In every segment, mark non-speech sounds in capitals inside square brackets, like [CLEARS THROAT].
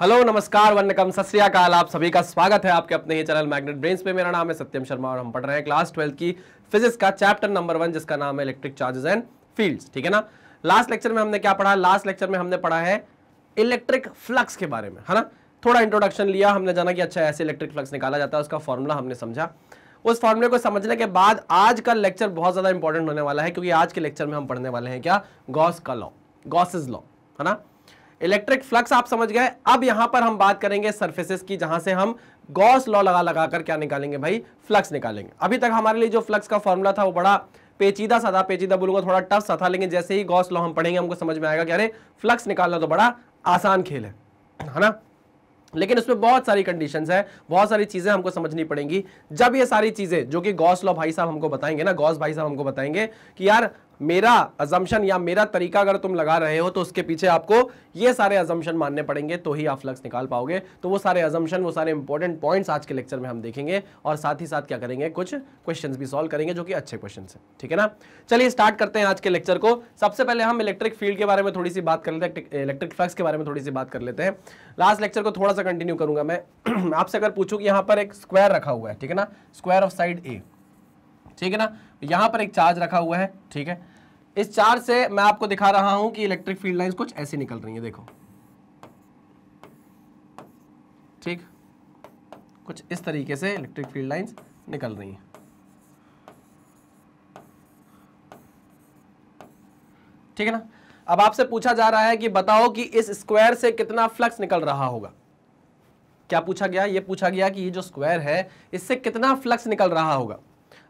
Hello नमस्कार वनकम सत्याकाल आप सभी का स्वागत है आपके अपने ही चैनल मैग्नेट ब्रेन्स पे मेरा नाम है सत्यम शर्मा और हम पढ़ रहे हैं क्लास ट्वेल्थ की फिजिक्स का चैप्टर नंबर वन जिसका नाम है इलेक्ट्रिक चार्जेस एंड फील्ड्स ठीक है ना लास्ट लेक्चर में हमने क्या पढ़ा लास्ट लेक्चर में हमने पढ़ा है इलेक्ट्रिक फ्लक्स के बारे में है ना थोड़ा इंट्रोडक्शन लिया हमने जाना कि अच्छा ऐसे इलेक्ट्रिक फ्लक्स निकाला जाता है उसका फॉर्मूला हमने समझा उस फॉर्मूले को समझने के बाद आज का लेक्चर बहुत ज़्यादा इंपॉर्टेंट होने वाला है क्योंकि आज के लेक्चर में हम पढ़ने वाले हैं क्या गॉस का लॉ गॉस लॉ है ना इलेक्ट्रिक फ्लक्स आप समझ गए अब यहां पर हम बात करेंगे सर्फेसिस की जहां से हम गॉस लॉ लगा लगा कर क्या निकालेंगे भाई फ्लक्स निकालेंगे अभी तक हमारे लिए जो फ्लक्स का फॉर्मूला था वो बड़ा पेचीदा सा था पेचीदा बोलूंगा तो थोड़ा टफ सा था लेकिन जैसे ही गॉस लॉ हम पढ़ेंगे हमको समझ में आएगा कि अरे फ्लक्स निकालना तो बड़ा आसान खेल है है ना लेकिन उसमें बहुत सारी कंडीशंस है बहुत सारी चीज़ें हमको समझनी पड़ेंगी जब ये सारी चीज़ें जो कि गौस लॉ भाई साहब हमको बताएंगे ना गौस भाई साहब हमको बताएंगे कि यार मेरा अजम्पन या मेरा तरीका अगर तुम लगा रहे हो तो उसके पीछे आपको ये सारे अजम्पन मानने पड़ेंगे तो ही आप फ्लक्स निकाल पाओगे तो वो सारे अजम्पन वो सारे इंपॉर्टेंट पॉइंट्स आज के लेक्चर में हम देखेंगे और साथ ही साथ क्या करेंगे कुछ क्वेश्चन भी सॉल्व करेंगे जो कि अच्छे क्वेश्चन है ठीक है ना चलिए स्टार्ट करते हैं आज के लेक्चर को सबसे पहले हम इलेक्ट्रिक फील्ड के बारे में थोड़ी सी बात कर लेते हैं इलेक्ट्रिक फ्लक्स के बारे में थोड़ी सी बात कर लेते हैं लास्ट लेक्चर को थोड़ा सा कंटिन्यू करूंगा मैं [CLEARS THROAT] आपसे अगर पूछू कि यहाँ पर एक स्क्वायर रखा हुआ है ठीक है ना स्क्वायर ऑफ साइड ए ठीक है ना यहां पर एक चार्ज रखा हुआ है ठीक है इस चार्ज से मैं आपको दिखा रहा हूं कि इलेक्ट्रिक फील्ड लाइन्स कुछ ऐसी निकल रही है देखो ठीक कुछ इस तरीके से इलेक्ट्रिक फील्ड लाइन्स निकल रही हैं ठीक है ना अब आपसे पूछा जा रहा है कि बताओ कि इस स्क्वायर से कितना फ्लक्स निकल रहा होगा क्या पूछा गया ये पूछा गया कि ये जो स्क्वायर है इससे कितना फ्लक्स निकल रहा होगा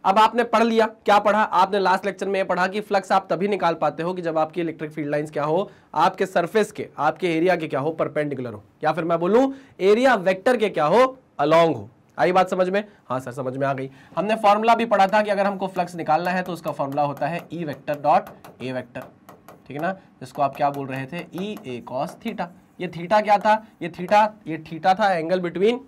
अब आपने पढ़ लिया क्या पढ़ा आपने लास्ट लेक्चर में पढ़ा कि फ्लक्स आप तभी निकाल पाते हो कि जब आपकी इलेक्ट्रिक फील्ड लाइंस क्या हो आपके सरफेस के आपके एरिया के क्या हो परपेंडिकुलर हो या फिर मैं बोलूं एरिया वेक्टर के क्या हो अलॉन्ग हो आई बात समझ में हाँ सर समझ में आ गई हमने फॉर्मूला भी पढ़ा था कि अगर हमको फ्लक्स निकालना है तो उसका फॉर्मूला होता है E vector dot A vector ठीक है ना जिसको आप क्या बोल रहे थे ई ए कॉस थीटा ये थीटा क्या था ये थीटा ये थीटा था angle between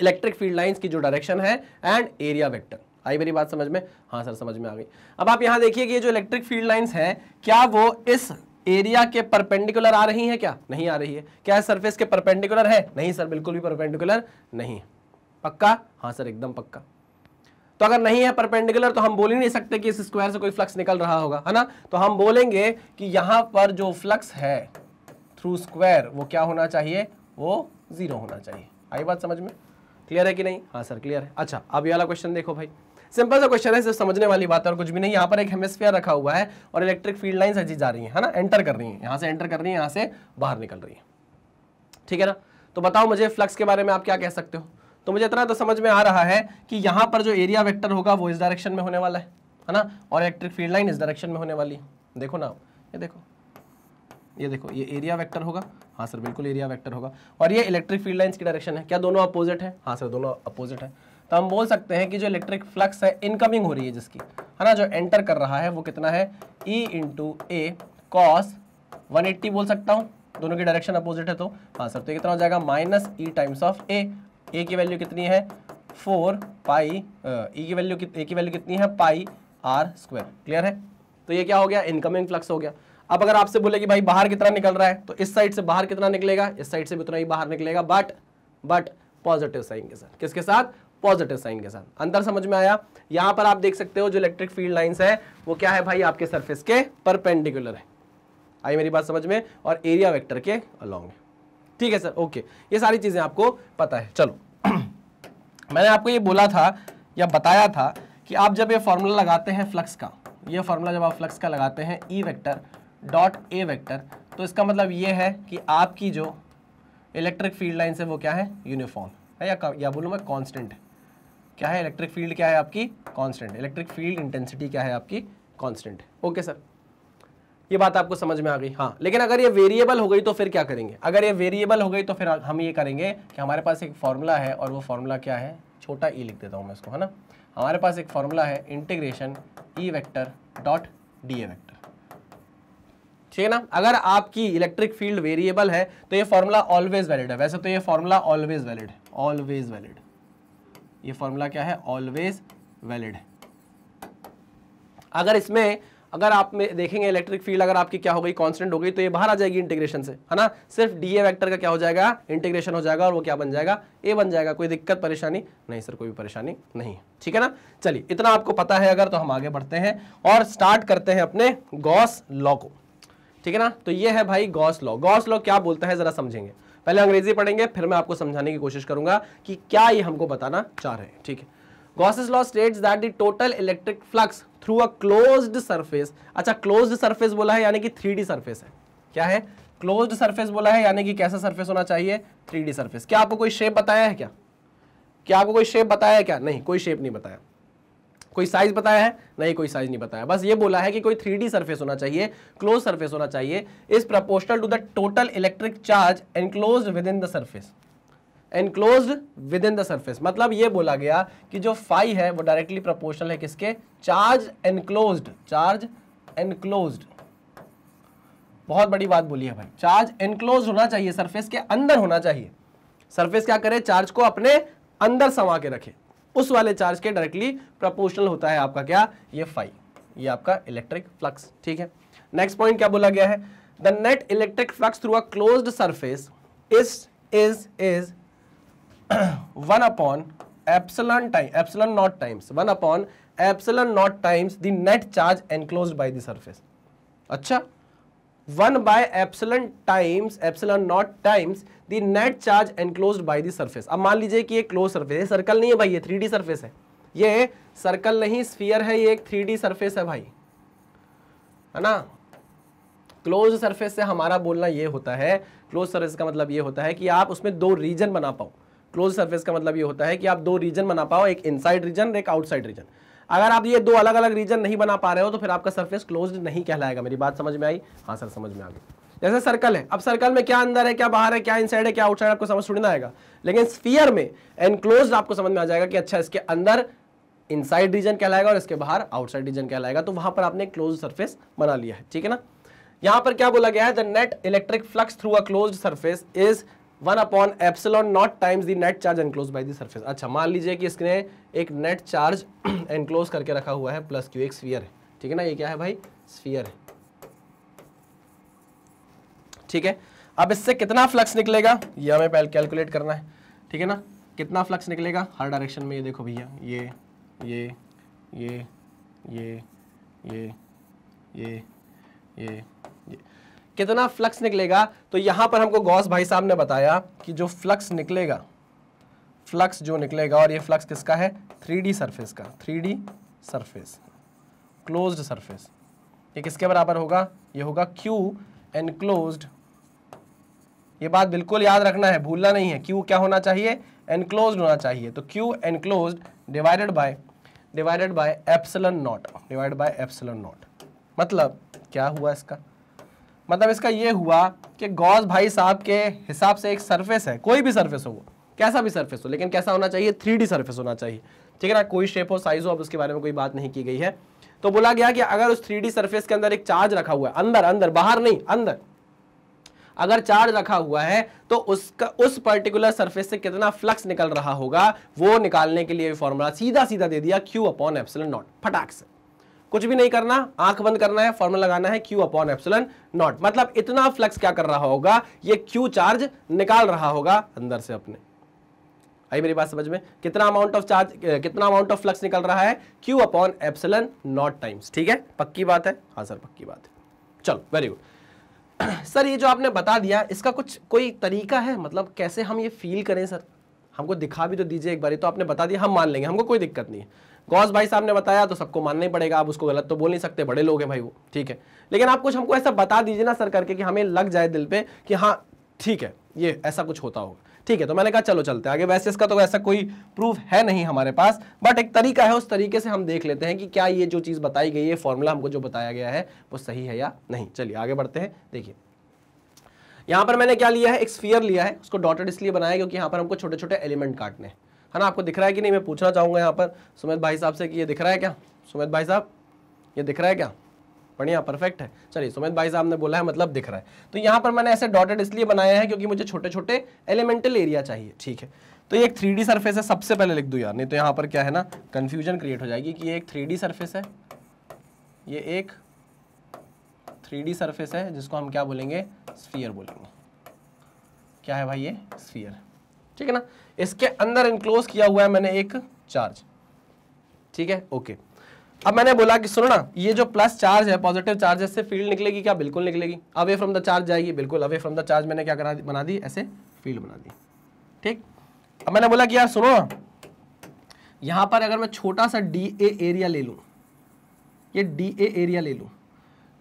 electric field lines की जो डायरेक्शन है एंड एरिया वेक्टर आई मेरी बात समझ में हाँ सर समझ में आ गई अब आप यहाँ देखिए कि ये जो इलेक्ट्रिक फील्ड लाइंस हैं क्या वो इस एरिया के परपेंडिकुलर आ रही हैं क्या नहीं आ रही है क्या सरफेस के परपेंडिकुलर है नहीं सर बिल्कुल भी परपेंडिकुलर नहीं पक्का हाँ सर एकदम पक्का तो अगर नहीं है परपेंडिकुलर तो हम बोल ही नहीं सकते कि इस स्क्वायर से कोई फ्लक्स निकल रहा होगा है ना तो हम बोलेंगे कि यहाँ पर जो फ्लक्स है थ्रू स्क्वायर वो क्या होना चाहिए वो जीरो होना चाहिए आई बात समझ में क्लियर है कि नहीं हाँ सर क्लियर है अच्छा अब ये वाला क्वेश्चन देखो भाई सिंपल सा क्वेश्चन है सिर्फ समझने वाली बात है और कुछ भी नहीं यहाँ पर एक हेमस्फेयर रखा हुआ है और इलेक्ट्रिक फील्ड लाइन सजी जा रही है ना एंटर कर रही है यहाँ से एंटर कर रही है यहाँ से बाहर निकल रही है ठीक है ना तो बताओ मुझे फ्लक्स के बारे में आप क्या कह सकते हो तो मुझे इतना तो समझ में आ रहा है कि यहाँ पर जो एरिया वेक्टर होगा वो इस डायरेक्शन में होने वाला है है ना और इलेक्ट्रिक फील्ड लाइन इस डायरेक्शन में होने वाली है देखो ना ये देखो ये देखो ये एरिया वेक्टर होगा हाँ सर बिल्कुल एरिया वेक्टर होगा और ये इलेक्ट्रिक फील्ड लाइंस की डायरेक्शन है क्या दोनों अपोजिट है हाँ सर दोनों अपोजिट है तो हम बोल सकते हैं कि जो इलेक्ट्रिक फ्लक्स है इनकमिंग हो रही है जिसकी है ना जो एंटर कर रहा है वो कितना है E into A cos one बोल सकता हूँ दोनों की डायरेक्शन अपोजिट है तो हाँ सर तो कितना हो जाएगा minus E times of A A की वैल्यू कितनी है फोर पाई ई की वैल्यू ए की वैल्यू कितनी है पाई आर स्क्वायर क्लियर है तो ये क्या हो गया इनकमिंग फ्लक्स हो गया अब अगर आपसे बोले कि भाई बाहर कितना निकल रहा है तो इस साइड से बाहर कितना निकलेगा इस साइड से भी उतना ही बाहर निकलेगा बट बट पॉजिटिव साइन के साथ किसके साथ पॉजिटिव साइन के साथ अंतर समझ में आया यहां पर आप देख सकते हो जो इलेक्ट्रिक फील्ड लाइन्स है वो क्या है भाई आपके सर्फेस के परपेंडिकुलर है आई मेरी बात समझ में और एरिया वेक्टर के अलॉन्ग ठीक है सर ओके ये सारी चीज़ें आपको पता है चलो [CLEARS THROAT] मैंने आपको ये बोला था या बताया था कि आप जब ये फॉर्मूला लगाते हैं फ्लक्स का ये फॉर्मूला जब आप फ्लक्स का लगाते हैं E vector dot A vector तो इसका मतलब ये है कि आपकी जो इलेक्ट्रिक फील्ड लाइन्स है वो क्या है यूनिफॉर्म है या या बोलूँ मैं कॉन्स्टेंट है क्या है इलेक्ट्रिक फील्ड क्या है आपकी कांस्टेंट इलेक्ट्रिक फील्ड इंटेंसिटी क्या है आपकी कांस्टेंट ओके सर ये बात आपको समझ में आ गई हाँ लेकिन अगर ये वेरिएबल हो गई तो फिर क्या करेंगे अगर ये वेरिएबल हो गई तो फिर हम ये करेंगे कि हमारे पास एक फॉर्मूला है और वो फॉर्मूला क्या है छोटा ई e लिख देता हूँ मैं इसको है ना हमारे पास एक फॉर्मूला है integration E vector dot D A vector ठीक है ना अगर आपकी इलेक्ट्रिक फील्ड वेरिएबल है तो ये फॉर्मूला ऑलवेज वैलिड है वैसे तो ये फॉर्मूला ऑलवेज वैलिड है ऑलवेज वैलिड ये फॉर्मूला क्या है ऑलवेज वैलिड है अगर इसमें अगर आप में देखेंगे इलेक्ट्रिक फील्ड अगर आपकी क्या हो गई कांस्टेंट हो गई तो ये बाहर आ जाएगी इंटीग्रेशन से है ना सिर्फ डी ए वैक्टर का क्या हो जाएगा इंटीग्रेशन हो जाएगा और वो क्या बन जाएगा ए बन जाएगा कोई दिक्कत परेशानी नहीं सर कोई भी परेशानी नहीं ठीक है ना चलिए इतना आपको पता है अगर तो हम आगे बढ़ते हैं और स्टार्ट करते हैं अपने गॉस लॉ को ठीक है ना तो ये है भाई गॉस लॉ गॉस लॉ क्या बोलता है जरा समझेंगे पहले अंग्रेजी पढ़ेंगे फिर मैं आपको समझाने की कोशिश करूंगा कि क्या ये हमको बताना चाह रहे हैं ठीक है Gauss's law states that the total electric flux through a closed surface अच्छा क्लोज्ड सरफेस बोला है यानी कि थ्री सरफेस है क्या है क्लोज्ड सरफेस बोला है यानी कि कैसा सरफेस होना चाहिए थ्री सरफेस क्या आपको कोई शेप बताया है क्या क्या आपको कोई शेप बताया है क्या नहीं कोई शेप नहीं बताया कोई साइज बताया है नहीं कोई साइज नहीं बताया बस ये बोला है कि कोई थ्री डी सर्फेस होना चाहिए क्लोज सर्फेस होना चाहिए is proportional to the total electric charge enclose within the surface enclose within the surface मतलब ये बोला गया कि जो फाइव है वो डायरेक्टली प्रपोर्शनल है किसके चार्ज एनक्लोज चार्ज एनक्लोज बहुत बड़ी बात बोली है भाई चार्ज एनक्लोज होना चाहिए सरफेस के अंदर होना चाहिए सरफेस क्या करे चार्ज को अपने अंदर समा के रखे उस वाले चार्ज के डायरेक्टली प्रपोर्शनल होता है आपका क्या ये फाइव ये आपका इलेक्ट्रिक फ्लक्स ठीक है नेक्स्ट पॉइंट क्या बोला गया है the net electric flux through a close surface is is is one upon epsilon time epsilon naught times one upon epsilon naught times the net charge enclose by the अच्छा one by epsilon times epsilon naught times the net charge enclose by the surface अब मान लीजिए कि ये close surface है circle नहीं है भाई ये थ्री डी सर्फेस है ये सर्कल नहीं स्फीयर है ये एक थ्री डी सर्फेस है भाई है ना क्लोज सर्फेस से हमारा बोलना ये होता है क्लोज सर्फेस का मतलब ये होता है कि आप उसमें दो रीजन बना पाओ क्लोज सर्फेस का मतलब ये होता है कि आप दो रीजन बना पाओ एक इनसाइड रीजन एक आउटसाइड रीजन अगर आप ये दो अलग अलग रीजन नहीं बना पा रहे हो तो फिर आपका सरफेस क्लोज नहीं कहलाएगा मेरी बात समझ में आई हाँ सर समझ में आ गई जैसे सर्कल है अब सर्कल में क्या अंदर है क्या बाहर है क्या इनसाइड है क्या आउटसाइड आपको समझ छोड़ना आएगा लेकिन स्फीयर में एनक्लोज आपको समझ में आ जाएगा कि अच्छा इसके अंदर इनसाइड रीजन कहलाएगा और इसके बाहर आउटसाइड रीजन कहलाएगा तो वहां पर आपने क्लोज सर्फेस बना लिया है ठीक है ना यहां पर क्या बोला गया है the net electric flux through a close surface is one upon epsilon naught times the net charge enclose by the surface अच्छा मान लीजिए कि इसने एक नेट चार्ज एनक्लोज [CLEARS THROAT] करके रखा हुआ है प्लस क्यू एक स्फीयर है ठीक है ना ये क्या है भाई स्फीयर है ठीक है अब इससे कितना फ्लक्स निकलेगा ये हमें पहले कैलकुलेट करना है ठीक है ना कितना फ्लक्स निकलेगा हर डायरेक्शन में ये देखो भैया ये ये ये ये ये ये ये कितना फ्लक्स निकलेगा तो यहां पर हमको गौस भाई साहब ने बताया कि जो फ्लक्स निकलेगा फ्लक्स जो निकलेगा और ये फ्लक्स किसका है थ्री डी सरफेस का three D surface closed surface ये किसके बराबर होगा ये होगा क्यू एनक्लोज्ड ये बात बिल्कुल याद रखना है भूलना नहीं है क्यू क्या होना चाहिए एनक्लोज होना चाहिए तो Q enclose divided by divided by epsilon naught divide by epsilon naught मतलब क्या हुआ इसका मतलब इसका ये हुआ कि गौस भाई साहब के हिसाब से एक सरफेस है कोई भी सरफेस हो वो कैसा भी सरफेस हो लेकिन कैसा होना चाहिए थ्री सरफेस होना चाहिए ठीक है ना कोई शेप हो साइज हो अब उसके बारे में कोई बात नहीं की गई है तो बोला गया कि अगर उस थ्री सरफेस के अंदर एक चार्ज रखा हुआ है अंदर अंदर बाहर नहीं अंदर अगर चार्ज रखा हुआ है तो उसका उस पर्टिकुलर सरफेस से कितना फ्लक्स निकल रहा होगा वो निकालने के लिए फॉर्मूला सीधा सीधा दे दिया क्यू अपॉन एप्सल नॉट फटाक से कुछ भी नहीं करना आंख बंद करना है फॉर्मूला लगाना है क्यू अपॉन एप्सलन नॉट मतलब इतना फ्लक्स क्या कर रहा होगा ये क्यू चार्ज निकाल रहा होगा अंदर से अपने आई मेरी बात समझ में कितना अमाउंट ऑफ चार्ज कितना अमाउंट ऑफ फ्लक्स निकल रहा है Q upon epsilon naught times ठीक है पक्की बात है हाँ सर पक्की बात है चलो वेरी गुड [CLEARS THROAT] सर ये जो आपने बता दिया इसका कुछ कोई तरीका है मतलब कैसे हम ये फील करें सर हमको दिखा भी तो दीजिए एक बार तो आपने बता दिया हम मान लेंगे हमको कोई दिक्कत नहीं है गौस भाई साहब ने बताया तो सबको मानना ही पड़ेगा आप उसको गलत तो बोल नहीं सकते बड़े लोग हैं भाई वो ठीक है लेकिन आप कुछ हमको ऐसा बता दीजिए ना सर करके कि हमें लग जाए दिल पे कि हाँ ठीक है ये ऐसा कुछ होता होगा ठीक है तो मैंने कहा चलो चलते हैं आगे वैसे इसका तो ऐसा कोई प्रूफ है नहीं हमारे पास बट एक तरीका है उस तरीके से हम देख लेते हैं कि क्या ये जो चीज़ बताई गई है फॉर्मूला हमको जो बताया गया है वो सही है या नहीं चलिए आगे बढ़ते हैं देखिए यहाँ पर मैंने क्या लिया है एक स्फीयर लिया है उसको डॉटेड इसलिए बनाया क्योंकि यहाँ पर हमको छोटे छोटे एलिमेंट काटने हैं है ना आपको दिख रहा है कि नहीं मैं पूछना चाहूँगा यहाँ पर सुमित भाई साहब से कि ये दिख रहा है क्या सुमित भाई साहब ये दिख रहा है क्या बढ़िया परफेक्ट है चलिए सुमित भाई साहब ने बोला है मतलब दिख रहा है तो यहाँ पर मैंने ऐसे डॉटेड इसलिए बनाया है क्योंकि मुझे छोटे छोटे एलिमेंटल एरिया चाहिए ठीक है तो ये एक थ्री सरफेस है सबसे पहले लिख दूँ यार नहीं तो यहाँ पर क्या है ना कन्फ्यूजन क्रिएट हो जाएगी कि ये एक थ्री सरफेस है ये एक थ्री सरफेस है जिसको हम क्या बोलेंगे स्फीयर बोलेंगे क्या है भाई ये स्फीयर ठीक है ना इसके अंदर इंक्लोज किया हुआ है मैंने एक चार्ज ठीक है ओके अब मैंने बोला कि सुनो ना ये जो प्लस चार्ज है पॉजिटिव चार्ज से फील्ड निकलेगी क्या बिल्कुल निकलेगी अवे फ्रॉम द चार्ज जाएगी बिल्कुल अवे फ्रॉम द चार्ज मैंने क्या करा बना दी ऐसे फील्ड बना दी ठीक अब मैंने बोला कि यार सुनो यहां पर अगर मैं छोटा सा डी ए एरिया ले लू ये डी ए एरिया ले लू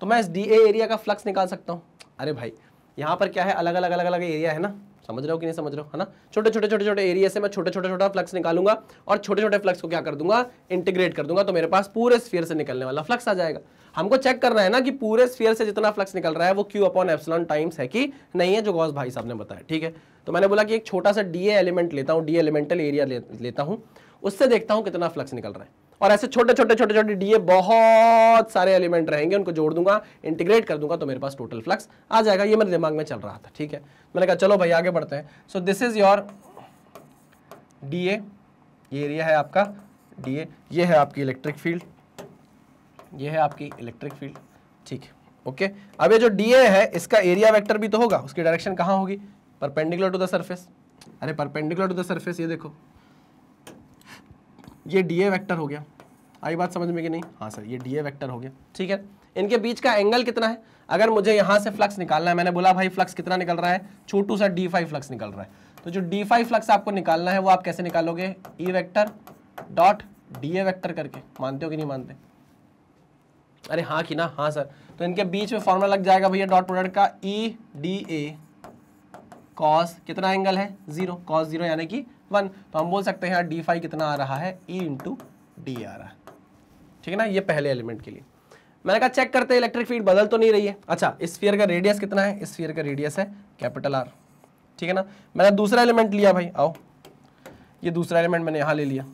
तो मैं इस डी ए एरिया का फ्लक्स निकाल सकता हूं अरे भाई यहां पर क्या है अलग अलग अलग अलग एरिया है ना समझ रहे हो कि नहीं समझ रहे हो है ना छोटे छोटे छोटे छोटे एरिया से मैं छोटे छोटे छोटा फ्लक्स निकालूंगा और छोटे छोटे फ्लक्स को क्या कर दूंगा इंटीग्रेट कर दूंगा तो मेरे पास पूरे स्फीयर से निकलने वाला फ्लक्स आ जाएगा हमको चेक करना है ना कि पूरे स्फीयर से जितना फ्लक्स निकल रहा है वो क्यू अपॉन एप्सलॉन टाइम्स है कि नहीं है जो गौस भाई साहब ने बताया ठीक है तो मैंने बोला कि एक छोटा सा डी एलिमेंट लेता हूँ डी एलिमेंटल एरिया लेता हूँ उससे देखता हूँ कितना फ्लक्स निकल रहा है और ऐसे छोटे छोटे छोटे छोटे डीए बहुत सारे एलिमेंट रहेंगे उनको जोड़ दूंगा इंटीग्रेट कर दूंगा तो मेरे पास टोटल फ्लक्स आ जाएगा ये मेरे दिमाग में चल रहा था ठीक है मैंने कहा चलो भाई आगे बढ़ते हैं so this is your DA ये एरिया है आपका डीए ये है आपकी इलेक्ट्रिक फील्ड ये है आपकी इलेक्ट्रिक फील्ड ठीक है ओके अब ये जो डीए है इसका एरिया वेक्टर भी तो होगा उसकी डायरेक्शन कहाँ होगी परपेंडिकुलर टू द सर्फेस अरे परपेंडिकुलर टू द सर्फेस ये देखो ये डी ए वैक्टर हो गया आई बात समझ में कि नहीं हाँ सर ये डी ए वैक्टर हो गया ठीक है इनके बीच का एंगल कितना है अगर मुझे यहाँ से फ्लक्स निकालना है मैंने बोला भाई फ्लक्स कितना निकल रहा है छोटू सा डी फाइव फ्लक्स निकल रहा है तो जो डी फाइव फ्लक्स आपको निकालना है वो आप कैसे निकालोगे E vector dot D A vector करके मानते हो कि नहीं मानते अरे हाँ कि ना हाँ सर तो इनके बीच में फॉर्मूला लग जाएगा भैया डॉट प्रोडक्ट का ई डी ए कॉस कितना एंगल है जीरो कॉस जीरो यानी कि वन तो हम बोल सकते हैं डी फाइव कितना आ रहा है ई इंटू डी आ रहा है ठीक है ना ये पहले एलिमेंट के लिए मैंने कहा चेक करते हैं इलेक्ट्रिक फील्ड बदल तो नहीं रही है अच्छा इस स्फीयर का रेडियस कितना है स्फीयर का रेडियस है कैपिटल आर ठीक है ना मैंने दूसरा एलिमेंट लिया भाई आओ ये दूसरा एलिमेंट मैंने यहाँ ले लिया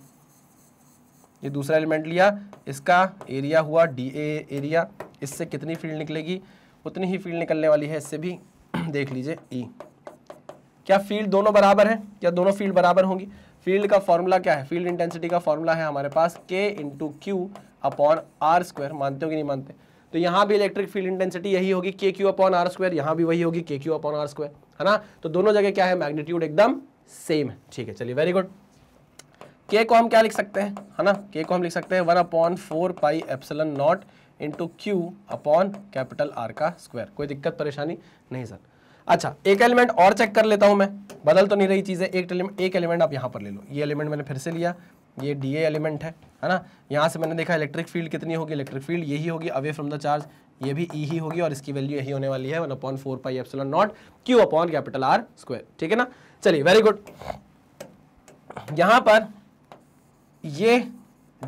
ये दूसरा एलिमेंट लिया इसका एरिया हुआ डी ए एरिया इससे कितनी फील्ड निकलेगी उतनी ही फील्ड निकलने वाली है इससे भी [CLEARS THROAT] देख लीजिए ई e. क्या फील्ड दोनों बराबर है क्या दोनों फील्ड बराबर होंगी फील्ड का फॉर्मूला क्या है फील्ड इंटेंसिटी का फॉर्मूला है हमारे पास K into Q upon R square मानते हो कि नहीं मानते तो यहाँ भी इलेक्ट्रिक फील्ड इंटेंसिटी यही होगी के क्यू अपॉन आर स्क्वायर यहाँ भी वही होगी के क्यू अपॉन आर स्क्वायर है ना तो दोनों जगह क्या है मैग्नीट्यूड एकदम सेम है ठीक है चलिए वेरी गुड के को हम क्या लिख सकते हैं है ना के को हम लिख सकते हैं one upon four pi epsilon naught into Q upon capital R का स्क्वायर कोई दिक्कत परेशानी नहीं सर अच्छा एक एलिमेंट और चेक कर लेता हूं मैं बदल तो नहीं रही है एक एक एलिमेंट आप यहाँ पर ले लो ये एलिमेंट मैंने फिर से लिया ये डी एलिमेंट है है ना यहाँ से मैंने देखा इलेक्ट्रिक फील्ड कितनी होगी इलेक्ट्रिक फील्ड यही होगी अवे फ्रॉम द चार्ज ये भी ई e ही होगी और इसकी वैल्यू यही होने वाली है upon four pi naught Q upon capital R square ठीक है ना चलिए वेरी गुड यहाँ पर ये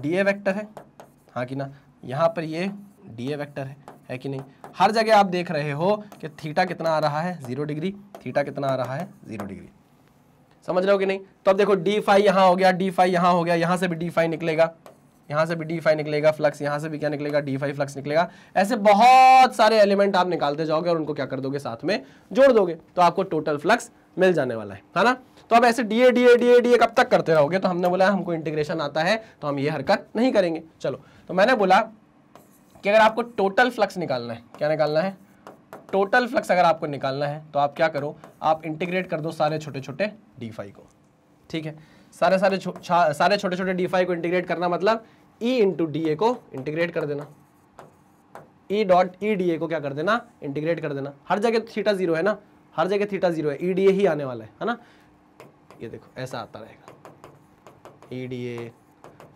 डी ए वैक्टर है हाँ कि ना यहाँ पर ये डी ए वैक्टर है है कि नहीं हर जगह आप देख रहे हो कि थीटा कितना आ रहा है जीरो डिग्री थीटा कितना आ रहा है जीरो डिग्री समझ रहे हो कि नहीं तो अब देखो डी फाइव यहाँ हो गया डी फाइव यहाँ हो गया यहाँ से भी डी फाइव निकलेगा यहाँ से भी डी फाइव निकलेगा फ्लक्स यहाँ से भी क्या निकलेगा डी फाइव फ्लक्स निकलेगा ऐसे बहुत सारे एलिमेंट आप निकालते जाओगे और उनको क्या कर दोगे साथ में जोड़ दोगे तो आपको टोटल फ्लक्स मिल जाने वाला है ना तो अब ऐसे D A D A D A D A कब तक करते रहोगे तो हमने बोला हमको इंटीग्रेशन आता है तो हम ये हरकत नहीं करेंगे चलो तो मैंने बोला कि अगर आपको टोटल फ्लक्स निकालना है क्या निकालना है टोटल फ्लक्स अगर आपको निकालना है तो आप क्या करो आप इंटीग्रेट कर दो सारे छोटे छोटे डी को ठीक है सारे सारे छो, सारे छोटे छोटे डी को इंटीग्रेट करना मतलब ई इंटू डी को इंटीग्रेट कर देना ई डॉट ई डी को क्या कर देना इंटीग्रेट कर देना हर जगह थीटा जीरो है ना हर जगह थीटा जीरो है ई e डी ही आने वाला है है ना ये देखो ऐसा आता रहेगा ई डी ए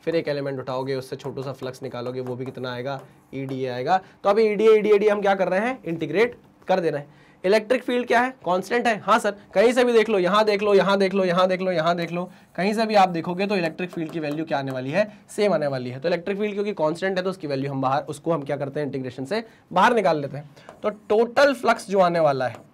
फिर एक एलिमेंट उठाओगे उससे छोटो सा फ्लक्स निकालोगे वो भी कितना आएगा ई e आएगा तो अभी ई डी ई डी हम क्या कर रहे हैं इंटीग्रेट कर दे रहे हैं इलेक्ट्रिक फील्ड क्या है कांस्टेंट है हाँ सर कहीं से भी देख लो यहाँ देख लो यहाँ देख लो यहाँ देख लो यहाँ देख लो कहीं से भी आप देखोगे तो इलेक्ट्रिक फील्ड की वैल्यू क्या आने वाली है सेम आने वाली है तो इलेक्ट्रिक फील्ड क्योंकि कांस्टेंट है तो उसकी वैल्यू हम बाहर उसको हम क्या करते हैं इंटीग्रेशन से बाहर निकाल लेते हैं तो टोटल फ्लक्स जो आने वाला है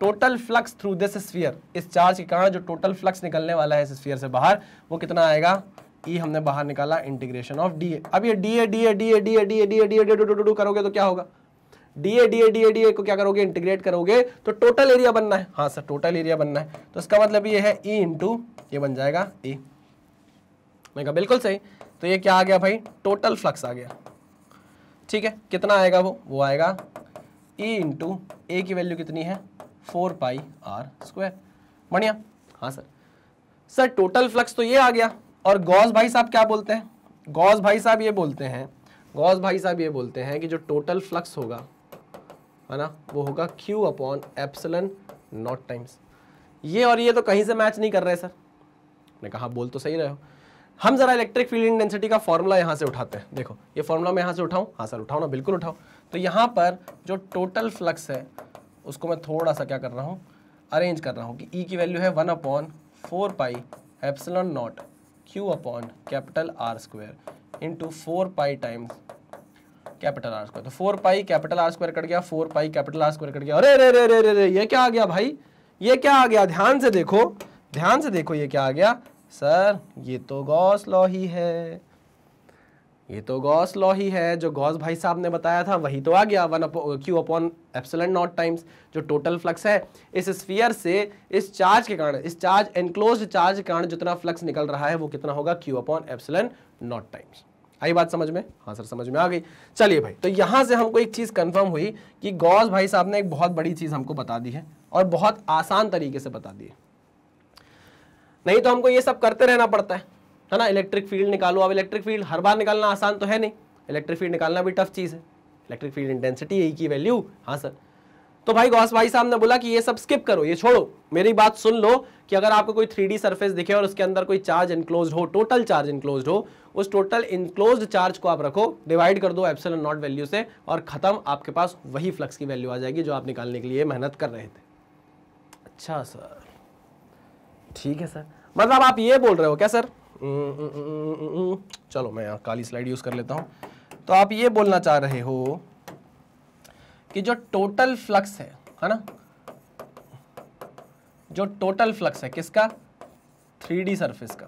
total flux through this sphere इस चार्ज के कारण जो टोटल फ्लक्स निकलने वाला है इस स्फियर से बाहर वो कितना आएगा ई हमने बाहर निकाला इंटीग्रेशन ऑफ डी ए अब ये D A D A D A D A D A D A D A D डू डू करोगे तो क्या होगा D A D A D A D A को क्या करोगे इंटीग्रेट करोगे तो टोटल एरिया बनना है हाँ सर टोटल एरिया बनना है तो इसका मतलब ये है ई इंटू ये बन जाएगा ई मैं कहा बिल्कुल सही तो ये क्या आ गया भाई टोटल फ्लक्स आ गया ठीक है कितना आएगा वो वो आएगा ई इंटू ए की वैल्यू कितनी है फोर पाई आर स्क्वायर बढ़िया हाँ सर सर टोटल फ्लक्स तो ये आ गया और गौस भाई साहब क्या बोलते हैं गौस भाई साहब ये बोलते हैं गौस भाई साहब ये बोलते हैं कि जो टोटल फ्लक्स होगा है ना वो होगा Q upon epsilon naught times ये और ये तो कहीं से मैच नहीं कर रहे सर मैंने कहा हाँ, बोल तो सही रहे हो हम जरा इलेक्ट्रिक फील्ड इंटेंसिटी का फॉर्मूला यहाँ से उठाते हैं देखो ये फॉर्मूला मैं यहाँ से उठाऊँ हाँ सर उठाओ ना बिल्कुल उठाओ तो यहाँ पर जो टोटल फ्लक्स है उसको मैं थोड़ा सा क्या कर रहा हूँ अरेंज कर रहा हूँ कि ई e की वैल्यू है one upon four pi epsilon naught Q upon capital R square into four pi times capital R square तो four pi capital R square cut गया four pi capital R square cut गया अरे रे रे रे रे रे ये क्या आ गया भाई ये क्या आ गया ध्यान से देखो ध्यान से देखो ये क्या आ गया सर ये तो गॉस लॉ ही है ये तो गॉस लॉ ही है जो गॉस भाई साहब ने बताया था वही तो आ गया one Q upon epsilon naught times जो टोटल फ्लक्स है इस स्फीयर से इस चार्ज के कारण इस चार्ज एनक्लोज चार्ज के कारण जितना फ्लक्स निकल रहा है वो कितना होगा Q upon epsilon naught times आई बात समझ में हाँ सर समझ में आ गई चलिए भाई तो यहाँ से हमको एक चीज़ कन्फर्म हुई कि गौस भाई साहब ने एक बहुत बड़ी चीज़ हमको बता दी है और बहुत आसान तरीके से बता दी है नहीं तो हमको ये सब करते रहना पड़ता है है ना इलेक्ट्रिक फील्ड निकालो अब इलेक्ट्रिक फील्ड हर बार निकालना आसान तो है नहीं इलेक्ट्रिक फील्ड निकालना भी टफ चीज़ है इलेक्ट्रिक फील्ड इंटेंसिटी यही की वैल्यू हाँ सर तो भाई गौस भाई साहब ने बोला कि ये सब स्किप करो ये छोड़ो मेरी बात सुन लो कि अगर आपको कोई थ्री सरफेस दिखे और उसके अंदर कोई चार्ज इनक्लोज हो टोटल चार्ज इनक्लोज हो उस टोटल इनक्लोज चार्ज को आप रखो डिवाइड कर दो एप्सल नॉट वैल्यू से और ख़त्म आपके पास वही फ्लक्स की वैल्यू आ जाएगी जो आप निकालने के लिए मेहनत कर रहे थे अच्छा सर ठीक है सर मतलब आप ये बोल रहे हो क्या सर चलो मैं यहाँ काली स्लाइड यूज़ कर लेता हूँ तो आप ये बोलना चाह रहे हो कि जो टोटल फ्लक्स है है ना जो टोटल फ्लक्स है किसका थ्री डी सरफेस का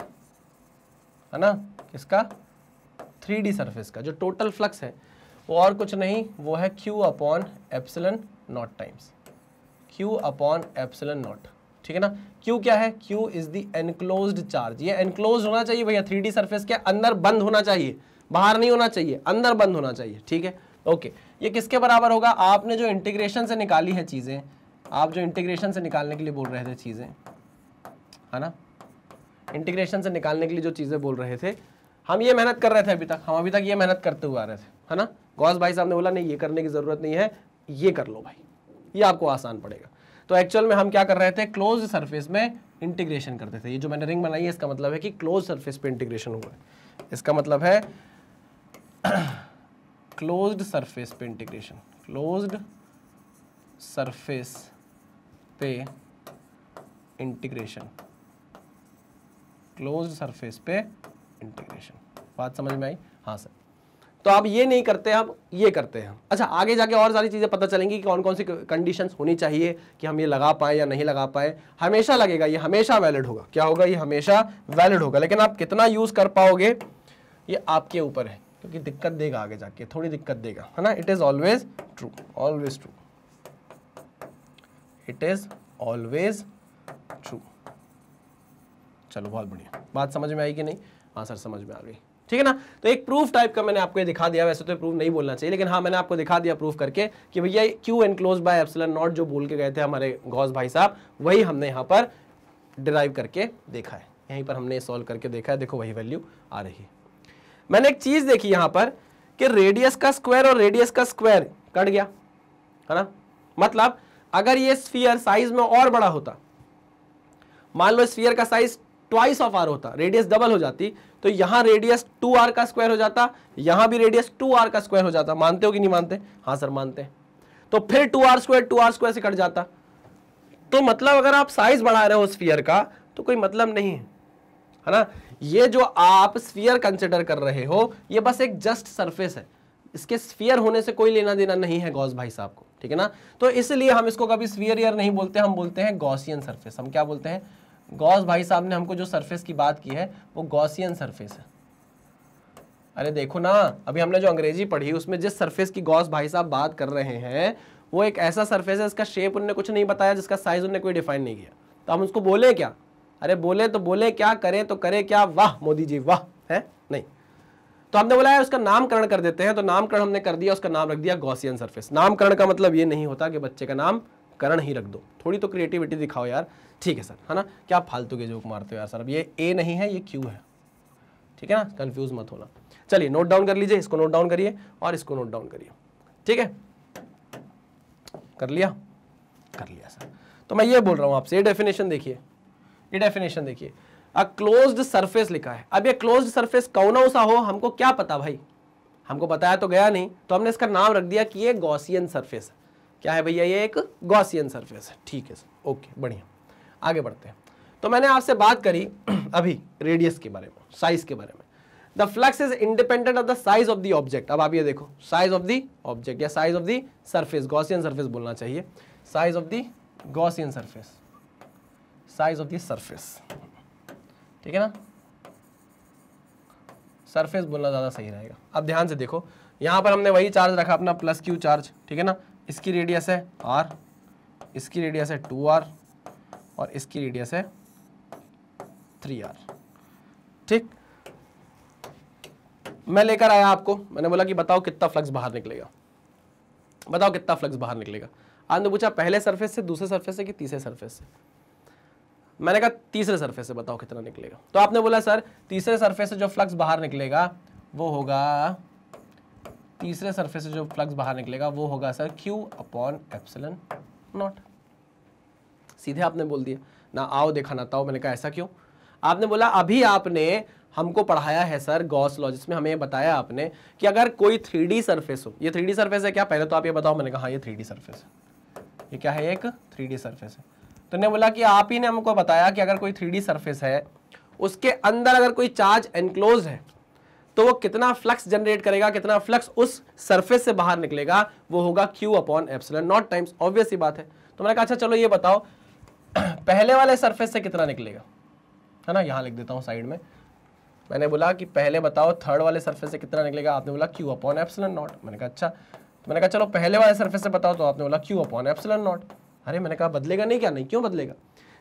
है ना किसका थ्री डी सरफेस का जो टोटल फ्लक्स है वो और कुछ नहीं वो है Q upon epsilon naught times Q upon epsilon naught ठीक है ना क्यू क्या है Q is the enclose charge ये एनक्लोज होना चाहिए भैया थ्री सरफेस के अंदर बंद होना चाहिए बाहर नहीं होना चाहिए अंदर बंद होना चाहिए ठीक है ओके ये किसके बराबर होगा आपने जो इंटीग्रेशन से निकाली है चीज़ें आप जो इंटीग्रेशन से निकालने के लिए बोल रहे थे चीज़ें है ना इंटीग्रेशन से निकालने के लिए जो चीज़ें बोल रहे थे हम ये मेहनत कर रहे थे अभी तक हम अभी तक ये मेहनत करते हुए आ रहे थे है ना गौस भाई साहब ने बोला नहीं ये करने की ज़रूरत नहीं है ये कर लो भाई ये आपको आसान पड़ेगा तो एक्चुअल में हम क्या कर रहे थे क्लोज सरफेस में इंटीग्रेशन करते थे ये जो मैंने रिंग बनाई है इसका मतलब है कि क्लोज सरफेस पे इंटीग्रेशन हुआ है इसका मतलब है क्लोज्ड [CLEARS THROAT] सरफेस पे इंटीग्रेशन क्लोज्ड सरफेस पे इंटीग्रेशन क्लोज्ड सरफेस पे इंटीग्रेशन बात समझ में आई हाँ सर तो आप ये नहीं करते आप ये करते हैं अच्छा आगे जाके और सारी चीज़ें पता चलेंगी कि कौन कौन सी कंडीशन होनी चाहिए कि हम ये लगा पाएँ या नहीं लगा पाएँ हमेशा लगेगा ये हमेशा वैलिड होगा क्या होगा ये हमेशा वैलिड होगा लेकिन आप कितना यूज़ कर पाओगे ये आपके ऊपर है क्योंकि दिक्कत देगा आगे जाके थोड़ी दिक्कत देगा है ना it is always true always true it is always true चलो बहुत बढ़िया बात समझ में आई कि नहीं हाँ सर समझ में आ गई ठीक है ना तो एक प्रूफ टाइप का मैंने आपको ये दिखा दिया वैसे तो प्रूफ नहीं बोलना चाहिए लेकिन हाँ मैंने आपको दिखा दिया प्रूफ करके कि भैया Q enclose by epsilon naught जो बोल के गए थे हमारे गौस भाई साहब वही हमने यहाँ पर डिराइव करके देखा है यहीं पर हमने सॉल्व करके देखा है देखो वही वैल्यू आ रही है मैंने एक चीज़ देखी यहाँ पर कि रेडियस का स्क्वायर और रेडियस का स्क्वायर कट गया है ना मतलब अगर ये स्फीयर साइज में और बड़ा होता मान लो स्फीयर का साइज ट्वाइस ऑफ आर होता रेडियस डबल हो जाती तो यहां रेडियस टू आर का स्क्वायर हो जाता यहां भी रेडियस टू आर का स्क्वायर हो जाता मानते हो कि नहीं मानते हाँ सर मानते हैं तो फिर two R square two R square से कट जाता तो मतलब अगर आप साइज बढ़ा रहे हो स्फीयर का तो कोई मतलब नहीं है है ना ये जो आप स्फीयर कंसिडर कर रहे हो ये बस एक जस्ट सरफेस है इसके स्फीयर होने से कोई लेना देना नहीं है गौस भाई साहब को ठीक है ना तो इसलिए हम इसको कभी स्फीयर ईयर नहीं बोलते हम बोलते हैं गौसियन सरफेस हम क्या बोलते हैं गॉस भाई साहब ने हमको जो सरफेस की बात की है वो गॉसियन सरफेस है अरे देखो ना अभी हमने जो अंग्रेजी पढ़ी उसमें जिस सरफेस की गॉस भाई साहब बात कर रहे हैं वो एक ऐसा सरफेस है जिसका शेप उनने कुछ नहीं बताया जिसका साइज उनने कोई डिफाइन नहीं किया तो हम उसको बोले क्या अरे बोले तो बोले क्या करें तो करें क्या वाह मोदी जी वाह है नहीं तो हमने बोला है उसका नामकरण कर देते हैं तो नामकरण हमने कर दिया उसका नाम रख दिया गौसियन सरफेस नामकरण का मतलब ये नहीं होता कि बच्चे का नाम करण ही रख दो थोड़ी तो क्रिएटिविटी दिखाओ यार ठीक है सर है ना क्या फालतू के जोक मारते हो यार सर अब ये ए नहीं है ये क्यू है ठीक है ना कन्फ्यूज मत होना चलिए नोट डाउन कर लीजिए इसको नोट डाउन करिए और इसको नोट डाउन करिए ठीक है कर लिया कर लिया सर तो मैं ये बोल रहा हूँ आपसे ये डेफिनेशन देखिए ये डेफिनेशन देखिए अ क्लोज्ड सरफेस लिखा है अब ये क्लोज्ड सरफेस कौन सा हो हमको क्या पता भाई हमको बताया तो गया नहीं तो हमने इसका नाम रख दिया कि ये गॉसियन सरफेस है क्या है भैया ये एक गॉसियन सरफेस है ठीक है सर ओके बढ़िया आगे बढ़ते हैं तो मैंने आपसे बात करी [CLEARS THROAT] अभी रेडियस के बारे में साइज के बारे में the flux is independent of the size of the object अब आप ये देखो साइज ऑफ द ऑब्जेक्ट या size of the surface Gaussian surface बोलना चाहिए size of the Gaussian surface size of the surface ठीक है ना सरफेस बोलना ज़्यादा सही रहेगा अब ध्यान से देखो यहां पर हमने वही चार्ज रखा अपना प्लस क्यू चार्ज ठीक है ना इसकी रेडियस है आर इसकी रेडियस है टू आर और इसकी रेडियस है थ्री आर ठीक मैं लेकर आया आपको मैंने बोला कि बताओ कितना फ्लक्स बाहर निकलेगा बताओ कितना फ्लक्स बाहर निकलेगा आपने पूछा पहले सरफेस से दूसरे सरफेस से कि तीसरे सरफेस से मैंने कहा तीसरे सरफेस से बताओ कितना निकलेगा तो आपने बोला सर तीसरे सरफेस से जो फ्लक्स बाहर निकलेगा वो होगा तीसरे सरफेस से जो फ्लक्स बाहर निकलेगा वो होगा sir Q upon epsilon naught सीधे आपने बोल दिया ना आओ देखा ना ताओ मैंने कहा ऐसा क्यों आपने बोला अभी आपने हमको पढ़ाया है सर गॉस लॉजिस में हमें बताया आपने कि अगर कोई थ्री डी सरफेस हो ये थ्री डी सरफेस है क्या पहले तो आप ये बताओ मैंने कहा हाँ ये थ्री डी सरफेस है ये क्या है एक थ्री डी सरफेस है तो ने बोला कि आप ही ने हमको बताया कि अगर कोई थ्री डी सरफेस है उसके अंदर अगर कोई चार्ज एनक्लोज है तो वो कितना फ्लक्स जनरेट करेगा कितना फ्लक्स उस सरफेस से बाहर निकलेगा वो होगा Q upon epsilon naught times obvious ही बात है तो मैंने कहा अच्छा चलो ये बताओ [CLEARS THROAT] पहले वाले सरफेस से कितना निकलेगा है ना यहाँ लिख देता हूँ साइड में मैंने बोला कि पहले बताओ थर्ड वाले सरफेस से कितना निकलेगा आपने बोला क्यू अपॉन एप्सिलन नॉट मैंने कहा अच्छा तो मैंने कहा चलो पहले वाले सरफेस से बताओ तो आपने बोला क्यू अपॉन एप्सिलन नॉट अरे मैंने कहा बदलेगा नहीं क्या नहीं क्यों बदलेगा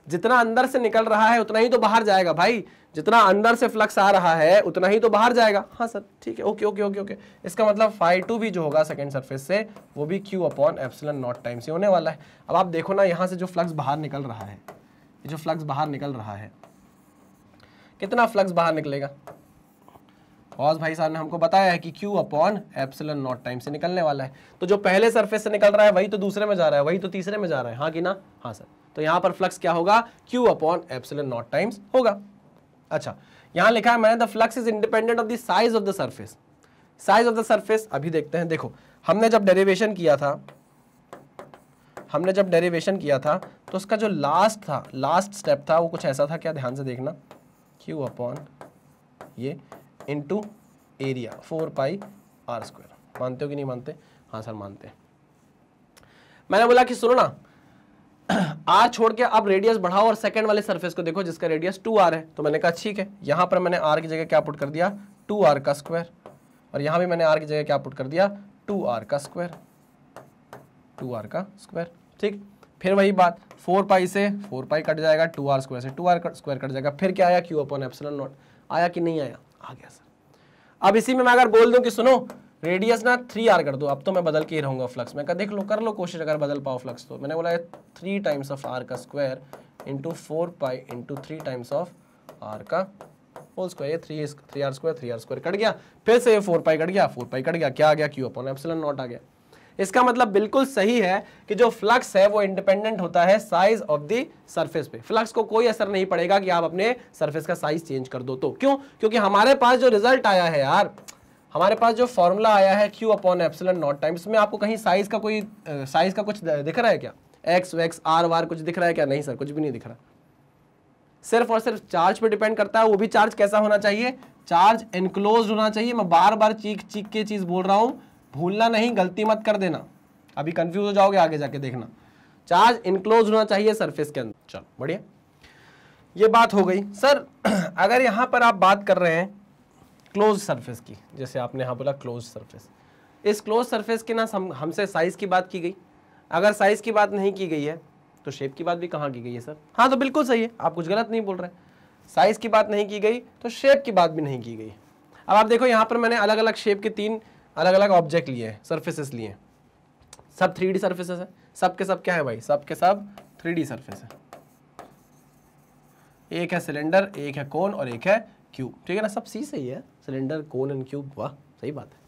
जितना अंदर से निकल रहा है उतना ही तो बाहर जाएगा भाई जितना अंदर से फ्लक्स आ रहा है उतना ही तो बाहर जाएगा हाँ सर ठीक है ओके ओके ओके ओके इसका मतलब फाइव टू भी जो होगा सेकेंड सर्फेस से वो भी Q upon epsilon naught time से होने वाला है अब आप देखो ना यहाँ से जो फ्लक्स बाहर निकल रहा है जो फ्लक्स बाहर निकल रहा है कितना फ्लक्स बाहर निकलेगा हॉस भाई साहब ने हमको बताया है कि Q upon epsilon naught time से निकलने वाला है तो जो पहले सरफेस से निकल रहा है वही तो दूसरे में जा रहा है वही तो तीसरे में जा रहा है हाँ कि ना हाँ सर तो यहाँ पर फ्लक्स क्या होगा Q upon epsilon naught times होगा अच्छा यहाँ लिखा है मैंने the flux is independent of the size of the surface size of the surface अभी देखते हैं देखो हमने जब डेरिवेशन किया था हमने जब डेरिवेशन किया था तो उसका जो लास्ट था लास्ट स्टेप था वो कुछ ऐसा था क्या ध्यान से देखना क्यू अपॉन ये into area four pi R square मानते हो कि नहीं मानते हाँ सर मानते हैं मैंने बोला कि सुनो ना आर [CLEARS THROAT] छोड़ के आप रेडियस बढ़ाओ और सेकंड वाले सरफेस को देखो जिसका रेडियस टू आर है तो मैंने कहा ठीक है यहां पर मैंने आर की जगह क्या पुट कर दिया टू आर का स्क्वायर और यहां भी मैंने आर की जगह क्या पुट कर दिया टू आर का स्क्वायर टू आर का स्क्वायर ठीक फिर वही बात फोर पाई से फोर पाई कट जाएगा टू आर स्क्वायर से टू आर स्क्वायर कट जाएगा फिर क्या आया क्यू अपॉन एप्सलन नॉट आया कि नहीं आया आ गया सर अब इसी में मैं अगर बोल दूं कि सुनो रेडियस ना थ्री आर कर दो अब तो मैं बदल के ही रहूंगा फ्लक्स मैं कहा देख लो कर लो कोशिश अगर बदल पाओ फ्लक्स तो मैंने बोला थ्री टाइम्स ऑफ आर का square into four pi into three times of R का होल स्क्वायर ये three three R square three R square cut गया फिर से ये फोर पाई कट गया फोर पाई कट गया क्या आ गया क्यू अपॉन एप्सिलन नॉट आ गया इसका मतलब बिल्कुल सही है कि जो फ्लक्स है वो इंडिपेंडेंट होता है साइज ऑफ द सरफेस पे फ्लक्स को कोई असर नहीं पड़ेगा कि आप अपने सरफेस का साइज चेंज कर दो तो क्यों क्योंकि हमारे पास जो रिजल्ट आया है यार हमारे पास जो फॉर्मूला आया है Q upon epsilon naught time इसमें आपको कहीं साइज का कोई साइज का कुछ दिख रहा है क्या एक्स वैक्स आर वार कुछ दिख रहा है क्या नहीं सर कुछ भी नहीं दिख रहा सिर्फ और सिर्फ चार्ज पर डिपेंड करता है वो भी चार्ज कैसा होना चाहिए चार्ज इनक्लोज होना चाहिए मैं बार बार चीख चीख के चीज़ बोल रहा हूं भूलना नहीं गलती मत कर देना अभी कंफ्यूज हो जाओगे आगे जाके देखना चार्ज इनक्लोज होना चाहिए सरफेस के अंदर चलो बढ़िया ये बात हो गई सर [CLEARS THROAT] अगर यहाँ पर आप बात कर रहे हैं क्लोज सरफेस की जैसे आपने यहाँ बोला क्लोज सरफेस इस क्लोज सरफेस के ना हमसे साइज़ की बात की गई अगर साइज़ की बात नहीं की गई है तो शेप की बात भी कहाँ की गई है सर हाँ तो बिल्कुल सही है आप कुछ गलत नहीं बोल रहे साइज़ की बात नहीं की गई तो शेप की बात भी नहीं की गई अब आप देखो यहाँ पर मैंने अलग अलग शेप के तीन अलग अलग ऑब्जेक्ट लिए हैं सर्फेसेस लिए हैं सब थ्री डी सर्फेसेस है सब के सब क्या है भाई सब के सब थ्री डी सर्फेस है एक है सिलेंडर एक है कोन और एक है क्यूब ठीक है ना सब सी सही है सिलेंडर कोन एंड क्यूब वाह सही बात है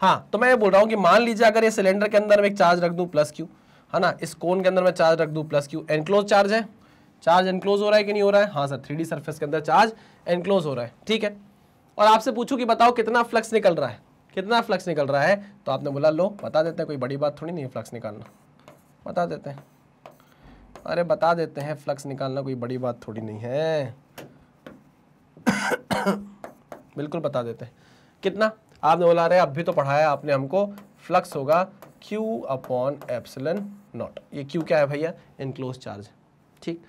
हाँ तो मैं ये बोल रहा हूँ कि मान लीजिए अगर ये सिलेंडर के अंदर मैं एक चार्ज रख दूँ प्लस क्यू है ना इस कोन के अंदर मैं चार्ज रख दूँ प्लस क्यू एनक्लोज चार्ज है चार्ज एनक्लोज हो रहा है कि नहीं हो रहा है हाँ सर थ्री डी सर्फेस के अंदर चार्ज एनक्लोज हो रहा है ठीक है और आपसे पूछूँ कि बताओ कितना फ्लक्स निकल रहा है कितना फ्लक्स निकल रहा है तो आपने बोला लो बता देते हैं कोई बड़ी बात थोड़ी नहीं है फ्लक्स निकालना बता देते हैं अरे बता देते हैं फ्लक्स निकालना कोई बड़ी बात थोड़ी नहीं है [COUGHS] बिल्कुल बता देते हैं कितना आपने बोला रहे अब भी तो पढ़ाया आपने हमको फ्लक्स होगा Q अपॉन एप्सलन नॉट ये Q क्या है भैया इनक्लोज चार्ज ठीक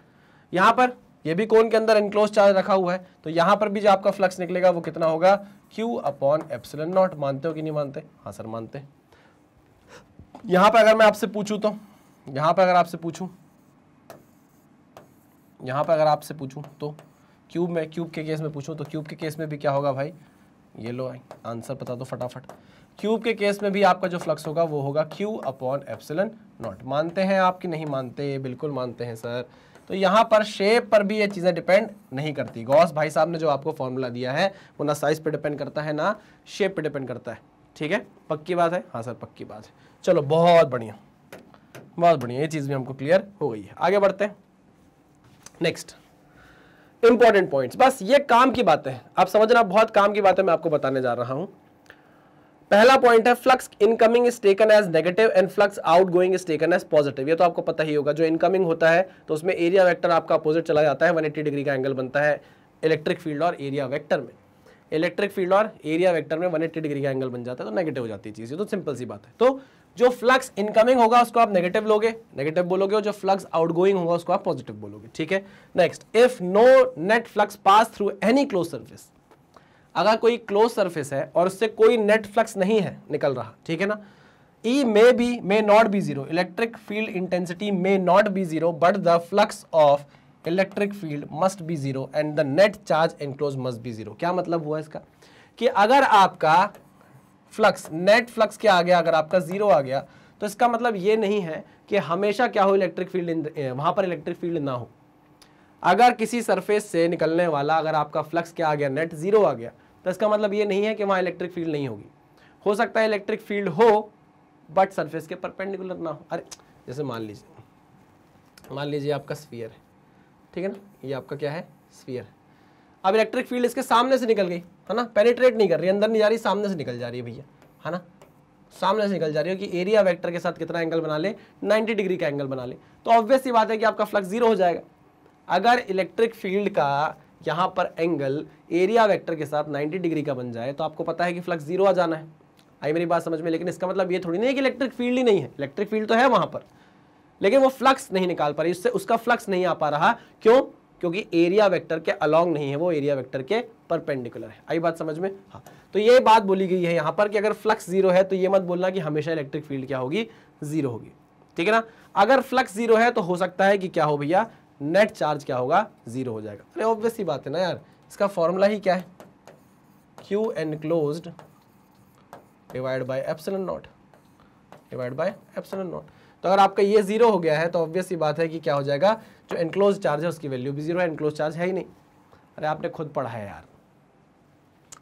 यहाँ पर ये भी कौन के अंदर इनक्लोज चार्ज रखा हुआ है तो यहां पर भी जो आपका फ्लक्स निकलेगा वो कितना होगा क्यू अपॉन एप्सिलन नॉट मानते हो कि नहीं मानते हाँ सर मानते यहां पर अगर मैं आपसे पूछूँ तो यहां पर अगर आपसे पूछूँ यहां पर अगर आपसे पूछूँ तो क्यूब में क्यूब के केस में पूछूँ तो क्यूब के केस में भी क्या होगा भाई ये लो आंसर बता दो फटाफट क्यूब के केस में भी आपका जो फ्लक्स होगा वो होगा क्यू अपॉन एप्सिलन नॉट मानते हैं आप कि नहीं मानते बिल्कुल मानते हैं सर तो यहाँ पर शेप पर भी ये चीज़ें डिपेंड नहीं करती गौस भाई साहब ने जो आपको फॉर्मूला दिया है वो ना साइज पर डिपेंड करता है ना शेप पर डिपेंड करता है ठीक है पक्की बात है हाँ सर पक्की बात है चलो बहुत बढ़िया बहुत बढ़िया ये चीज़ भी हमको क्लियर हो गई है आगे बढ़ते हैं नेक्स्ट इंपॉर्टेंट पॉइंट्स बस ये काम की बातें आप समझना बहुत काम की बातें मैं आपको बताने जा रहा हूँ पहला पॉइंट है flux incoming is taken as negative and flux outgoing is taken as positive ये तो आपको पता ही होगा जो इनकमिंग होता है तो उसमें एरिया वेक्टर आपका अपोजिट चला जाता है 180 डिग्री का एंगल बनता है इलेक्ट्रिक फील्ड और एरिया वेक्टर में इलेक्ट्रिक फील्ड और एरिया वेक्टर में 180 डिग्री का एंगल बन जाता है तो नेगेटिव हो जाती है चीज़ तो सिंपल सी बात है तो जो फ्लक्स इनकमिंग होगा उसको आप नेगेटिव लोगे नेगेटिव बोलोगे और जो फ्लक्स आउट होगा उसको आप पॉजिटिव बोलोगे ठीक है next if no net flux pass through any close surface अगर कोई क्लोज सरफेस है और उससे कोई नेट फ्लक्स नहीं है निकल रहा ठीक है ना E may be, may not be zero. Electric field intensity may not be zero, but the flux of electric field must be zero and the net charge enclosed must be zero. क्या मतलब हुआ इसका कि अगर आपका flux net flux क्या आ गया अगर आपका जीरो आ गया तो इसका मतलब ये नहीं है कि हमेशा क्या हो इलेक्ट्रिक फील्ड वहाँ पर इलेक्ट्रिक फील्ड ना हो अगर किसी सरफेस से निकलने वाला अगर आपका फ्लक्स क्या आ गया नेट जीरो आ गया तो इसका मतलब ये नहीं है कि वहाँ इलेक्ट्रिक फील्ड नहीं होगी हो सकता है इलेक्ट्रिक फील्ड हो बट सरफेस के परपेंडिकुलर ना हो अरे जैसे मान लीजिए मान लीजिए आपका स्फीयर है ठीक है ना ये आपका क्या है स्फीयर अब इलेक्ट्रिक फील्ड इसके सामने से निकल गई है ना पेनिट्रेट नहीं कर रही अंदर नहीं जा रही सामने से निकल जा रही है भैया है ना सामने से निकल जा रही हो कि एरिया वेक्टर के साथ कितना एंगल बना ले 90 डिग्री का एंगल बना ले तो ऑब्वियस ये बात है कि आपका फ्लक्स जीरो हो जाएगा अगर इलेक्ट्रिक फील्ड का यहाँ पर एंगल एरिया वेक्टर के साथ 90 डिग्री का बन जाए तो आपको पता है कि फ्लक्स जीरो आ जाना है आई मेरी बात समझ में लेकिन इसका मतलब ये थोड़ी नहीं है कि इलेक्ट्रिक फील्ड ही नहीं है इलेक्ट्रिक फील्ड तो है वहाँ पर लेकिन वो फ्लक्स नहीं निकाल पा रही उससे उसका फ्लक्स नहीं आ पा रहा क्यों क्योंकि एरिया वैक्टर के अलॉन्ग नहीं है वो एरिया वैक्टर के परपेंडिकुलर है आई बात समझ में हाँ तो ये बात बोली गई है यहाँ पर कि अगर फ्लक्स जीरो है तो ये मत बोलना कि हमेशा इलेक्ट्रिक फील्ड क्या होगी जीरो होगी ठीक है ना अगर फ्लक्स जीरो है तो हो सकता है कि क्या हो भैया नेट चार्ज क्या होगा जीरो हो जाएगा अरे ऑब्वियस ही बात है ना यार इसका फॉर्मूला ही क्या है Q enclose divide by epsilon naught divide by epsilon naught तो अगर आपका ये जीरो हो गया है तो ऑब्वियस ही बात है कि क्या हो जाएगा जो एनक्लोज चार्ज है उसकी वैल्यू भी जीरो है एनक्लोज चार्ज है ही नहीं अरे आपने खुद पढ़ा है यार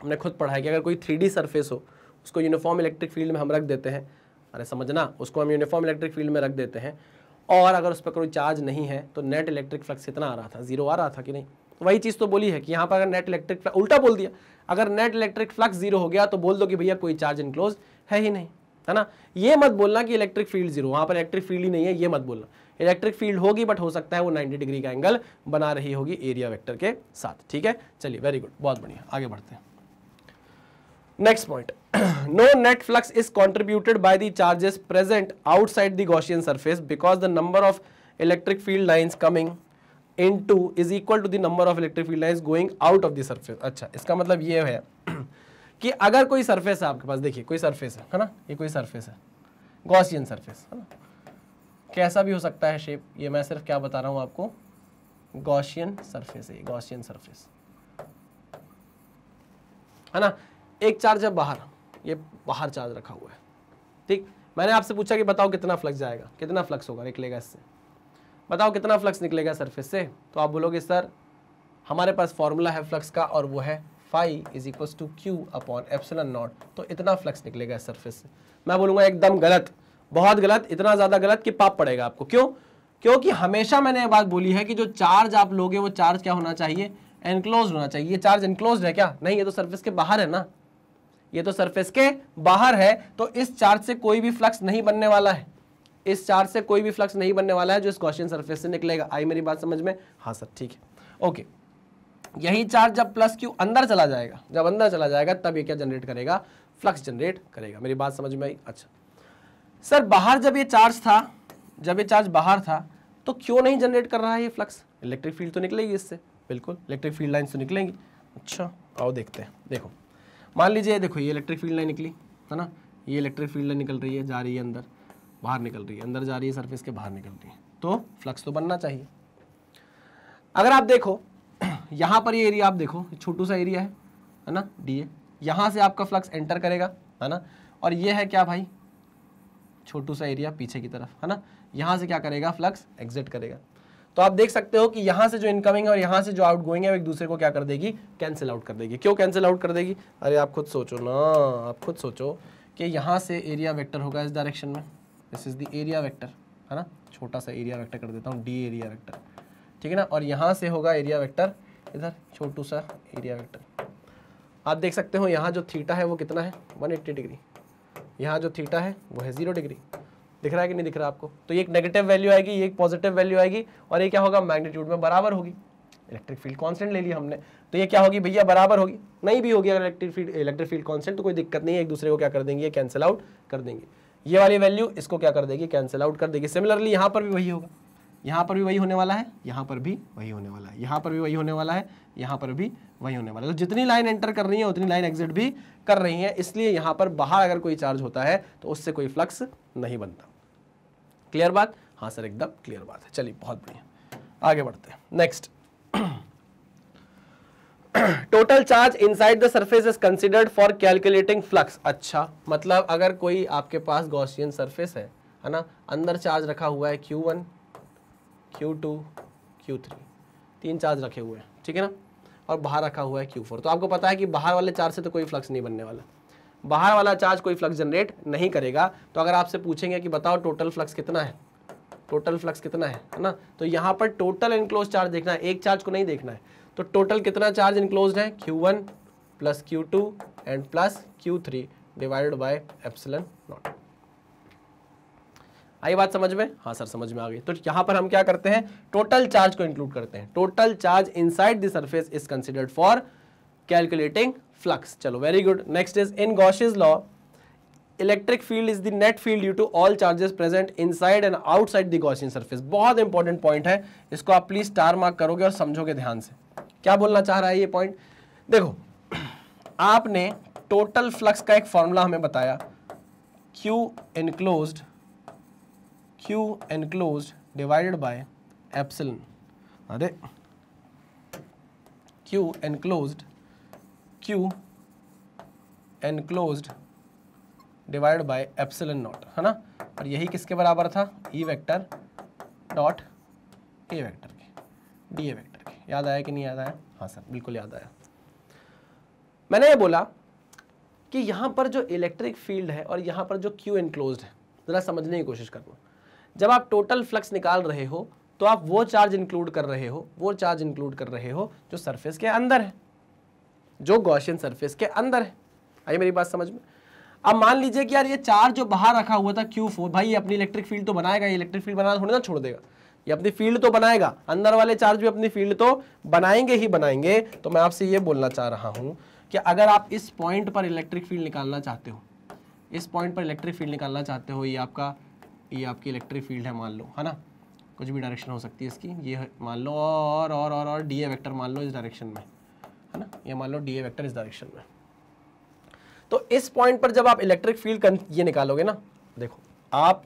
हमने खुद पढ़ा है कि अगर कोई थ्री सरफेस हो उसको यूनिफॉर्म इलेक्ट्रिक फील्ड में हम रख देते हैं अरे समझना उसको हम यूनिफॉर्म इलेक्ट्रिक फील्ड में रख देते हैं और अगर उस पर कोई चार्ज नहीं है तो नेट इलेक्ट्रिक फ्लक्स इतना आ रहा था जीरो आ रहा था कि नहीं तो वही चीज़ तो बोली है कि यहाँ पर अगर नेट इलेक्ट्रिक उल्टा बोल दिया अगर नेट इलेक्ट्रिक फ्लक्स जीरो हो गया तो बोल दो कि भैया कोई चार्ज इनक्लोज है ही नहीं है ना ये मत बोलना कि इलेक्ट्रिक फील्ड जीरो वहाँ पर इलेक्ट्रिक फील्ड ही नहीं है ये मत बोलना इलेक्ट्रिक फील्ड होगी बट हो सकता है वो नाइन्टी डिग्री का एंगल बना रही होगी एरिया वेक्टर के साथ ठीक है चलिए वेरी गुड बहुत बढ़िया आगे बढ़ते हैं next point no net flux is contributed by the charges present outside the Gaussian surface because the number of electric field lines coming into is equal to the number of electric field lines going out of the surface. अच्छा इसका मतलब ये है कि अगर कोई surface है आपके पास देखिए कोई सरफेस है है ना ये कोई सरफेस है गॉसियन सरफेस है ना कैसा भी हो सकता है शेप ये मैं सिर्फ क्या बता रहा हूँ आपको गॉशियन सरफेस है गॉशियन सरफेस है ना एक चार्ज है बाहर ये बाहर चार्ज रखा हुआ है ठीक मैंने आपसे पूछा कि बताओ कितना फ्लक्स जाएगा कितना फ्लक्स होगा निकलेगा इससे बताओ कितना फ्लक्स निकलेगा सरफेस से तो आप बोलोगे सर हमारे पास फॉर्मूला है फ्लक्स का और वो है five is equal to Q upon epsilon naught तो इतना फ्लक्स निकलेगा इस सरफेस से मैं बोलूँगा एकदम गलत बहुत गलत इतना ज़्यादा गलत कि पाप पड़ेगा आपको क्यों क्योंकि हमेशा मैंने ये बात बोली है कि जो चार्ज आप लोगे वो चार्ज क्या होना चाहिए एनक्लोज होना चाहिए ये चार्ज एनक्लोज है क्या नहीं ये तो सर्विस के बाहर है ना ये तो सरफेस के बाहर है तो इस चार्ज से कोई भी फ्लक्स नहीं बनने वाला है इस चार्ज से कोई भी फ्लक्स नहीं बनने वाला है जो इस क्वेश्चन सरफेस से निकलेगा आई मेरी बात समझ में हाँ सर ठीक है ओके यही चार्ज जब प्लस क्यू अंदर चला जाएगा जब अंदर चला जाएगा तब ये क्या जनरेट करेगा फ्लक्स जनरेट करेगा मेरी बात समझ में आई अच्छा सर बाहर जब ये चार्ज था जब ये चार्ज बाहर था तो क्यों नहीं जनरेट कर रहा है ये फ्लक्स इलेक्ट्रिक फील्ड तो निकलेगी इससे बिल्कुल इलेक्ट्रिक फील्ड लाइन तो निकलेंगी अच्छा आओ देखते हैं देखो मान लीजिए देखो ये इलेक्ट्रिक फील्ड लाइन निकली है ना ये इलेक्ट्रिक फील्ड लाइन निकल रही है जा रही है अंदर बाहर निकल रही है अंदर जा रही है सरफेस के बाहर निकल रही है तो फ्लक्स तो बनना चाहिए अगर आप देखो [CLEARS THROAT] यहाँ पर ये एरिया आप देखो छोटू सा एरिया है है ना डी ए यहाँ से आपका फ्लक्स एंटर करेगा है ना और ये है क्या भाई छोटू सा एरिया पीछे की तरफ है ना यहाँ से क्या करेगा फ्लक्स एग्जिट करेगा तो आप देख सकते हो कि यहाँ से जो इनकमिंग है और यहाँ से जो आउट गोइंग है वो एक दूसरे को क्या कर देगी कैंसिल आउट कर देगी क्यों कैंसिल आउट कर देगी अरे आप खुद सोचो ना आप खुद सोचो कि यहाँ से एरिया वेक्टर होगा इस डायरेक्शन में this is the area vector है ना छोटा सा एरिया वेक्टर कर देता हूँ डी एरिया वेक्टर ठीक है ना और यहाँ से होगा एरिया वेक्टर इधर छोटू सा एरिया वेक्टर आप देख सकते हो यहाँ जो थीटा है वो कितना है वन डिग्री यहाँ जो थीटा है वो है ज़ीरो डिग्री दिख रहा है कि नहीं दिख रहा आपको तो ये एक नेगेटिव वैल्यू आएगी ये एक पॉजिटिव वैल्यू आएगी और ये क्या होगा मैग्नीट्यूड में बराबर होगी इलेक्ट्रिक फील्ड कांस्टेंट ले लिया हमने तो ये क्या होगी भैया बराबर होगी नहीं भी होगी अगर electric field electric field constant तो कोई दिक्कत नहीं है एक दूसरे को क्या कर देंगे कैंसिल आउट कर देंगे ये वाली वैल्यू इसको क्या कर देगी कैंसिल आउट कर देगी सिमिलरली यहाँ पर भी वही होगा यहाँ पर भी वही होने वाला है यहाँ पर भी वही होने वाला है यहाँ पर भी वही होने वाला है यहाँ पर भी वही होने वाला है तो जितनी लाइन एंटर कर रही है उतनी लाइन एग्जिट भी कर रही है इसलिए यहाँ पर बाहर अगर कोई चार्ज होता है तो उससे कोई फ्लक्स नहीं बनता क्लियर बात हाँ सर एकदम क्लियर बात है चलिए बहुत बढ़िया आगे बढ़ते हैं next total charge inside the surface is considered for calculating flux अच्छा मतलब अगर कोई आपके पास गॉसियन सरफेस है है ना अंदर चार्ज रखा हुआ है Q one Q two Q three तीन चार्ज रखे हुए हैं ठीक है ना और बाहर रखा हुआ है क्यू फोर तो आपको पता है कि बाहर वाले चार्ज से तो कोई फ्लक्स नहीं बनने वाला बाहर वाला चार्ज कोई फ्लक्स जनरेट नहीं करेगा तो अगर आपसे पूछेंगे कि बताओ टोटल फ्लक्स कितना है टोटल फ्लक्स कितना है है ना तो यहाँ पर टोटल इनक्लोज चार्ज देखना है एक चार्ज को नहीं देखना है तो टोटल कितना चार्ज इनक्लोज है Q one plus Q two and plus Q three divided by epsilon naught आई बात समझ में हाँ सर समझ में आ गई तो यहाँ पर हम क्या करते हैं टोटल चार्ज को इंक्लूड करते हैं total charge inside the surface is considered for calculating flux चलो very good next is in Gauss's law electric field is the net field due to all charges present inside and outside the Gaussian surface बहुत important point है इसको आप please star mark करोगे और समझोगे ध्यान से क्या बोलना चाह रहा है ये पॉइंट देखो आपने टोटल फ्लक्स का एक फॉर्मूला हमें बताया Q enclosed, Q enclosed divided by epsilon. अरे Q enclosed Q enclose divide by epsilon naught है ना और यही किसके बराबर था E e vector dot A vector के डी ए वैक्टर के याद आया कि नहीं याद आया हाँ सर बिल्कुल याद आया मैंने ये बोला कि यहाँ पर जो इलेक्ट्रिक फील्ड है और यहाँ पर जो क्यू इनक्लोज है ज़रा समझने की कोशिश करना जब आप टोटल फ्लक्स निकाल रहे हो तो आप वो चार्ज इंक्लूड कर रहे हो वो चार्ज इंक्लूड कर रहे हो जो सरफेस के अंदर है जो गौशियन सरफेस के अंदर है आई मेरी बात समझ में अब मान लीजिए कि यार ये चार्ज जो बाहर रखा हुआ था क्यू फोर भाई ये अपनी इलेक्ट्रिक फील्ड तो बनाएगा ये इलेक्ट्रिक फील्ड बनाना थोड़ी ना छोड़ देगा ये अपनी फील्ड तो बनाएगा अंदर वाले चार्ज भी अपनी फील्ड तो बनाएंगे ही बनाएंगे तो मैं आपसे ये बोलना चाह रहा हूँ कि अगर आप इस पॉइंट पर इलेक्ट्रिक फील्ड निकालना चाहते हो इस पॉइंट पर इलेक्ट्रिक फील्ड निकालना चाहते हो ये आपका ये आपकी इलेक्ट्रिक फील्ड है मान लो है ना कुछ भी डायरेक्शन हो सकती है इसकी ये मान लो और और और डी ए वैक्टर मान लो इस डायरेक्शन में है ना ये मान लो डी ए वैक्टर इस डायरेक्शन में तो इस पॉइंट पर जब आप इलेक्ट्रिक फील्ड ये निकालोगे ना देखो आप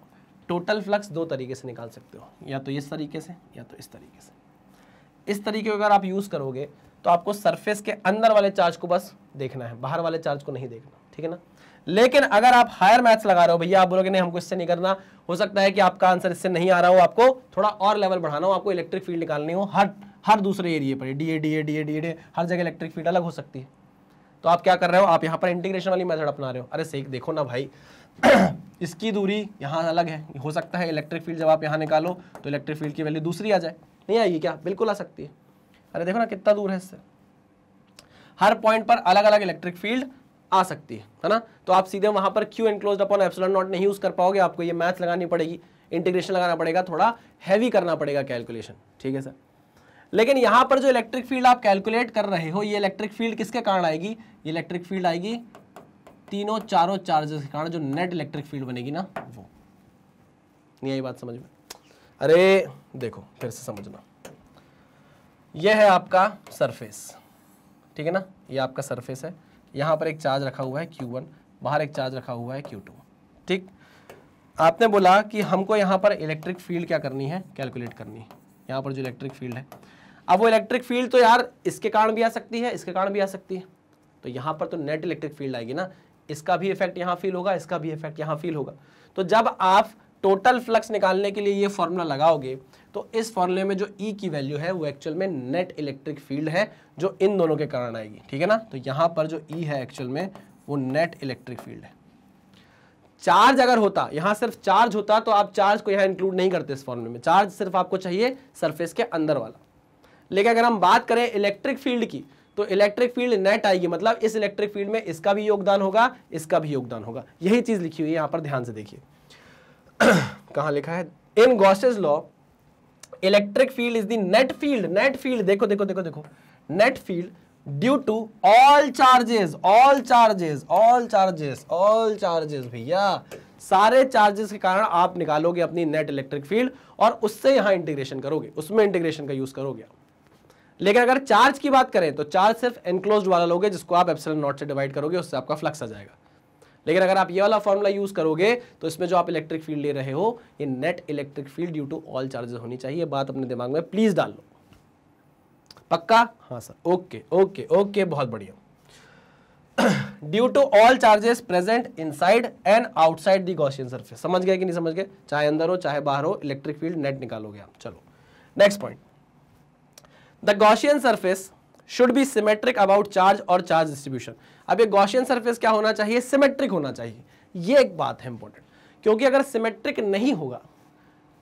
टोटल फ्लक्स दो तरीके से निकाल सकते हो या तो इस तरीके से या तो इस तरीके से इस तरीके को अगर आप यूज़ करोगे तो आपको सरफेस के अंदर वाले चार्ज को बस देखना है बाहर वाले चार्ज को नहीं देखना ठीक है ना लेकिन अगर आप हायर मैथ्स लगा रहे हो भैया आप बोलोगे नहीं हमको इससे नहीं करना हो सकता है कि आपका आंसर इससे नहीं आ रहा हो आपको थोड़ा और लेवल बढ़ाना हो आपको इलेक्ट्रिक फील्ड निकालनी हो हर हर दूसरे एरिए पर D A D A D A D A हर जगह इलेक्ट्रिक फील्ड अलग हो सकती है तो आप क्या कर रहे हो आप यहाँ पर इंटीग्रेशन वाली मेथड अपना रहे हो अरे सही देखो ना भाई [CLEARS THROAT] इसकी दूरी यहाँ अलग है हो सकता है इलेक्ट्रिक फील्ड जब आप यहाँ निकालो तो इलेक्ट्रिक फील्ड की वैल्यू दूसरी आ जाए नहीं आएगी क्या बिल्कुल आ सकती है अरे देखो ना कितना दूर है इससे हर पॉइंट पर अलग अलग इलेक्ट्रिक फील्ड आ सकती है है ना तो आप सीधे वहाँ पर Q enclose upon epsilon naught नहीं यूज़ कर पाओगे आपको ये मैथ लगानी पड़ेगी इंटीग्रेशन लगाना पड़ेगा थोड़ा हैवी करना पड़ेगा कैलकुलेशन ठीक है सर लेकिन यहां पर जो इलेक्ट्रिक फील्ड आप कैलकुलेट कर रहे हो ये इलेक्ट्रिक फील्ड किसके कारण आएगी ये इलेक्ट्रिक फील्ड आएगी तीनों चारों चार्जेस के कारण जो नेट इलेक्ट्रिक फील्ड बनेगी ना वो नहीं आई बात समझ में अरे देखो फिर से समझना यह है आपका सरफेस ठीक है ना ये आपका सरफेस है यहाँ पर एक चार्ज रखा हुआ है वन बाहर एक चार्ज रखा हुआ है टू ठीक आपने बोला कि हमको यहां पर इलेक्ट्रिक फील्ड क्या करनी है कैलकुलेट करनी है यहाँ पर जो इलेक्ट्रिक फील्ड है अब वो इलेक्ट्रिक फील्ड तो यार इसके कारण भी आ सकती है इसके कारण भी आ सकती है तो यहाँ पर तो नेट इलेक्ट्रिक फील्ड आएगी ना इसका भी इफेक्ट यहाँ फील होगा इसका भी इफेक्ट यहाँ फील होगा तो जब आप टोटल फ्लक्स निकालने के लिए ये फॉर्मूला लगाओगे तो इस फॉर्मूले में जो ई e की वैल्यू है वो एक्चुअल में नेट इलेक्ट्रिक फील्ड है जो इन दोनों के कारण आएगी ठीक है ना तो यहाँ पर जो ई e है एक्चुअल में वो नेट इलेक्ट्रिक फील्ड है चार्ज अगर होता यहाँ सिर्फ चार्ज होता तो आप चार्ज को यहाँ इंक्लूड नहीं करते इस फॉर्मूले में चार्ज सिर्फ आपको चाहिए सरफेस के अंदर वाला लेकिन अगर हम बात करें इलेक्ट्रिक फील्ड की तो इलेक्ट्रिक फील्ड नेट आएगी मतलब इस इलेक्ट्रिक फील्ड में इसका भी योगदान होगा इसका भी योगदान होगा यही चीज़ लिखी हुई है यहां पर ध्यान से देखिए [CLEARS THROAT] कहा लिखा है in Gauss's law electric field is that field net field देखो देखो देखो देखो net field due to all charges all charges all charges all charges भैया सारे चार्जेस के कारण आप निकालोगे अपनी नेट इलेक्ट्रिक फील्ड और उससे यहां इंटीग्रेशन करोगे उसमें इंटीग्रेशन का यूज करोगे लेकिन अगर चार्ज की बात करें तो चार्ज सिर्फ एनक्लोज वाला लोगे जिसको आप एप्सल नॉट से डिवाइड करोगे उससे आपका फ्लक्स आ जाएगा लेकिन अगर आप ये वाला फॉर्मूला यूज करोगे तो इसमें जो आप इलेक्ट्रिक फील्ड ले रहे हो ये net electric field due to all charges होनी चाहिए बात अपने दिमाग में प्लीज डाल लो पक्का हाँ सर ओके ओके ओके बहुत बढ़िया due to all charges present inside and outside the Gaussian surface समझ गए कि नहीं समझ गए चाहे अंदर हो चाहे बाहर हो इलेक्ट्रिक फील्ड नेट निकालोगे आप चलो next point the Gaussian surface should be symmetric about charge और चार्ज डिस्ट्रीब्यूशन अब ये गॉशियन सर्फेस क्या होना चाहिए सिमेट्रिक होना चाहिए ये एक बात है इंपॉर्टेंट क्योंकि अगर सिमेट्रिक नहीं होगा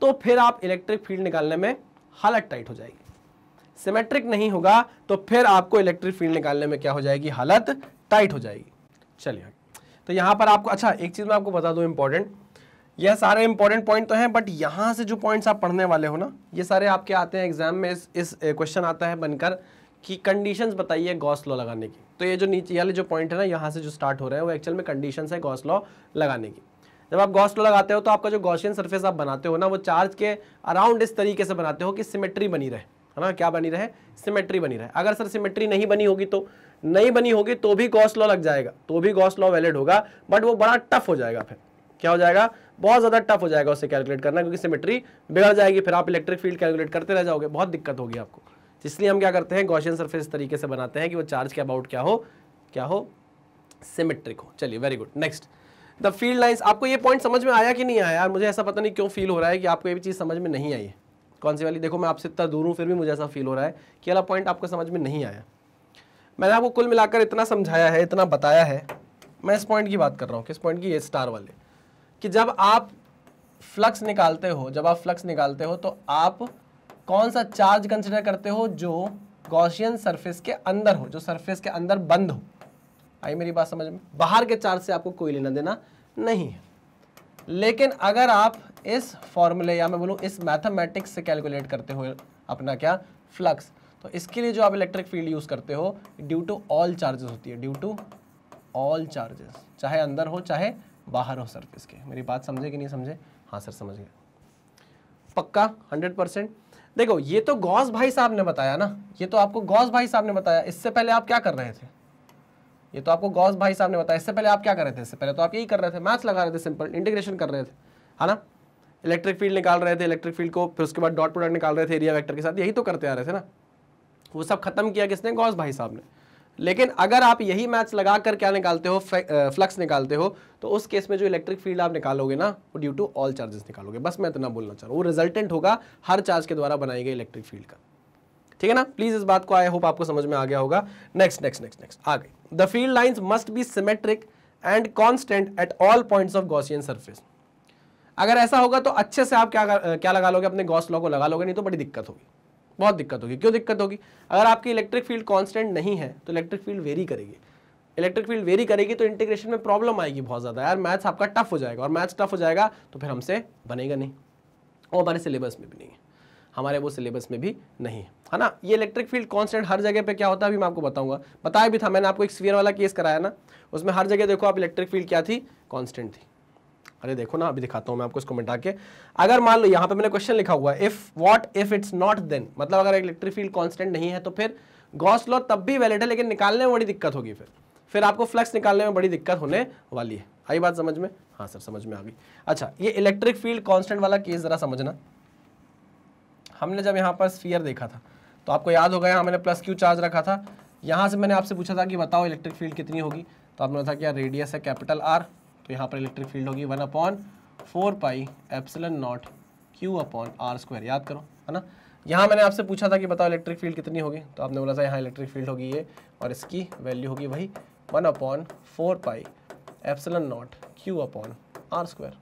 तो फिर आप इलेक्ट्रिक फील्ड निकालने में हालत टाइट हो जाएगी सिमेट्रिक नहीं होगा तो फिर आपको इलेक्ट्रिक फील्ड निकालने में क्या हो जाएगी हालत टाइट हो जाएगी चलिए तो यहां पर आपको अच्छा एक चीज़ मैं आपको बता दू इंपॉर्टेंट यह सारे इंपॉर्टेंट पॉइंट तो हैं बट यहाँ से जो पॉइंट्स आप पढ़ने वाले हो ना ये सारे आपके आते हैं एग्जाम में इस क्वेश्चन आता है बनकर कि कंडीशंस बताइए गॉस लॉ लगाने की तो ये जो नीचे वाले जो पॉइंट है ना यहाँ से जो स्टार्ट हो रहे हैं वो एक्चुअल में कंडीशंस है गॉस लॉ लगाने की जब आप गॉस लॉ लगाते हो तो आपका जो गॉसियन सर्फेस आप बनाते हो ना वो चार्ज के अराउंड इस तरीके से बनाते हो कि सिमेट्री बनी रहे है ना क्या बनी रहे सिमेट्री बनी रहे अगर सर सिमेट्री नहीं बनी होगी तो नहीं बनी होगी तो भी गॉस लॉ लग जाएगा तो भी गॉस लॉ वैलिड होगा बट वो बड़ा टफ हो जाएगा फिर क्या हो जाएगा बहुत ज़्यादा टफ हो जाएगा उसे कैलकुलेट करना क्योंकि सिमेट्री बिगड़ जाएगी फिर आप इलेक्ट्रिक फील्ड कैलकुलेट करते रह जाओगे बहुत दिक्कत होगी आपको इसलिए हम क्या करते हैं गौशियन सरफेस तरीके से बनाते हैं कि वो चार्ज के अबाउट क्या हो क्या हो सिमेट्रिक हो चलिए very good next the field lines आपको ये पॉइंट समझ में आया कि नहीं आया यार मुझे ऐसा पता नहीं क्यों फील हो रहा है कि आपको ये भी चीज़ समझ में नहीं आई है कौन सी वाली देखो मैं आपसे इतना दूर हूँ फिर भी मुझे ऐसा फील हो रहा है कि अला पॉइंट आपको समझ में नहीं आया मैंने आपको कुल मिलाकर इतना समझाया है इतना बताया है मैं इस पॉइंट की बात कर रहा हूँ किस पॉइंट की ये स्टार वाले कि जब आप फ्लक्स निकालते हो जब आप फ्लक्स निकालते हो तो आप कौन सा चार्ज कंसिडर करते हो जो गॉशियन सरफेस के अंदर हो जो सरफेस के अंदर बंद हो आई मेरी बात समझ में बाहर के चार्ज से आपको कोई लेना देना नहीं है लेकिन अगर आप इस फॉर्मूले या मैं बोलूँ इस मैथमेटिक्स से कैलकुलेट करते हो अपना क्या फ्लक्स तो इसके लिए जो आप इलेक्ट्रिक फील्ड यूज़ करते हो ड्यू टू ऑल चार्जेस होती है ड्यू टू ऑल चार्जेस चाहे अंदर हो चाहे बाहर हो सर के मेरी बात समझे कि नहीं समझे हाँ सर समझ गए पक्का हंड्रेड परसेंट देखो ये तो गौस भाई साहब ने बताया ना ये तो आपको गौस भाई साहब ने बताया इससे पहले आप क्या कर रहे थे ये तो आपको गौस भाई साहब ने बताया इससे पहले आप क्या कर रहे थे इससे पहले तो आप यही कर रहे थे मैथ्स लगा रहे थे सिंपल इंटीग्रेशन कर रहे थे है ना इलेक्ट्रिक फील्ड निकाल रहे थे इलेक्ट्रिक फील्ड को फिर उसके बाद डॉट प्रोडक्ट निकाल रहे थे एरिया वैक्टर के साथ यही तो करते आ रहे थे ना वो सब खत्म किया किसने गौस भाई साहब ने लेकिन अगर आप यही मैच लगा कर क्या निकालते हो फ्लक्स निकालते हो तो उस केस में जो इलेक्ट्रिक फील्ड आप निकालोगे ना वो ड्यू टू ऑल चार्जेस निकालोगे बस मैं इतना बोलना चाह रहा हूँ वो रिजल्टेंट होगा हर चार्ज के द्वारा बनाई गई इलेक्ट्रिक फील्ड का ठीक है ना प्लीज इस बात को आई होप आपको समझ में आ गया होगा नेक्स्ट नेक्स्ट नेक्स्ट नेक्स्ट आ गई the field lines must be symmetric and constant at all points of Gaussian surface अगर ऐसा होगा तो अच्छे से आप क्या क्या लगा लोगे अपने गॉस लॉ को लगा लोगे नहीं तो बड़ी दिक्कत होगी बहुत दिक्कत होगी क्यों दिक्कत होगी अगर आपकी इलेक्ट्रिक फील्ड कांस्टेंट नहीं है तो इलेक्ट्रिक फील्ड वेरी करेगी इलेक्ट्रिक फील्ड वेरी करेगी तो इंटीग्रेशन में प्रॉब्लम आएगी बहुत ज़्यादा यार मैथ्स आपका टफ हो जाएगा और मैथ्स टफ हो जाएगा तो फिर हमसे बनेगा नहीं और हमारे सिलेबस में भी नहीं है हमारे वो सिलेबस में भी नहीं है ना ये इलेक्ट्रिक फील्ड कॉन्स्टेंट हर जगह पर क्या होता है अभी मैं आपको बताऊंगा बताया भी था मैंने आपको एक स्फीयर वाला केस कराया ना उसमें हर जगह देखो आप इलेक्ट्रिक फील्ड क्या थी कॉन्स्टेंट थी अरे देखो ना अभी दिखाता हूँ मैं आपको इसको मिटा के अगर मान लो यहाँ पे मैंने क्वेश्चन लिखा हुआ है if what if it's not then मतलब अगर इलेक्ट्रिक फील्ड कांस्टेंट नहीं है तो फिर गॉस लॉ तब भी वैलिड है लेकिन निकालने में बड़ी दिक्कत होगी फिर फिर आपको फ्लक्स निकालने में बड़ी दिक्कत होने वाली है आई बात समझ में हाँ सर समझ में आ गई अच्छा ये इलेक्ट्रिक फील्ड कॉन्स्टेंट वाला केस ज़रा समझना हमने जब यहाँ पर स्फियर देखा था तो आपको याद होगा यहाँ मैंने प्लस क्यू चार्ज रखा था यहाँ से मैंने आपसे पूछा था कि बताओ इलेक्ट्रिक फील्ड कितनी होगी तो आपने बताया कि रेडियस है कैपिटल आर तो यहाँ पर इलेक्ट्रिक फील्ड होगी one upon four pi epsilon naught Q upon R square याद करो है ना यहाँ मैंने आपसे पूछा था कि बताओ इलेक्ट्रिक फील्ड कितनी होगी तो आपने बोला था यहाँ इलेक्ट्रिक फील्ड होगी ये और इसकी वैल्यू होगी वही one upon four pi epsilon naught Q upon R square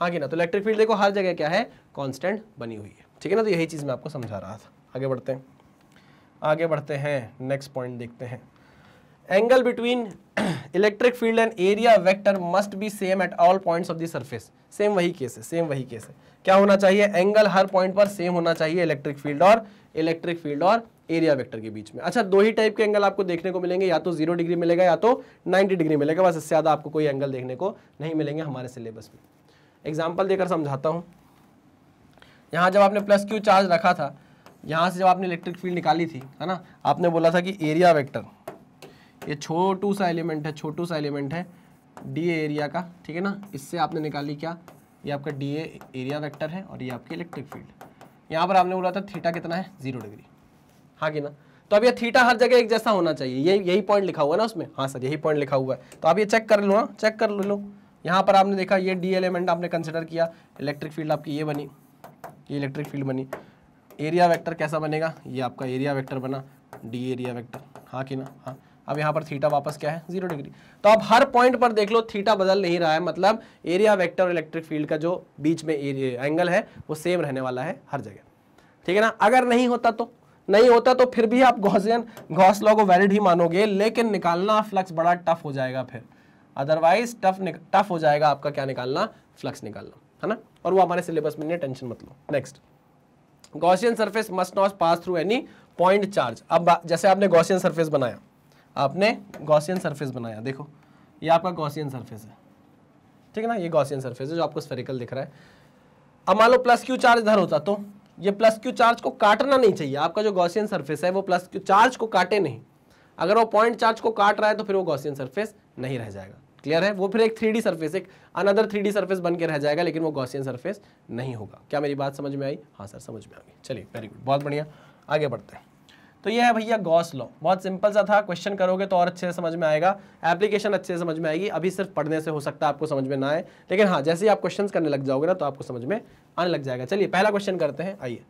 हाँ कि ना तो इलेक्ट्रिक फील्ड देखो हर जगह क्या है कॉन्स्टेंट बनी हुई है ठीक है ना तो यही चीज़ मैं आपको समझा रहा था आगे बढ़ते हैं आगे बढ़ते हैं नेक्स्ट पॉइंट देखते हैं angle between electric field and area vector must be same at all points of the surface same वही केस है सेम वही केस है क्या होना चाहिए एंगल हर पॉइंट पर सेम होना चाहिए इलेक्ट्रिक फील्ड और इलेक्ट्रिक फील्ड और एरिया वेक्टर के बीच में अच्छा दो ही टाइप के एंगल आपको देखने को मिलेंगे या तो जीरो डिग्री मिलेगा या तो नाइन्टी डिग्री मिलेगा बस इससे ज़्यादा आपको कोई एंगल देखने को नहीं मिलेंगे हमारे सिलेबस में एग्जाम्पल देकर समझाता हूँ यहाँ जब आपने प्लस क्यू चार्ज रखा था यहाँ से जब आपने इलेक्ट्रिक फील्ड निकाली थी है ना आपने बोला था कि एरिया वैक्टर ये छोटू सा एलिमेंट है छोटू सा एलिमेंट है डी एरिया का ठीक है ना इससे आपने निकाली क्या ये आपका डी एरिया वेक्टर है और ये आपकी इलेक्ट्रिक फील्ड यहाँ पर आपने बोला था थीटा कितना है जीरो डिग्री हाँ कि ना तो अब ये थीटा हर जगह एक जैसा होना चाहिए ये यही पॉइंट लिखा हुआ है ना उसमें हाँ सर यही पॉइंट लिखा हुआ है तो आप ये चेक कर लो ना हाँ, चेक कर लो यहाँ पर आपने देखा ये डी एलिमेंट आपने कंसिडर किया इलेक्ट्रिक फील्ड आपकी ये बनी ये इलेक्ट्रिक फील्ड बनी एरिया वैक्टर कैसा बनेगा ये आपका एरिया वैक्टर बना डी एरिया वैक्टर हाँ कि ना हाँ अब यहाँ पर थीटा वापस क्या है जीरो डिग्री तो अब हर पॉइंट पर देख लो थीटा बदल नहीं रहा है मतलब एरिया वेक्टर और इलेक्ट्रिक फील्ड का जो बीच में एरिया एंगल है वो सेम रहने वाला है हर जगह ठीक है ना अगर नहीं होता तो नहीं होता तो फिर भी आप घोसियन गॉस लॉ को वैलिड ही मानोगे लेकिन निकालना फ्लक्स बड़ा टफ हो जाएगा फिर अदरवाइज टफ टफ हो जाएगा आपका क्या निकालना फ्लक्स निकालना है ना और वो हमारे सिलेबस में नहीं टेंशन मत लो next Gaussian surface must not pass through any point charge अब जैसे आपने गौसियन सर्फेस बनाया आपने गॉसियन सरफेस बनाया देखो ये आपका गॉसियन सरफेस है ठीक है ना ये गॉसियन सरफेस है जो आपको स्फेरिकल दिख रहा है अब मान लो प्लस क्यू चार्ज इधर होता तो ये प्लस क्यू चार्ज को काटना नहीं चाहिए आपका जो गॉसियन सरफेस है वो प्लस क्यू चार्ज को काटे नहीं अगर वो पॉइंट चार्ज को काट रहा है तो फिर वो गॉसियन सरफेस नहीं रह जाएगा क्लियर है वो फिर एक थ्री सरफेस एक अनदर थ्री सरफेस बन के रह जाएगा लेकिन वो गॉसियन सरफेस नहीं होगा क्या मेरी बात समझ में आई हाँ सर समझ में आ गई चलिए वेरी गुड बहुत बढ़िया आगे बढ़ते हैं तो ये है भैया गॉस लॉ बहुत सिंपल सा था क्वेश्चन करोगे तो और अच्छे से समझ में आएगा एप्लीकेशन अच्छे से समझ में आएगी अभी सिर्फ पढ़ने से हो सकता है आपको समझ में ना आए लेकिन हाँ जैसे ही आप क्वेश्चन करने लग जाओगे ना तो आपको समझ में आने लग जाएगा चलिए पहला क्वेश्चन करते हैं आइए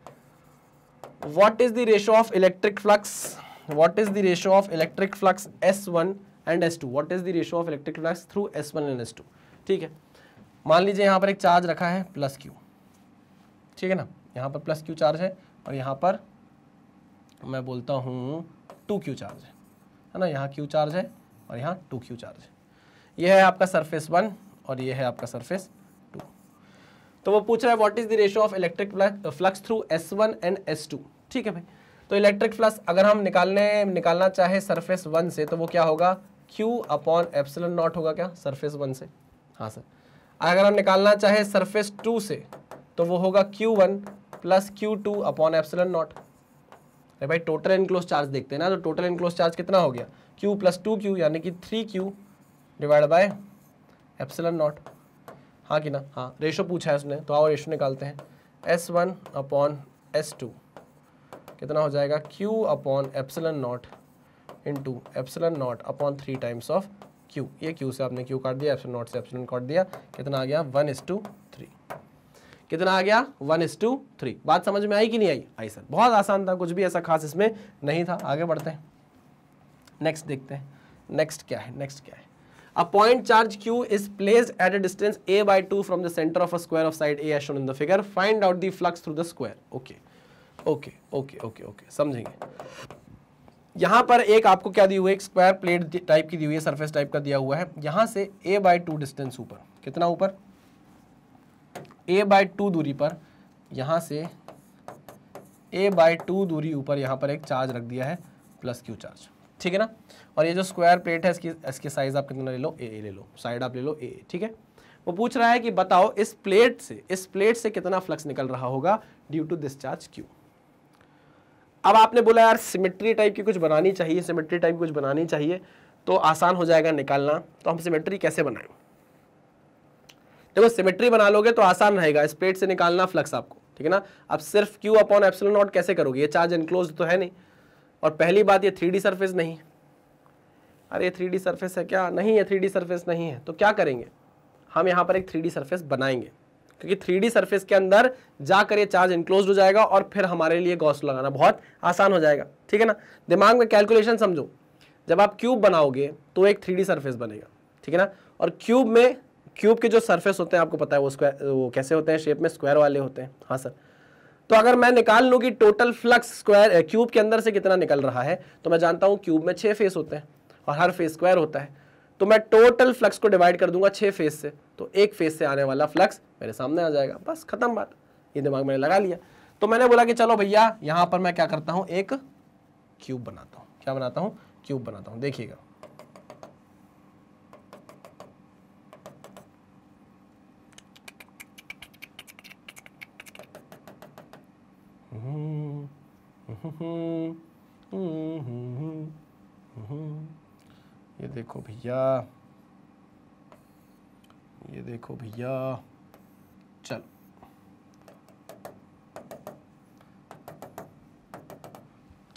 what is the ratio of electric flux what is the ratio of electric flux S one and S two what is the ratio of electric flux through S one and S two ठीक है मान लीजिए यहाँ पर एक charge रखा है plus Q ठीक है ना यहाँ पर प्लस क्यू चार्ज है और यहाँ पर तो मैं बोलता हूँ टू क्यू चार्ज है है ना यहाँ क्यू चार्ज है और यहाँ टू क्यू चार्ज है यह है आपका सरफेस वन और यह है आपका सरफेस टू तो वो पूछ रहा है what is the ratio of electric flux through S one and S two ठीक है भाई तो इलेक्ट्रिक फ्लक्स अगर हम निकालने निकालना चाहे सरफेस वन से तो वो क्या होगा क्यू अपॉन एप्सलन नॉट होगा क्या सरफेस वन से हाँ सर अगर हम निकालना चाहे सरफेस टू से तो वो होगा Q one plus Q two upon epsilon naught अरे भाई टोटल एनक्लोज चार्ज देखते हैं ना तो टोटल एनक्लोज चार्ज कितना हो गया क्यू प्लस टू क्यू यानी कि three Q divide by epsilon naught हाँ कि ना हाँ रेशो पूछा है उसने तो आओ रेशो निकालते हैं S one upon S two कितना हो जाएगा Q upon epsilon naught into epsilon naught upon three times of Q ये क्यू से आपने क्यू काट दिया एप्सलन नॉट से एप्सलन काट दिया कितना आ गया वन इस टू थ्री कितना आ गया वन इज टू थ्री बात समझ में आई कि नहीं आई आई सर बहुत आसान था कुछ भी ऐसा खास इसमें नहीं था आगे बढ़ते हैं नेक्स्ट देखते हैं नेक्स्ट क्या है नेक्स्ट क्या है a point charge Q is place at a distance A by two from the centre of a square of side A as in the figure find out the flux through the square okay okay okay okay okay समझेंगे यहाँ पर एक आपको क्या दी हुई है एक square plate type की दी हुई है सरफेस टाइप का दिया हुआ है यहाँ से ए बाई टू डिस्टेंस ऊपर कितना ऊपर ए बाई टू दूरी पर यहाँ से ए बाई टू दूरी ऊपर यहाँ पर एक चार्ज रख दिया है प्लस क्यू चार्ज ठीक है ना और ये जो स्क्वायर प्लेट है इसकी इसके साइज आप कितना ले लो ए ए ले लो साइड आप ले लो ए ठीक है वो पूछ रहा है कि बताओ इस प्लेट से इस प्लेट से कितना फ्लक्स निकल रहा होगा due to this charge Q अब आपने बोला यार सिमेट्री टाइप की कुछ बनानी चाहिए सिमेट्री टाइप की कुछ बनानी चाहिए तो आसान हो जाएगा निकालना तो हम सिमेट्री कैसे बनाएं देखो सिमेट्री बना लोगे तो आसान रहेगा स्प्रेड से निकालना फ्लक्स आपको ठीक है ना अब सिर्फ क्यू अपॉन एप्सिलो नॉट कैसे करोगे ये चार्ज इनक्लोज तो है नहीं और पहली बात ये थ्री डी सरफेस नहीं है अरे थ्री डी सरफेस है क्या नहीं है थ्री डी सरफेस नहीं है तो क्या करेंगे हम यहाँ पर एक थ्री डी सरफेस बनाएंगे क्योंकि थ्री डी सरफेस के अंदर जाकर ये चार्ज इनक्लोज हो जाएगा और फिर हमारे लिए गॉस लगाना बहुत आसान हो जाएगा ठीक है ना दिमाग में कैलकुलेशन समझो जब आप क्यूब बनाओगे तो एक थ्री डी सरफेस बनेगा ठीक है ना और क्यूब में क्यूब के जो सरफेस होते हैं आपको पता है वो स्क्वायर वो कैसे होते हैं शेप में स्क्वायर वाले होते हैं हाँ सर तो अगर मैं निकाल लूँ कि टोटल फ्लक्स स्क्वायर क्यूब के अंदर से कितना निकल रहा है तो मैं जानता हूँ क्यूब में छः फेस होते हैं और हर फेस स्क्वायर होता है तो मैं टोटल फ्लक्स को डिवाइड कर दूंगा छः फेस से तो एक फेस से आने वाला फ्लक्स मेरे सामने आ जाएगा बस खत्म बात ये दिमाग मैंने लगा लिया तो मैंने बोला कि चलो भैया यहाँ पर मैं क्या करता हूँ एक क्यूब बनाता हूँ क्या बनाता हूँ क्यूब बनाता हूँ देखिएगा ये देखो भैया ये देखो भैया चल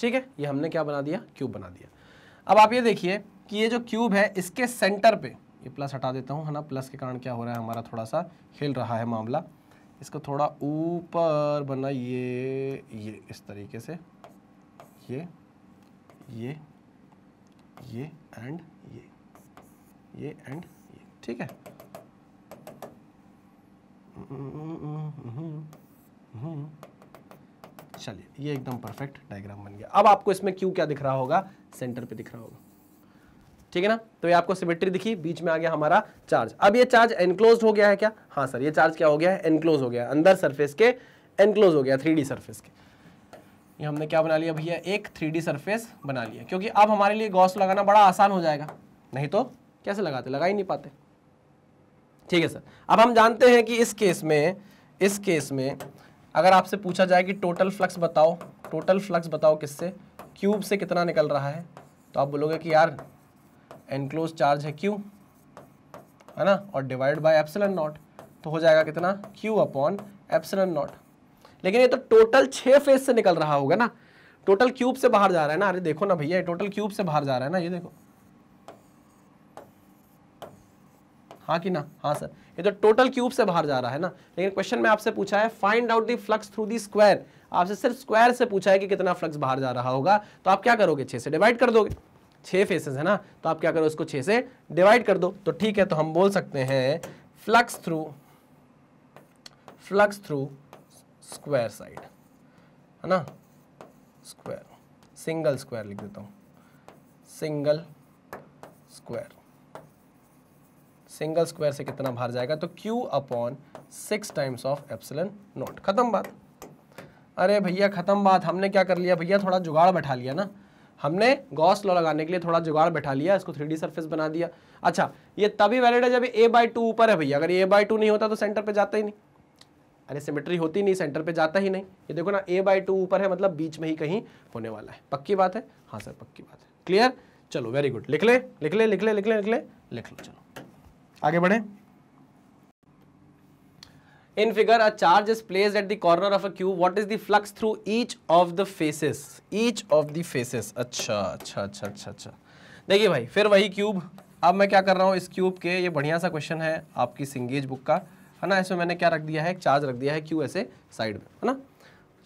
ठीक है ये हमने क्या बना दिया क्यूब बना दिया अब आप ये देखिए कि ये जो क्यूब है इसके सेंटर पे ये प्लस हटा देता हूं है ना प्लस के कारण क्या हो रहा है हमारा थोड़ा सा हिल रहा है मामला इसको थोड़ा ऊपर बनाइए ये इस तरीके से ये ये ये एंड ये ये एंड ये ठीक है चलिए ये एकदम परफेक्ट डायग्राम बन गया अब आपको इसमें क्यों क्या दिख रहा होगा सेंटर पे दिख रहा होगा ठीक है ना तो ये आपको सिमेट्री दिखी बीच में आ गया हमारा चार्ज अब ये चार्ज एनक्लोज हो गया है क्या हाँ सर ये चार्ज क्या हो गया है एनक्लोज हो गया अंदर सरफेस के एनक्लोज हो गया थ्री सरफेस के ये हमने क्या बना लिया भैया एक थ्री सरफेस बना लिया क्योंकि अब हमारे लिए गॉस लगाना बड़ा आसान हो जाएगा नहीं तो कैसे लगाते लगा ही नहीं पाते ठीक है सर अब हम जानते हैं कि इस केस में इस केस में अगर आपसे पूछा जाए कि टोटल फ्लक्स बताओ टोटल फ्लक्स बताओ किससे क्यूब से कितना निकल रहा है तो आप बोलोगे कि यार एनक्लोज चार्ज है क्यू है ना और डिवाइड बाय एप्सिलन नॉट तो हो जाएगा कितना क्यू अपॉन एप्सिलन नॉट लेकिन ये तो टोटल छः फेस से निकल रहा होगा ना टोटल क्यूब से बाहर जा रहा है ना अरे देखो ना भैया टोटल क्यूब से बाहर जा रहा है ना ये देखो हाँ कि ना हाँ सर ये तो टोटल क्यूब से बाहर जा रहा है ना लेकिन क्वेश्चन में आपसे पूछा है find out the flux through the square आपसे सिर्फ स्क्वायर से पूछा है कि कितना फ्लक्स बाहर जा रहा होगा तो आप क्या करोगे छः से डिवाइड कर दोगे छः फेसेस है ना तो आप क्या करो उसको छः से डिवाइड कर दो तो ठीक है तो हम बोल सकते हैं flux through flux through square side है ना स्क्वायर सिंगल स्क्वायर लिख देता हूँ सिंगल स्क्वायर सिंगल स्क्वायर से कितना बाहर जाएगा तो Q upon six times of epsilon naught खत्म बात अरे भैया खत्म बात हमने क्या कर लिया भैया थोड़ा जुगाड़ बैठा लिया ना हमने गॉस लॉ लगाने के लिए थोड़ा जुगाड़ बैठा लिया इसको थ्री सरफेस बना दिया अच्छा ये तभी वैलिड है जब ए बाई टू ऊपर है भैया अगर ए बाई टू नहीं होता तो सेंटर पर जाता ही नहीं अरे सिमेट्री होती नहीं सेंटर पे जाता ही नहीं ये देखो ना ए बाई टू ऊपर है मतलब बीच में ही कहीं होने वाला है पक्की बात है हाँ सर पक्की बात है क्लियर चलो वेरी गुड लिख ले लिख ले लिख ले लिख ले लिख ले लिख लो चलो आगे बढ़े in figure a charge is place at corner of a a cube. Is is through each of the faces each of Each of अच्छा अच्छा अच्छा अच्छा अच्छा देखिए भाई फिर वही क्यूब अब मैं क्या कर रहा हूँ इस क्यूब के ये बढ़िया सा क्वेश्चन है आपकी सिंगेज बुक का है ना इसमें मैंने क्या रख दिया है एक चार्ज रख दिया है क्यू ऐसे साइड में है ना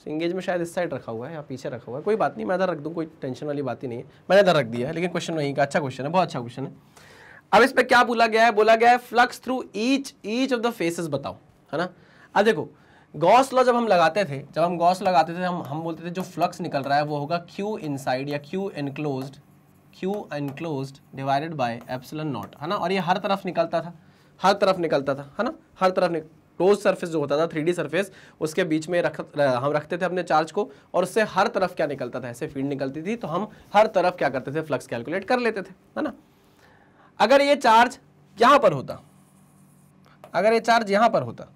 सिंगेज में शायद इस साइड रखा हुआ है या पीछे रखा हुआ है कोई बात नहीं मैं इधर रख दूँ कोई टेंशन वाली बात ही नहीं है मैंने इधर रख दिया है लेकिन क्वेश्चन वहीं का अच्छा क्वेश्चन है बहुत अच्छा क्वेश्चन है अब इस पर क्या बोला गया है बोला गया है flux through each each of the faces बताओ है ना अब देखो गॉस लॉ जब हम लगाते थे जब हम गॉस लगाते थे हम हम बोलते थे जो फ्लक्स निकल रहा है वो होगा क्यू इनसाइड या Q enclose Q enclose divided by epsilon naught है ना और ये हर तरफ निकलता था हर तरफ निकलता था है ना हर तरफ क्लोज सरफेस जो होता था थ्री डी सरफेस उसके बीच में रख हम रखते थे अपने चार्ज को और उससे हर तरफ क्या निकलता था ऐसे फील्ड निकलती थी तो हम हर तरफ क्या करते थे फ्लक्स कैलकुलेट कर लेते थे है ना अगर ये चार्ज यहाँ पर होता अगर ये चार्ज यहाँ पर होता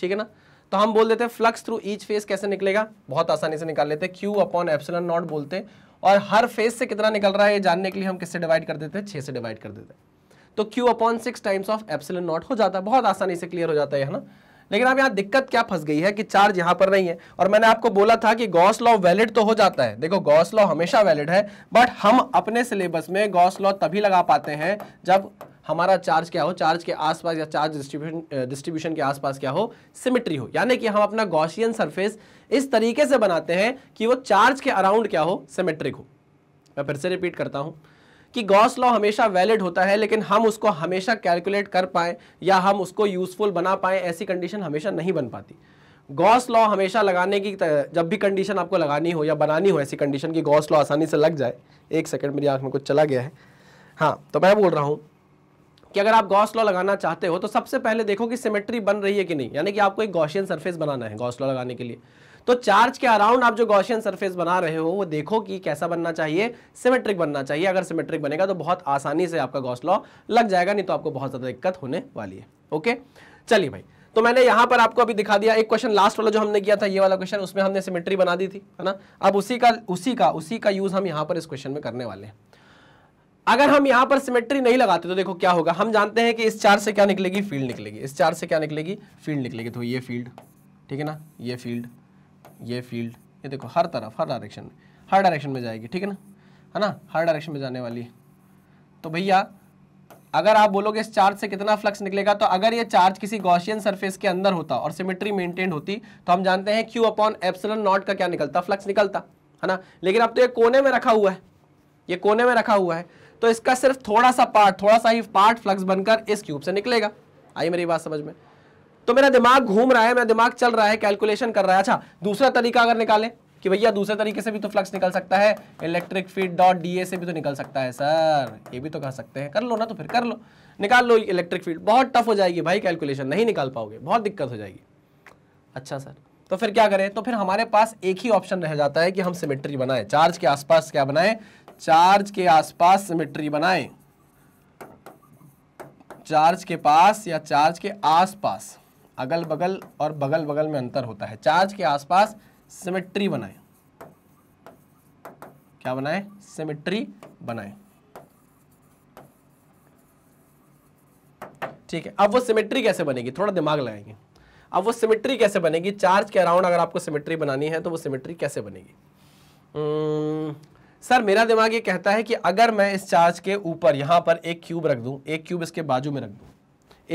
ठीक है ना तो हम बोल देते हैं फ्लक्स थ्रू ईच फेस कैसे निकलेगा बहुत आसानी से निकाल लेते हैं क्यू अपॉन एप्सलन नॉट बोलते हैं और हर फेस से कितना निकल रहा है ये जानने के लिए हम किससे डिवाइड कर देते हैं छः से डिवाइड कर देते हैं तो Q upon six times of epsilon naught हो जाता है बहुत आसानी से क्लियर हो जाता है ना लेकिन अब यहाँ दिक्कत क्या फंस गई है कि चार्ज यहाँ पर नहीं है और मैंने आपको बोला था कि गॉस लॉ वैलिड तो हो जाता है देखो गॉस लॉ हमेशा वैलिड है बट हम अपने सिलेबस में गॉस लॉ तभी लगा पाते हैं जब हमारा चार्ज क्या हो चार्ज के आसपास या चार्ज डिस्ट्रीब्यूशन डिस्ट्रीब्यूशन के आसपास क्या हो सिमिट्री हो यानी कि हम अपना गौशियन सरफेस इस तरीके से बनाते हैं कि वो चार्ज के अराउंड क्या हो सिमेट्रिक हो मैं फिर से रिपीट करता हूँ कि गॉस लॉ हमेशा वैलिड होता है लेकिन हम उसको हमेशा कैलकुलेट कर पाएँ या हम उसको यूज़फुल बना पाएँ ऐसी कंडीशन हमेशा नहीं बन पाती गॉस लॉ हमेशा लगाने की जब भी कंडीशन आपको लगानी हो या बनानी हो ऐसी कंडीशन की गॉस लॉ आसानी से लग जाए एक सेकंड मेरी आँख में कुछ चला गया है हाँ तो मैं बोल रहा हूँ कि अगर आप गॉस लॉ लगाना चाहते हो तो सबसे पहले देखो कि सिमेट्री बन रही है कि नहीं यानी कि आपको एक गॉशियन सरफेस बनाना है गॉस लॉ लगाने के लिए तो चार्ज के अराउंड आप जो गॉशियन सरफेस बना रहे हो वो देखो कि कैसा बनना चाहिए सिमेट्रिक बनना चाहिए अगर सिमेट्रिक बनेगा तो बहुत आसानी से आपका गॉस लॉ लग जाएगा नहीं तो आपको बहुत ज़्यादा दिक्कत होने वाली है ओके चलिए भाई तो मैंने यहां पर आपको अभी दिखा दिया एक क्वेश्चन लास्ट वाला जो हमने किया था ये वाला क्वेश्चन उसमें हमने सिमेट्री बना दी थी है ना अब उसी का उसी का उसी का यूज़ हम यहां पर इस क्वेश्चन में करने वाले हैं अगर हम यहां पर सिमेट्री नहीं लगाते तो देखो क्या होगा हम जानते हैं कि इस चार से क्या निकलेगी फील्ड निकलेगी इस चार से क्या निकलेगी फील्ड निकलेगी तो ये फील्ड ठीक है ना ये फील्ड ये फील्ड ये देखो हर तरफ हर डायरेक्शन में हर डायरेक्शन में जाएगी ठीक है ना है ना हर डायरेक्शन में जाने वाली तो भैया अगर आप बोलोगे इस चार्ज से कितना फ्लक्स निकलेगा तो अगर ये चार्ज किसी गॉशियन सरफेस के अंदर होता और सिमेट्री मेंटेन होती तो हम जानते हैं क्यू अपॉन एप्सलन नॉट का क्या निकलता फ्लक्स निकलता है ना लेकिन अब तो ये कोने में रखा हुआ है ये कोने में रखा हुआ है तो इसका सिर्फ थोड़ा सा पार्ट थोड़ा सा ही पार्ट फ्लक्स बनकर इस क्यूब से निकलेगा आई मेरी बात समझ में तो मेरा दिमाग घूम रहा है मेरा दिमाग चल रहा है कैलकुलेशन कर रहा है अच्छा दूसरा तरीका अगर निकालें कि भैया दूसरे तरीके से भी तो फ्लक्स निकल सकता है इलेक्ट्रिक फीड डॉट डी से भी तो निकल सकता है सर ये भी तो कह सकते हैं कर लो ना तो फिर कर लो निकाल लो इलेक्ट्रिक फील्ड बहुत टफ हो जाएगी भाई कैलकुलेशन नहीं निकाल पाओगे बहुत दिक्कत हो जाएगी अच्छा सर तो फिर क्या करें तो फिर हमारे पास एक ही ऑप्शन रह जाता है कि हम सिमेट्री बनाएं चार्ज के आसपास क्या बनाएं चार्ज के आसपास सिमेट्री बनाए चार्ज के पास या चार्ज के आसपास अगल बगल और बगल बगल में अंतर होता है चार्ज के आसपास सिमेट्री बनाए क्या बनाए सिमेट्री बनाए ठीक है अब वो सिमेट्री कैसे बनेगी थोड़ा दिमाग लगाएंगे अब वो सिमेट्री कैसे बनेगी चार्ज के अराउंड अगर आपको सिमेट्री बनानी है तो वो सिमेट्री कैसे बनेगी hmm, सर मेरा दिमाग ये कहता है कि अगर मैं इस चार्ज के ऊपर यहाँ पर एक क्यूब रख दूँ एक क्यूब इसके बाजू में रख दूँ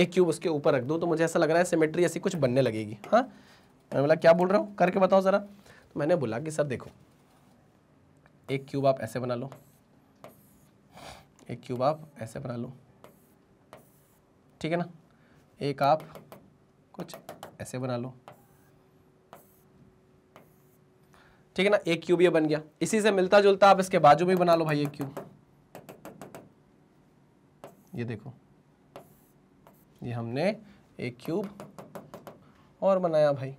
एक क्यूब उसके ऊपर रख दूँ तो मुझे ऐसा लग रहा है सिमेट्री ऐसी कुछ बनने लगेगी हाँ मैंने बोला क्या बोल रहा हूँ करके बताओ ज़रा तो मैंने बोला कि सर देखो एक क्यूब आप ऐसे बना लो एक क्यूब आप ऐसे बना लो ठीक है ना एक आप कुछ ऐसे बना लो ठीक है ना एक क्यूब ये बन गया इसी से मिलता जुलता आप इसके बाजू में बना लो भाई एक क्यूब ये देखो ये हमने एक क्यूब और बनाया भाई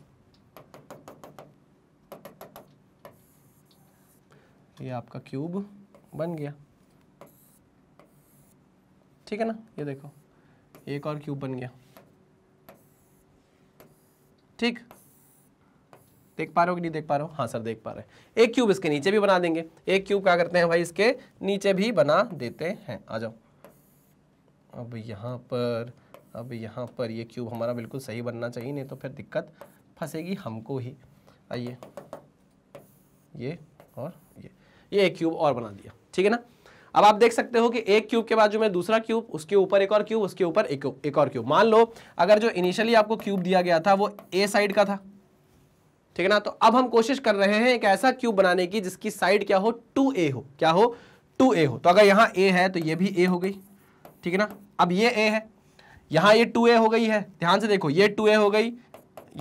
ये आपका क्यूब बन गया ठीक है ना ये देखो एक और क्यूब बन गया ठीक देख पा रहे हो कि नहीं देख पा रहे हो हाँ सर देख पा रहे हैं एक क्यूब इसके नीचे भी बना देंगे एक क्यूब क्या करते हैं भाई इसके नीचे भी बना देते हैं आ जाओ अब यहाँ पर अब यहाँ पर ये क्यूब हमारा बिल्कुल सही बनना चाहिए नहीं तो फिर दिक्कत फंसेगी हमको ही आइए ये और ये ये एक क्यूब और बना दिया ठीक है ना अब आप देख सकते हो कि एक क्यूब के बाजू में दूसरा क्यूब उसके ऊपर एक और क्यूब उसके ऊपर एक, एक और क्यूब मान लो अगर जो इनिशियली आपको क्यूब दिया गया था वो ए साइड का था ठीक है ना तो अब हम कोशिश कर रहे हैं एक ऐसा क्यूब बनाने की जिसकी साइड क्या हो टू ए हो क्या हो टू ए हो तो अगर यहाँ ए है तो ये भी ए हो गई ठीक है ना अब ये ए है यहाँ ये टू ए हो गई है ध्यान से देखो ये टू ए हो गई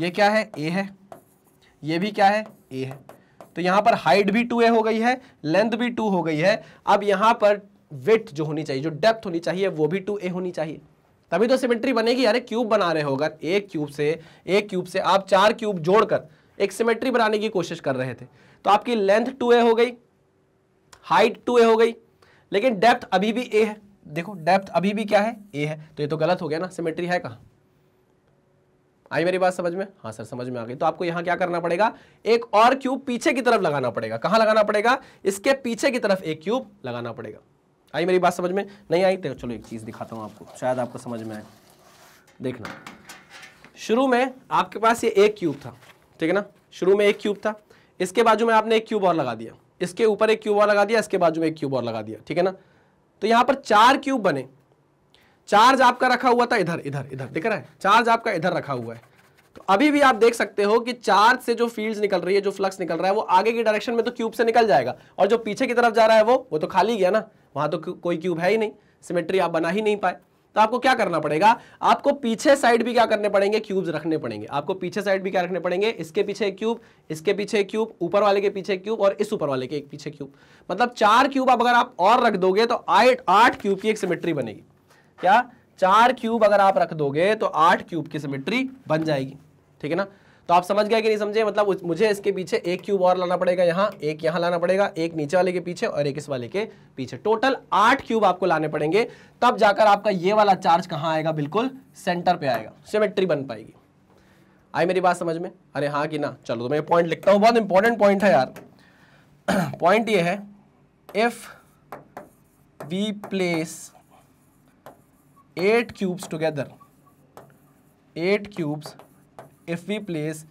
ये क्या है ए है ये भी क्या है ए है तो यहाँ पर हाइट भी टू ए हो गई है लेंथ भी टू हो गई है अब यहाँ पर विथ जो होनी चाहिए जो डेप्थ होनी चाहिए वो भी टू ए होनी चाहिए तभी तो सिमेट्री बनेगी अरे क्यूब बना रहे होगा एक क्यूब से एक क्यूब से आप चार क्यूब जोड़कर एक सिमेट्री बनाने की कोशिश कर रहे थे तो आपकी लेंथ टू ए हो गई हाइट टू ए हो गई लेकिन डेप्थ अभी भी ए है देखो डेप्थ अभी भी क्या है ए है तो ये तो गलत हो गया ना सिमेट्री है कहा आई मेरी बात समझ में हाँ सर समझ में आ गई तो आपको यहाँ क्या करना पड़ेगा एक और क्यूब पीछे की तरफ लगाना पड़ेगा कहां लगाना पड़ेगा इसके पीछे की तरफ एक क्यूब लगाना पड़ेगा आई मेरी बात समझ में नहीं आई तो चलो एक चीज़ दिखाता हूँ आपको शायद आपको समझ में आए देखना शुरू में आपके पास ये एक क्यूब था ठीक है ना शुरू में एक क्यूब था इसके बाजू में आपने एक क्यूब और लगा दिया इसके ऊपर एक क्यूब और लगा दिया इसके बाजू में एक क्यूब और लगा दिया ठीक है ना तो यहां पर चार क्यूब बने चार्ज आपका रखा हुआ था इधर इधर इधर दिख रहा है चार्ज आपका इधर रखा हुआ है तो अभी भी आप देख सकते हो कि चार्ज से जो फील्ड निकल रही है जो फ्लक्स निकल रहा है वो आगे की डायरेक्शन में तो क्यूब से निकल जाएगा और जो पीछे की तरफ जा रहा है वो वो तो खाली गया ना वहां तो कोई क्यूब है ही नहीं सिमेट्री आप बना ही नहीं पाए तो आपको क्या करना पड़ेगा आपको पीछे साइड भी क्या करने पड़ेंगे क्यूब्स रखने पड़ेंगे आपको पीछे साइड भी क्या रखने पड़ेंगे इसके पीछे क्यूब इसके पीछे क्यूब ऊपर वाले के पीछे क्यूब और इस ऊपर वाले के एक पीछे क्यूब मतलब चार क्यूब अब अगर आप और रख दोगे तो आठ क्यूब की एक सिमेट्री बनेगी क्या चार क्यूब अगर आप रख दोगे तो आठ क्यूब की सिमेट्री बन जाएगी ठीक है ना तो आप समझ गए कि नहीं समझे मतलब मुझे इसके पीछे एक क्यूब और लाना पड़ेगा यहाँ एक यहाँ लाना पड़ेगा एक नीचे वाले के पीछे और एक इस वाले के पीछे टोटल आठ क्यूब आपको लाने पड़ेंगे तब जाकर आपका ये वाला चार्ज कहाँ आएगा बिल्कुल सेंटर पे आएगा सिमेट्री बन पाएगी आई मेरी बात समझ में अरे हाँ कि ना चलो तो मैं पॉइंट लिखता हूँ बहुत इंपॉर्टेंट पॉइंट है यार पॉइंट [CLEARS THROAT] ये है if we place eight cubes together eight cubes if we place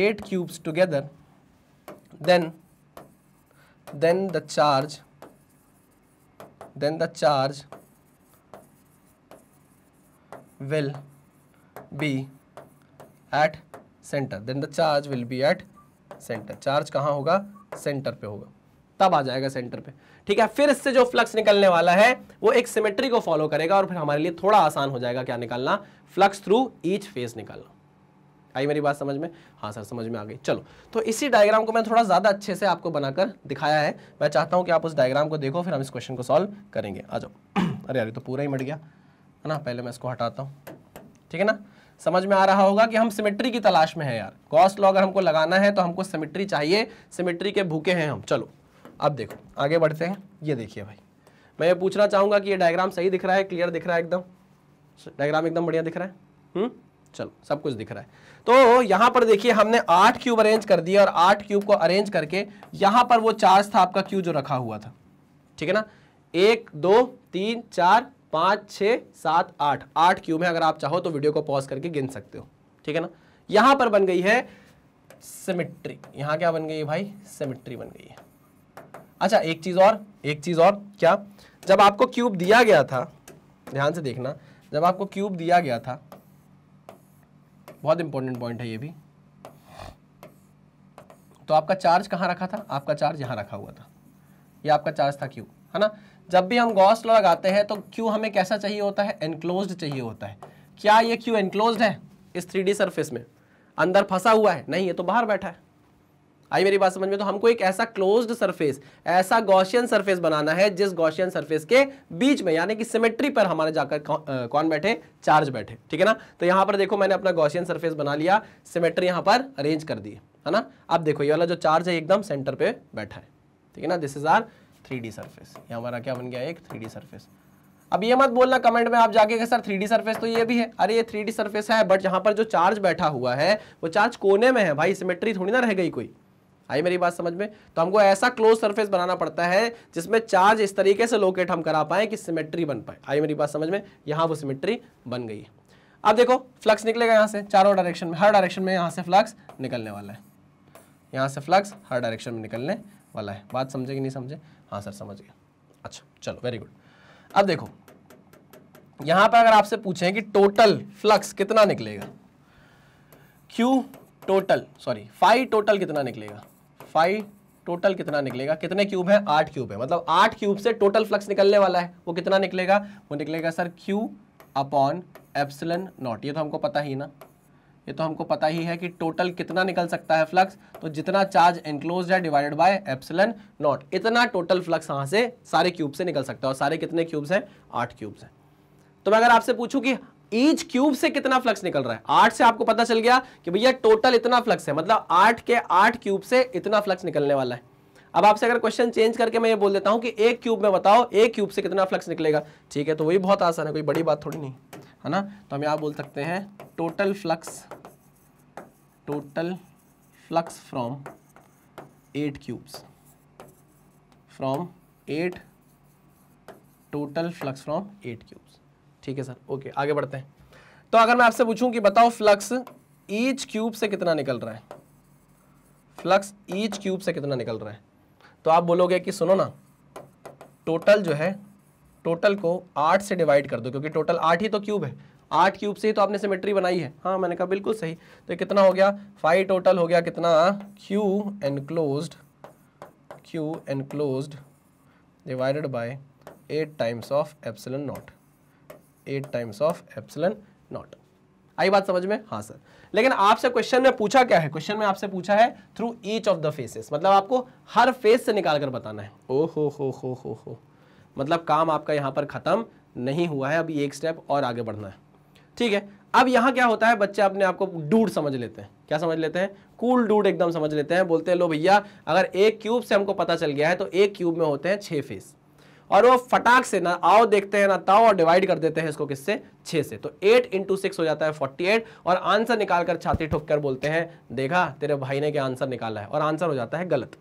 eight cubes together then then the charge then the charge will be at center then the charge will be at center charge कहाँ होगा center पे होगा तब आ जाएगा centre पे ठीक है फिर इससे जो फ्लक्स निकलने वाला है वो एक सिमेट्री को फॉलो करेगा और फिर हमारे लिए थोड़ा आसान हो जाएगा क्या निकालना फ्लक्स थ्रू ईच फेज निकालना आई मेरी बात समझ में हाँ सर समझ में आ गई चलो तो इसी डायग्राम को मैं थोड़ा ज़्यादा अच्छे से आपको बनाकर दिखाया है मैं चाहता हूँ कि आप उस डायग्राम को देखो फिर हम इस क्वेश्चन को सॉल्व करेंगे आ जाओ [CLEARS THROAT] अरे अरे तो पूरा ही मट गया है ना पहले मैं इसको हटाता हूँ ठीक है ना समझ में आ रहा होगा कि हम सिमेट्री की तलाश में है यार कॉस्ट लॉ अगर हमको लगाना है तो हमको सिमेट्री चाहिए सिमेट्री के भूखे हैं हम चलो अब देखो आगे बढ़ते हैं ये देखिए भाई मैं ये पूछना चाहूँगा कि ये डायग्राम सही दिख रहा है क्लियर दिख रहा है एकदम डायग्राम एकदम बढ़िया दिख रहा है हुँ? हम्म? चलो सब कुछ दिख रहा है तो यहां पर देखिए हमने आठ क्यूब अरेंज कर दिया और आठ क्यूब को अरेंज करके यहाँ पर वो चार्ज था आपका क्यू जो रखा हुआ था ठीक है ना एक दो तीन चार पाँच छह सात आठ आठ क्यूब है अगर आप चाहो तो वीडियो को पॉज करके गिन सकते हो ठीक है ना यहाँ पर बन गई है सिमिट्री यहाँ क्या बन गई है भाई सिमिट्री बन गई है अच्छा एक चीज़ और एक चीज़ और क्या जब आपको क्यूब दिया गया था ध्यान से देखना जब आपको क्यूब दिया गया था बहुत इंपॉर्टेंट पॉइंट है ये भी तो आपका चार्ज कहाँ रखा था आपका चार्ज यहाँ रखा हुआ था ये आपका चार्ज था क्यू है ना जब भी हम गॉस लॉ लगाते हैं तो क्यू हमें कैसा चाहिए होता है एनक्लोज चाहिए होता है क्या ये क्यू एनक्लोज है इस थ्री सरफेस में अंदर फंसा हुआ है नहीं ये तो बाहर बैठा है आई मेरी बात समझ में तो हमको एक ऐसा क्लोज्ड सरफेस ऐसा गौशियन सरफेस बनाना है जिस गौशियन सरफेस के बीच में यानी कि सिमेट्री पर हमारे जाकर कौन बैठे चार्ज बैठे ठीक है ना तो यहां पर देखो मैंने अपना गौशियन सरफेस बना लिया सिमेट्री यहां पर अरेंज कर दी है ना अब देखो ये वाला जो चार्ज है एकदम सेंटर पे बैठा है ठीक है ना this is our three D surface ये हमारा क्या बन गया एक थ्री डी सर्फेस अब ये मत बोलना कमेंट में आप जाके कि सर थ्री डी सर्फेस तो ये भी है अरे ये थ्री डी सर्फेस है बट यहाँ पर जो चार्ज बैठा हुआ है वो चार्ज कोने में है भाई सिमेट्री थोड़ी ना रह गई कोई आई मेरी बात समझ में तो हमको ऐसा क्लोज सरफेस बनाना पड़ता है जिसमें चार्ज इस तरीके से लोकेट हम करा पाए कि सिमेट्री बन पाए आई मेरी बात समझ में यहाँ वो सिमेट्री बन गई अब देखो फ्लक्स निकलेगा यहाँ से चारों डायरेक्शन में हर डायरेक्शन में यहाँ से फ्लक्स निकलने वाला है यहाँ से फ्लक्स हर डायरेक्शन में निकलने वाला है बात समझे कि नहीं समझे हाँ सर समझ गया अच्छा चलो वेरी गुड अब देखो यहाँ पर अगर आपसे पूछे कि टोटल फ्लक्स कितना निकलेगा Q total sorry five total कितना निकलेगा फाइव टोटल कितना निकलेगा कितने क्यूब है आठ क्यूब है मतलब आठ क्यूब से टोटल फ्लक्स निकलने वाला है वो कितना निकलेगा वो निकलेगा sir Q upon epsilon naught ये तो हमको पता ही ना ये तो हमको पता ही है कि टोटल कितना निकल सकता है फ्लक्स तो जितना चार्ज एनक्लोज है डिवाइडेड बाय एप्सलन नॉट इतना टोटल फ्लक्स यहाँ से सारे क्यूब से निकल सकता है और सारे कितने क्यूब्स हैं आठ क्यूब्स हैं तो मैं अगर आपसे पूछूं कि ईच क्यूब से कितना फ्लक्स निकल रहा है आठ से आपको पता चल गया कि भैया टोटल इतना फ्लक्स है मतलब आठ के आठ क्यूब से इतना फ्लक्स निकलने वाला है अब आपसे अगर क्वेश्चन चेंज करके मैं ये बोल देता हूं कि एक क्यूब में बताओ एक क्यूब से कितना फ्लक्स निकलेगा ठीक है तो वही बहुत आसान है कोई बड़ी बात थोड़ी नहीं है ना तो हम यहां बोल सकते हैं total flux total flux from eight cubes from eight total flux from eight cubes ठीक है सर ओके आगे बढ़ते हैं तो अगर मैं आपसे पूछूं कि बताओ फ्लक्स ईच क्यूब से कितना निकल रहा है फ्लक्स ईच क्यूब से कितना निकल रहा है तो आप बोलोगे कि सुनो ना टोटल जो है टोटल को आठ से डिवाइड कर दो क्योंकि टोटल आठ ही तो क्यूब है आठ क्यूब से ही तो आपने सिमेट्री बनाई है हाँ मैंने कहा बिल्कुल सही तो कितना हो गया फाइव टोटल हो गया कितना Q enclose Q enclose divided by eight times of epsilon naught eight times of epsilon naught आई बात समझ में हाँ सर लेकिन आपसे क्वेश्चन में पूछा क्या है क्वेश्चन में आपसे पूछा है through each of the faces मतलब आपको हर फेस से निकाल कर बताना है ओ हो हो हो हो हो मतलब काम आपका यहाँ पर ख़त्म नहीं हुआ है अभी एक स्टेप और आगे बढ़ना है ठीक है अब यहाँ क्या होता है बच्चे अपने आप को डूड समझ लेते हैं क्या समझ लेते हैं कूल डूड एकदम समझ लेते हैं बोलते हैं लो भैया अगर एक क्यूब से हमको पता चल गया है तो एक क्यूब में होते हैं छः फेस और वो फटाक से ना आओ देखते हैं ना ताओ और डिवाइड कर देते हैं इसको किससे छे से तो एट इंटू सिक्स हो जाता है फोर्टी एट और आंसर निकालकर छाती ठोक कर बोलते हैं देखा तेरे भाई ने क्या आंसर निकाला है और आंसर हो जाता है गलत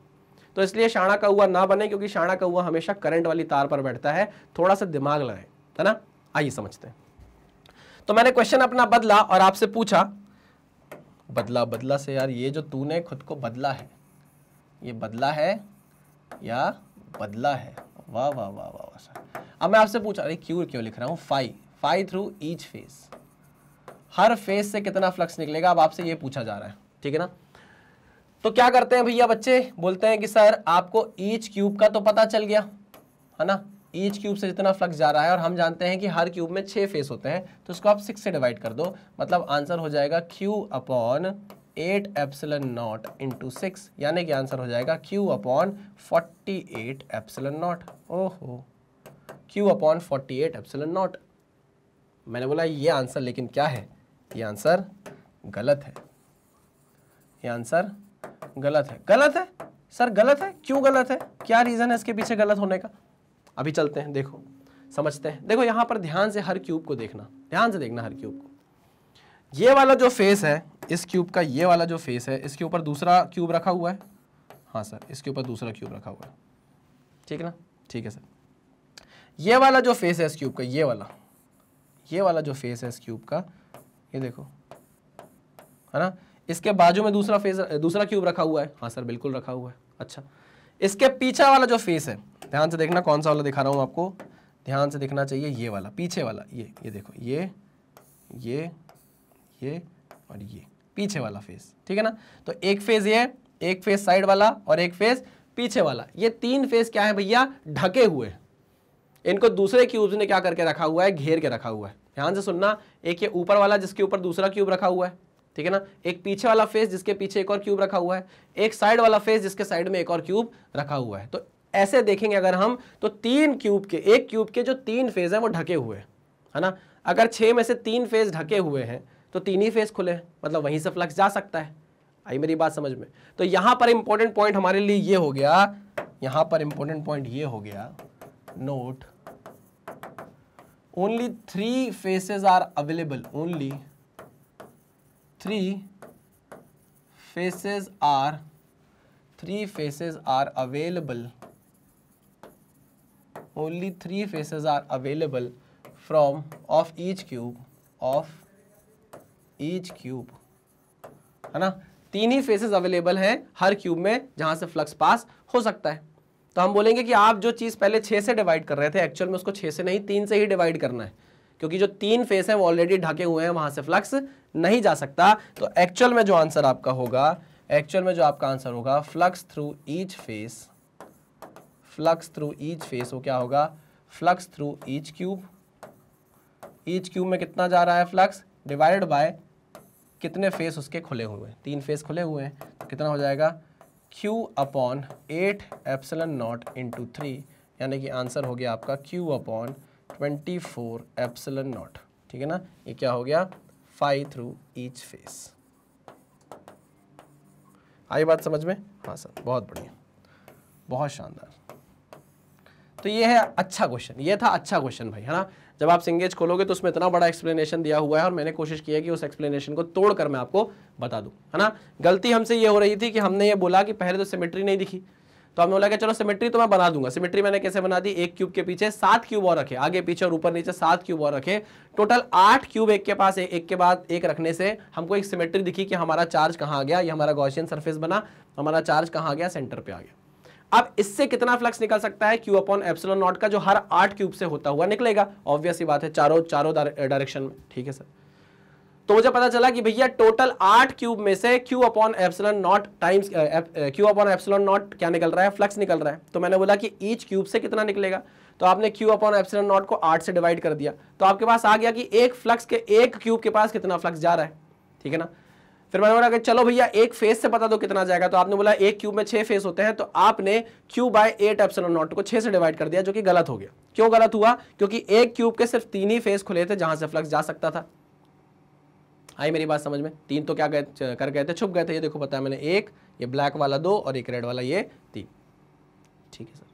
तो इसलिए शाणा का हुआ ना बने क्योंकि शाणा का हुआ हमेशा करंट वाली तार पर बैठता है थोड़ा सा दिमाग लगाए है ना आइए समझते हैं तो मैंने क्वेश्चन अपना बदला और आपसे पूछा बदला बदला से यार ये जो तूने खुद को बदला है ये बदला है या बदला है वाह वाह वाह वाह वाह सर अब मैं आपसे पूछ रहा क्यूर क्यों लिख रहा हूँ five five through each face हर फेस से कितना फ्लक्स निकलेगा अब आपसे ये पूछा जा रहा है ठीक है ना तो क्या करते हैं भैया बच्चे बोलते हैं कि सर आपको ईच क्यूब का तो पता चल गया है ना ईच क्यूब से जितना फ्लक्स जा रहा है और हम जानते हैं कि हर क्यूब में छः फेस होते हैं तो उसको आप सिक्स से डिवाइड कर दो मतलब आंसर हो जाएगा Q upon eight epsilon naught into six यानी कि आंसर हो जाएगा Q upon forty eight epsilon naught ओहो Q upon forty eight epsilon naught मैंने बोला ये आंसर लेकिन क्या है ये आंसर गलत है ये आंसर गलत है गलत है सर गलत है क्यों गलत है क्या रीज़न है इसके पीछे गलत होने का अभी चलते हैं देखो समझते हैं देखो यहां पर ध्यान से हर क्यूब को देखना ध्यान से देखना हर क्यूब को ये वाला जो फेस है इस क्यूब का ये वाला जो फेस है इसके ऊपर दूसरा क्यूब रखा हुआ है हाँ सर इसके ऊपर दूसरा क्यूब रखा हुआ है ठीक है ना ठीक है सर ये वाला जो फेस है इस क्यूब का ये वाला ये वाला जो फेस है इस क्यूब का ये देखो है ना इसके बाजू में दूसरा फेस दूसरा क्यूब रखा हुआ है हाँ सर बिल्कुल रखा हुआ है अच्छा इसके पीछे वाला जो फेस है ध्यान से देखना कौन सा वाला दिखा रहा हूँ आपको ध्यान से देखना चाहिए ये वाला पीछे वाला ये ये देखो ये ये ये और ये पीछे वाला फेस ठीक है ना तो एक फेस ये एक फेस साइड वाला और एक फेस पीछे वाला ये तीन फेस क्या है भैया ढके हुए इनको दूसरे क्यूब्स ने क्या करके रखा हुआ है घेर के रखा हुआ है ध्यान से सुनना एक ये ऊपर वाला जिसके ऊपर दूसरा क्यूब रखा हुआ है ठीक है ना एक पीछे वाला फेस जिसके पीछे एक और क्यूब रखा हुआ है एक साइड वाला फेस जिसके साइड में एक और क्यूब रखा हुआ है तो ऐसे देखेंगे अगर हम तो तीन क्यूब के एक क्यूब के जो तीन फेज है वो ढके हुए है ना अगर छह में से तीन फेज ढके हुए हैं तो तीन ही फेस खुले हैं मतलब वहीं से फ्लक्स जा सकता है आई मेरी बात समझ में तो यहां पर इंपॉर्टेंट पॉइंट हमारे लिए ये हो गया यहां पर इंपॉर्टेंट पॉइंट ये हो गया note only three faces are available only three faces are three faces are available only three faces are available from of each cube of each cube है ना तीन ही फेसेस अवेलेबल हैं हर cube में जहां से फ्लक्स पास हो सकता है तो हम बोलेंगे कि आप जो चीज़ पहले छह से डिवाइड कर रहे थे एक्चुअल में उसको छह से नहीं तीन से ही डिवाइड करना है क्योंकि जो तीन फेस हैं वो ऑलरेडी ढके हुए हैं वहां से फ्लक्स नहीं जा सकता तो एक्चुअल में जो आंसर आपका होगा एक्चुअल में जो आपका आंसर होगा flux through each face flux through each face वो क्या होगा flux through each cube each cube में कितना जा रहा है फ्लक्स डिवाइडेड बाय कितने फेस उसके खुले हुए हैं तीन फेस खुले हुए हैं तो कितना हो जाएगा Q upon eight epsilon naught into three यानी कि आंसर हो गया आपका Q upon twenty four epsilon naught ठीक है ना ये क्या हो गया फाइव थ्रू ईच फेस आई बात समझ में हाँ सर बहुत बढ़िया बहुत शानदार तो ये है अच्छा क्वेश्चन ये था अच्छा क्वेश्चन भाई है ना जब आप सिंगेज खोलोगे तो उसमें इतना बड़ा एक्सप्लेनेशन दिया हुआ है और मैंने कोशिश की है कि उस एक्सप्लेनेशन को तोड़कर मैं आपको बता दूँ है ना गलती हमसे ये हो रही थी कि हमने ये बोला कि पहले तो सिमेट्री नहीं दिखी तो हमने बोला कि चलो सिमेट्री तो मैं बना दूंगा सिमेट्री मैंने कैसे बना दी एक क्यूब के पीछे सात क्यूब और रखे आगे पीछे और ऊपर नीचे सात क्यूब और रखे टोटल आठ क्यूब एक के पास एक के बाद एक रखने से हमको एक सिमेट्री दिखी कि हमारा चार्ज कहाँ आ गया ये हमारा गॉशियन सर्फेस बना हमारा चार्ज कहाँ आ गया सेंटर पर आ गया अब इससे कितना फ्लक्स निकल सकता है क्यू अपॉन एप्सिलोन नॉट का जो हर आठ क्यूब से होता हुआ निकलेगा ऑब्वियस ही बात है चारों चारों डायरेक्शन में ठीक है सर तो मुझे पता चला कि भैया टोटल आठ क्यूब में से Q upon epsilon naught times Q upon epsilon naught क्या निकल रहा है फ्लक्स निकल रहा है तो मैंने बोला कि ईच क्यूब से कितना निकलेगा तो आपने क्यू अपॉन एप्सिलॉन नॉट को आठ से डिवाइड कर दिया तो आपके पास आ गया कि एक फ्लक्स के एक क्यूब के पास कितना फ्लक्स जा रहा है ठीक है ना फिर मैंने बोला कि चलो भैया एक फेस से बता दो कितना जाएगा तो आपने बोला एक क्यूब में छह फेस होते हैं तो आपने Q by eight epsilon naught को छह से डिवाइड कर दिया जो कि गलत हो गया क्यों गलत हुआ क्योंकि एक क्यूब के सिर्फ तीन ही फेस खुले थे जहां से फ्लक्स जा सकता था आई मेरी बात समझ में तीन तो क्या गए कर गए थे छुप गए थे ये देखो पता है मैंने एक ये ब्लैक वाला दो और एक रेड वाला ये तीन ठीक है सर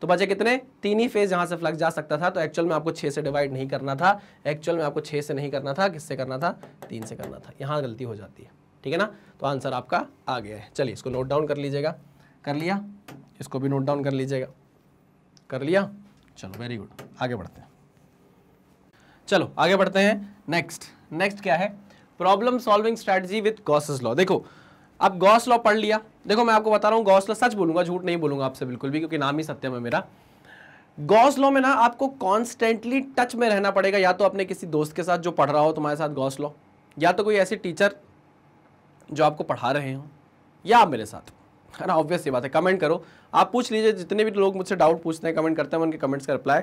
तो बचे कितने तीन ही फेज यहां से फ्लक्स जा सकता था तो एक्चुअल में आपको छह से डिवाइड नहीं करना था एक्चुअल में आपको छह से नहीं करना था किससे करना था तीन से करना था यहां गलती हो जाती है ठीक है ना तो आंसर आपका आ गया है चलिए इसको नोट डाउन कर लीजिएगा कर लिया इसको भी नोट डाउन कर लीजिएगा कर लिया चलो वेरी गुड आगे बढ़ते हैं चलो आगे बढ़ते हैं नेक्स्ट नेक्स्ट क्या है problem solving strategy with Gauss's law देखो अब गौस लॉ पढ़ लिया देखो मैं आपको बता रहा हूँ गौस लॉ सच बोलूंगा झूठ नहीं बोलूंगा आपसे बिल्कुल भी क्योंकि नाम ही सत्यम है मेरा गौस लॉ में ना आपको कॉन्स्टेंटली टच में रहना पड़ेगा या तो अपने किसी दोस्त के साथ जो पढ़ रहा हो तुम्हारे साथ गौस लॉ या तो कोई ऐसे टीचर जो आपको पढ़ा रहे हो या आप मेरे साथ है ना ऑब्वियस ये बात है कमेंट करो आप पूछ लीजिए जितने भी लोग मुझसे डाउट पूछते हैं कमेंट करते हैं उनके कमेंट्स का रिप्लाई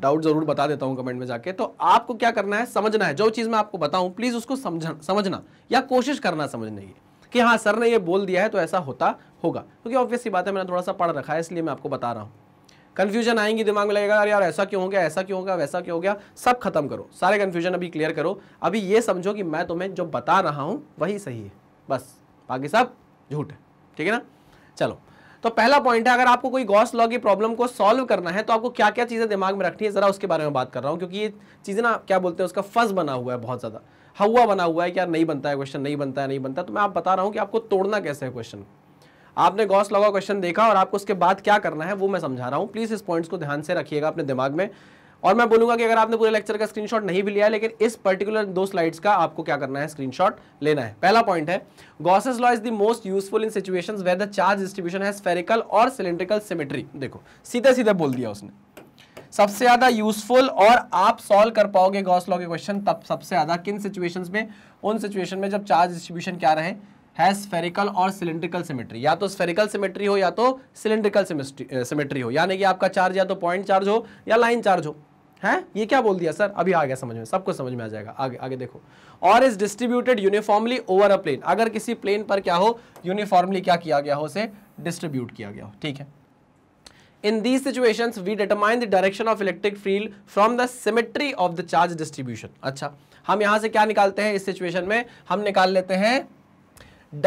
डाउट ज़रूर बता देता हूँ कमेंट में जाके तो आपको क्या करना है समझना है जो चीज़ मैं आपको बताऊँ प्लीज़ उसको समझ समझना या कोशिश करना समझने की कि हाँ सर ने ये बोल दिया है तो ऐसा होता होगा क्योंकि ऑब्वियसली बात है मैंने थोड़ा सा पढ़ रखा है इसलिए मैं आपको बता रहा हूँ कन्फ्यूजन आएंगी दिमाग में लगेगा अरे यार ऐसा क्यों हो गया ऐसा क्यों हो गया वैसा क्यों हो गया सब खत्म करो सारे कन्फ्यूजन अभी क्लियर करो अभी ये समझो कि मैं तुम्हें जो बता रहा हूँ वही सही है बस बाकी सब झूठ है ठीक है ना चलो तो पहला पॉइंट है अगर आपको कोई गॉस लॉ की प्रॉब्लम को सॉल्व करना है तो आपको क्या क्या चीज़ें दिमाग में रखनी है ज़रा उसके बारे में बात कर रहा हूँ क्योंकि ये चीज़ें ना क्या बोलते हैं उसका फर्ज बना हुआ है बहुत ज़्यादा हवा बना हुआ है कि यार नहीं बनता है क्वेश्चन नहीं बनता है नहीं बनता तो मैं आप बता रहा हूँ कि आपको तोड़ना कैसे है क्वेश्चन आपने गौस लॉ का क्वेश्चन देखा और आपको उसके बाद क्या करना है वो मैं समझा रहा हूँ प्लीज़ इस पॉइंट्स को ध्यान से रखिएगा अपने दिमाग में और मैं बोलूंगा कि अगर आपने पूरे लेक्चर का स्क्रीनशॉट नहीं भी लिया है लेकिन इस पर्टिकुलर दो स्लाइड्स का आपको क्या करना है स्क्रीनशॉट लेना है पहला पॉइंट है Gauss's law is the most useful in situations where the charge distribution है स्फेरिकल और सिलेंड्रिकल सिमेट्री देखो सीधे सीधे बोल दिया उसने सबसे ज़्यादा यूजफुल और आप सॉल्व कर पाओगे गॉस लॉ के क्वेश्चन तब सबसे ज़्यादा किन सिचुएशंस में उन सिचुएशन में जब चार्ज डिस्ट्रीब्यूशन क्या रहे है स्फेरिकल और सिलेंड्रिकल सिमेट्री या तो स्फेरिकल सिमेट्री हो या तो सिलेंड्रिकल सिमेट्री हो यानी कि आपका चार्ज या तो पॉइंट चार्ज हो या लाइन चार्ज हो है ये क्या बोल दिया सर अभी आ गया समझ में सबको समझ में आ जाएगा आगे आगे देखो और is distributed uniformly over a plane अगर किसी प्लेन पर क्या हो यूनिफॉर्मली क्या किया गया हो उसे डिस्ट्रीब्यूट किया गया हो ठीक है in these situation we determine the direction of electric field from the symmetry of the charge distribution अच्छा हम यहां से क्या निकालते हैं इस सिचुएशन में हम निकाल लेते हैं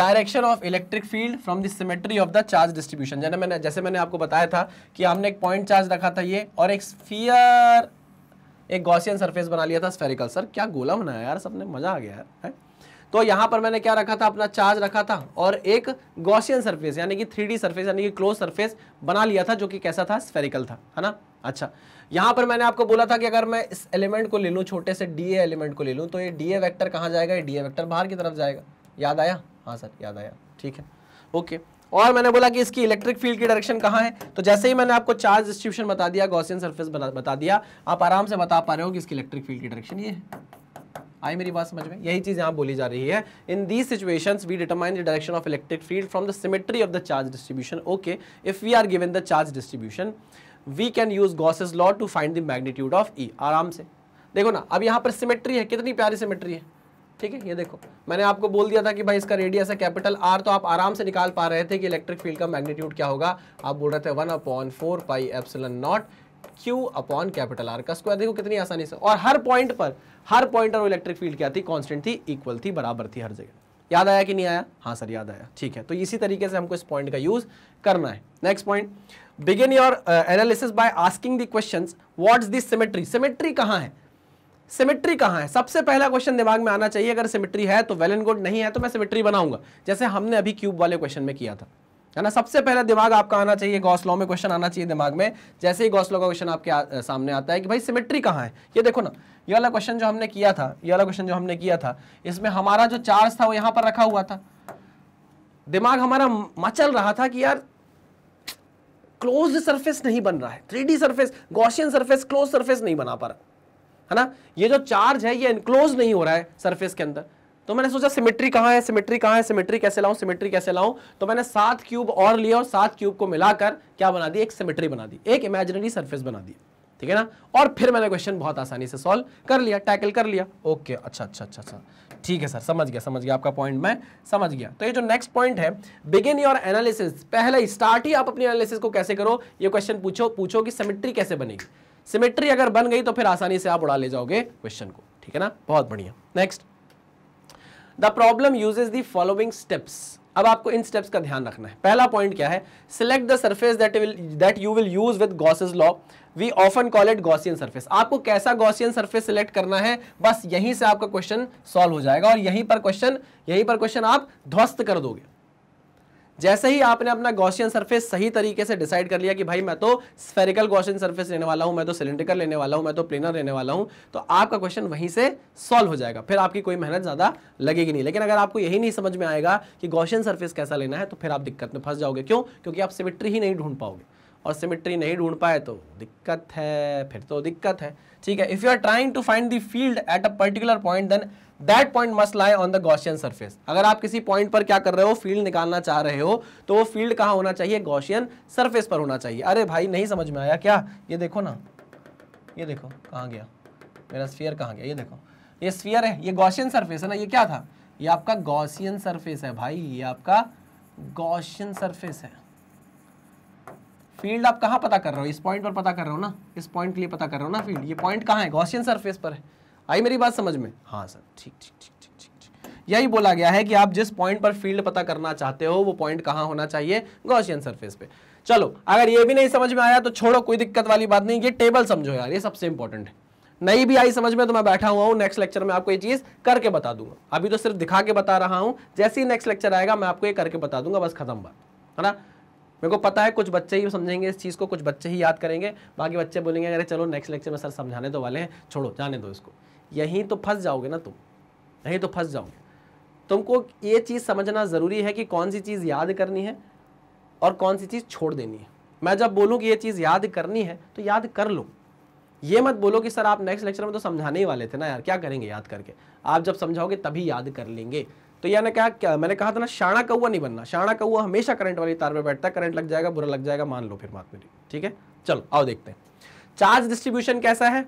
direction of electric field from the symmetry of the charge distribution जैसे मैंने जैसे मैंने आपको बताया था कि हमने एक पॉइंट चार्ज रखा था ये और एक स्फीयर एक गॉसियन सरफेस बना लिया था स्फेरिकल सर क्या गोला बनाया यार सबने मज़ा आ गया है तो यहां पर मैंने क्या रखा था अपना चार्ज रखा था और एक गॉसियन सरफेस यानी कि थ्री सरफेस यानी कि क्लोज सरफेस बना लिया था जो कि कैसा था स्पेरिकल था है ना अच्छा यहां पर मैंने आपको बोला था कि अगर मैं इस एलिमेंट को ले लूँ छोटे से डी एलिमेंट को ले लूँ तो ये डी ए वैक्टर कहाँ जाएगा ये डी ए वैक्टर बाहर की तरफ जाएगा याद आया हाँ सर याद आया ठीक है ओके और मैंने बोला कि इसकी इलेक्ट्रिक फील्ड की डायरेक्शन कहाँ है तो जैसे ही मैंने आपको चार्ज डिस्ट्रीब्यूशन बता दिया गॉसियन सरफेस बता दिया आप आराम से बता पा रहे हो कि इसकी इलेक्ट्रिक फील्ड की डायरेक्शन ये है आई मेरी बात समझ में यही चीज़ यहाँ बोली जा रही है in these situation we determine the direction of electric field from the symmetry of the charge distribution okay if we are given the charge distribution we can use Gauss's law to find the magnitude of E आराम से देखो ना अब यहाँ पर symmetry है कितनी प्यारी सिमेट्री है ठीक है ये देखो मैंने आपको बोल दिया था कि भाई इसका रेडियस है कैपिटल आर तो आप आराम से निकाल पा रहे थे कि इलेक्ट्रिक फील्ड का मैग्नीट्यूड क्या होगा आप बोल रहे थे one upon four pi epsilon naught Q upon capital R का स्क्वायर देखो कितनी आसानी से और हर पॉइंट पर हर पॉइंट और इलेक्ट्रिक फील्ड क्या थी कॉन्स्टेंट थी इक्वल थी बराबर थी हर जगह याद आया कि नहीं आया हाँ सर याद आया ठीक है तो इसी तरीके से हमको इस पॉइंट का यूज करना है next point begin your analysis by asking the question what's this symmetry symmetry कहाँ है सिमेट्री कहाँ है सबसे पहला क्वेश्चन दिमाग में आना चाहिए अगर सिमेट्री है तो वेल एंड गुड नहीं है तो मैं सिमेट्री बनाऊंगा जैसे हमने अभी क्यूब वाले क्वेश्चन में किया था है ना सबसे पहले दिमाग आपका आना चाहिए गौसलो में क्वेश्चन आना चाहिए दिमाग में जैसे ही गौसलो का क्वेश्चन आपके आ, सामने आता है कि भाई सिमेट्री कहाँ है ये देखो ना ये वाला क्वेश्चन जो हमने किया था ये वाला क्वेश्चन जो हमने किया था इसमें हमारा जो चार्ज था वो यहाँ पर रखा हुआ था दिमाग हमारा मचल रहा था कि यार क्लोज सरफेस नहीं बन रहा है three surface Gaussian surface close surface नहीं बना पा रहा है ना ये जो चार्ज है ये इनक्लोज नहीं हो रहा है सरफेस के अंदर तो मैंने सोचा सिमेट्री कहाँ है सिमेट्री कहाँ है सिमेट्री कैसे लाऊं सिमेट्री कैसे लाऊं तो मैंने सात क्यूब और लिए और सात क्यूब को मिलाकर क्या बना दी एक सिमेट्री बना दी एक इमेजिनरी सरफेस बना दी ठीक है ना और फिर मैंने क्वेश्चन बहुत आसानी से सॉल्व कर लिया टैकल कर लिया ओके अच्छा अच्छा अच्छा अच्छा ठीक है सर समझ गया समझ गया आपका पॉइंट मैं समझ गया तो ये जो नेक्स्ट पॉइंट है बिगिन योर एनालिसिस पहले स्टार्ट ही आप अपनी एनालिसिस को कैसे करो ये क्वेश्चन पूछो पूछो कि सिमेट्री कैसे बनेगी सिमेट्री अगर बन गई तो फिर आसानी से आप उड़ा ले जाओगे क्वेश्चन को ठीक है ना बहुत बढ़िया next the problem uses the following steps अब आपको इन स्टेप्स का ध्यान रखना है पहला पॉइंट क्या है select the surface that that you will use with Gauss's law we often call it Gaussian surface आपको कैसा गॉसियन सर्फेस सिलेक्ट करना है बस यहीं से आपका क्वेश्चन सॉल्व हो जाएगा और यहीं पर क्वेश्चन यहीं पर क्वेश्चन आप ध्वस्त कर दोगे जैसे ही आपने अपना गॉशियन सरफेस सही तरीके से डिसाइड कर लिया कि भाई मैं तो स्फेरिकल गॉशियन सरफेस लेने वाला हूं मैं तो सिलेंड्रिकल लेने वाला हूं मैं तो प्लेनर लेने वाला हूं तो आपका क्वेश्चन वहीं से सॉल्व हो जाएगा फिर आपकी कोई मेहनत ज़्यादा लगेगी नहीं लेकिन अगर आपको यही नहीं समझ में आएगा कि गॉशियन सर्फेस कैसा लेना है तो फिर आप दिक्कत में फंस जाओगे क्यों क्योंकि आप सिमिट्री ही नहीं ढूंढ पाओगे और सिमिट्री नहीं ढूंढ पाए तो दिक्कत है फिर तो दिक्कत है ठीक है if you are trying to find the field at a particular point then that point must lie on the Gaussian surface अगर आप किसी पॉइंट पर क्या कर रहे हो फील्ड निकालना चाह रहे हो तो वो फील्ड कहाँ होना चाहिए गॉशियन सर्फेस पर होना चाहिए अरे भाई नहीं समझ में आया क्या ये देखो ना ये देखो कहाँ गया मेरा स्फीयर कहाँ गया ये देखो ये स्फीयर है ये गॉशियन सर्फेस है ना ये क्या था ये आपका गॉशियन सर्फेस है भाई ये आपका गॉशियन सर्फेस है फील्ड आप कहाँ पता कर रहे हो इस पॉइंट पर पता कर रहे हो ना इस पॉइंट के लिए पता कर रहे हो ना फील्ड ये पॉइंट कहाँ है गॉशियन सर्फेस पर है आई मेरी बात समझ में हाँ सर ठीक ठीक ठीक ठीक ठीक ठीक यही बोला गया है कि आप जिस पॉइंट पर फील्ड पता करना चाहते हो वो पॉइंट कहाँ होना चाहिए गौशियन सरफेस पे चलो अगर ये भी नहीं समझ में आया तो छोड़ो कोई दिक्कत वाली बात नहीं ये टेबल समझो यार ये सबसे इंपॉर्टेंट है नहीं भी आई समझ में तो मैं बैठा हुआ हूँ नेक्स्ट लेक्चर में आपको ये चीज़ करके बता दूंगा अभी तो सिर्फ दिखा के बता रहा हूँ जैसे ही नेक्स्ट लेक्चर आएगा मैं आपको ये करके बता दूंगा बस खत्म बात है ना मेरे को पता है कुछ बच्चे ही समझेंगे इस चीज़ को कुछ बच्चे ही याद करेंगे बाकी बच्चे बोलेंगे अरे चलो नेक्स्ट लेक्चर में सर समझाने तो वाले हैं छोड़ो जाने दो इसको यहीं तो फंस जाओगे ना तुम यहीं तो फंस जाओगे तुमको ये चीज़ समझना ज़रूरी है कि कौन सी चीज़ याद करनी है और कौन सी चीज़ छोड़ देनी है मैं जब बोलूँ कि ये चीज़ याद करनी है तो याद कर लो ये मत बोलो कि सर आप नेक्स्ट लेक्चर में तो समझाने ही वाले थे ना यार क्या करेंगे याद करके आप जब समझाओगे तभी याद कर लेंगे तो यह कहा क्या मैंने कहा था ना शाणा कौआ नहीं बनना शाणा कौआ हमेशा करंट वाली तार पर बैठता है करंट लग जाएगा बुरा लग जाएगा मान लो फिर बात मेरी ठीक है चलो आओ देखते हैं चार्ज डिस्ट्रीब्यूशन कैसा है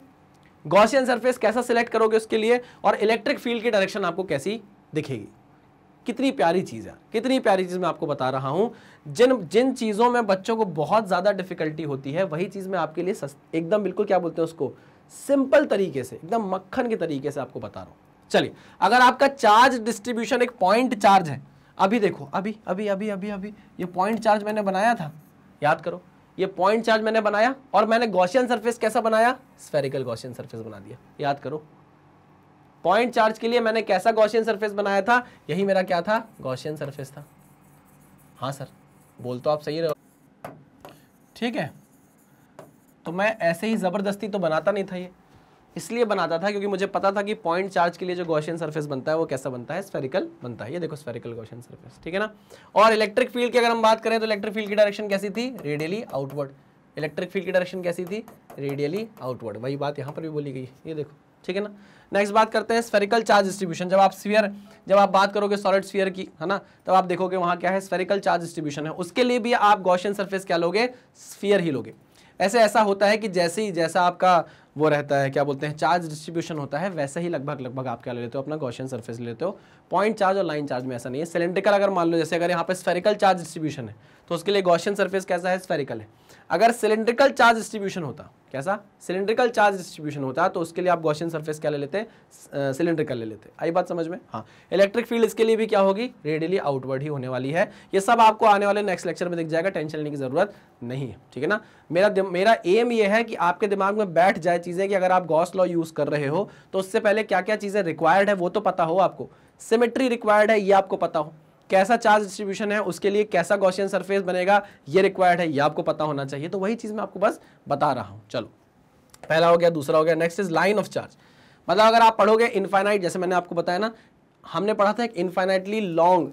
गॉसियन सरफेस कैसा सिलेक्ट करोगे उसके लिए और इलेक्ट्रिक फील्ड की डायरेक्शन आपको कैसी दिखेगी कितनी प्यारी चीज़ है कितनी प्यारी चीज़ मैं आपको बता रहा हूँ जिन जिन चीज़ों में बच्चों को बहुत ज़्यादा डिफिकल्टी होती है वही चीज़ मैं आपके लिए एकदम बिल्कुल क्या बोलते हैं उसको सिंपल तरीके से एकदम मक्खन के तरीके से आपको बता रहा हूँ चलिए अगर आपका चार्ज डिस्ट्रीब्यूशन एक पॉइंट चार्ज है अभी देखो अभी अभी अभी अभी अभी ये पॉइंट चार्ज मैंने बनाया था याद करो ये पॉइंट चार्ज मैंने बनाया और मैंने गौशियन सरफेस कैसा बनाया स्फेरिकल गौशियन सरफेस बना दिया याद करो पॉइंट चार्ज के लिए मैंने कैसा गौशियन सरफेस बनाया था यही मेरा क्या था गौशियन सरफेस था हाँ सर बोल तो आप सही रहो ठीक है तो मैं ऐसे ही ज़बरदस्ती तो बनाता नहीं था ये इसलिए बनाता था क्योंकि मुझे पता था कि पॉइंट चार्ज के लिए जो गॉशियन सरफेस बनता है वो कैसा बनता है स्फेरिकल बनता है ये देखो स्फेरिकल गॉशियन सरफेस ठीक है ना और इलेक्ट्रिक फील्ड की अगर हम बात करें तो इलेक्ट्रिक फील्ड की डायरेक्शन कैसी थी रेडियली आउटवर्ड इलेक्ट्रिक फील्ड की डायरेक्शन कैसी थी रेडियली आउटवर्ड वही बात यहाँ पर भी बोली गई ये देखो ठीक है ना नेक्स्ट बात करते हैं स्फेरिकल चार्ज डिस्ट्रीब्यूशन जब आप स्फीयर जब आप बात करोगे सॉलिड स्फीयर की है ना तब आप देखोगे वहाँ क्या है स्फेरिकल चार्ज डिस्ट्रीब्यूशन है उसके लिए भी आप गॉशियन सरफेस क्या लोगे स्फीयर ही लोगे ऐसे ऐसा होता है कि जैसे ही जैसा आपका वो रहता है क्या बोलते हैं चार्ज डिस्ट्रीब्यूशन होता है वैसे ही लगभग लगभग आप क्या ले लेते हो अपना गौशियन सरफेस लेते हो पॉइंट चार्ज और लाइन चार्ज में ऐसा नहीं है सिलेंड्रिकल अगर मान लो जैसे अगर यहाँ पर स्फेरिकल चार्ज डिस्ट्रीब्यूशन है तो उसके लिए गौशियन सर्फेस कैसा है स्फेरिकल है अगर सिलेंड्रिकल चार्ज डिस्ट्रीब्यूशन होता कैसा सिलेंड्रिकल चार्ज डिस्ट्रीब्यूशन होता है तो उसके लिए आप गॉशियन सरफेस क्या ले लेते हैं सिलेंड्रिकल ले लेते हैं आई बात समझ में हाँ इलेक्ट्रिक फील्ड इसके लिए भी क्या होगी रेडियली आउटवर्ड ही होने वाली है ये सब आपको आने वाले नेक्स्ट लेक्चर में दिख जाएगा टेंशन लेने की जरूरत नहीं है ठीक है ना मेरा मेरा एम ये है कि आपके दिमाग में बैठ जाए चीज़ें कि अगर आप गॉस लॉ यूज़ कर रहे हो तो उससे पहले क्या क्या चीज़ें रिक्वायर्ड है वो तो पता हो आपको सिमेट्री रिक्वायर्ड है ये आपको पता हो कैसा चार्ज डिस्ट्रीब्यूशन है उसके लिए कैसा गौशियन सरफेस बनेगा ये रिक्वायर्ड है ये आपको पता होना चाहिए तो वही चीज़ मैं आपको बस बता रहा हूँ चलो पहला हो गया दूसरा हो गया next is line of charge मतलब अगर आप पढ़ोगे इनफाइनाइट जैसे मैंने आपको बताया ना हमने पढ़ा था एक इनफाइनाइटली लॉन्ग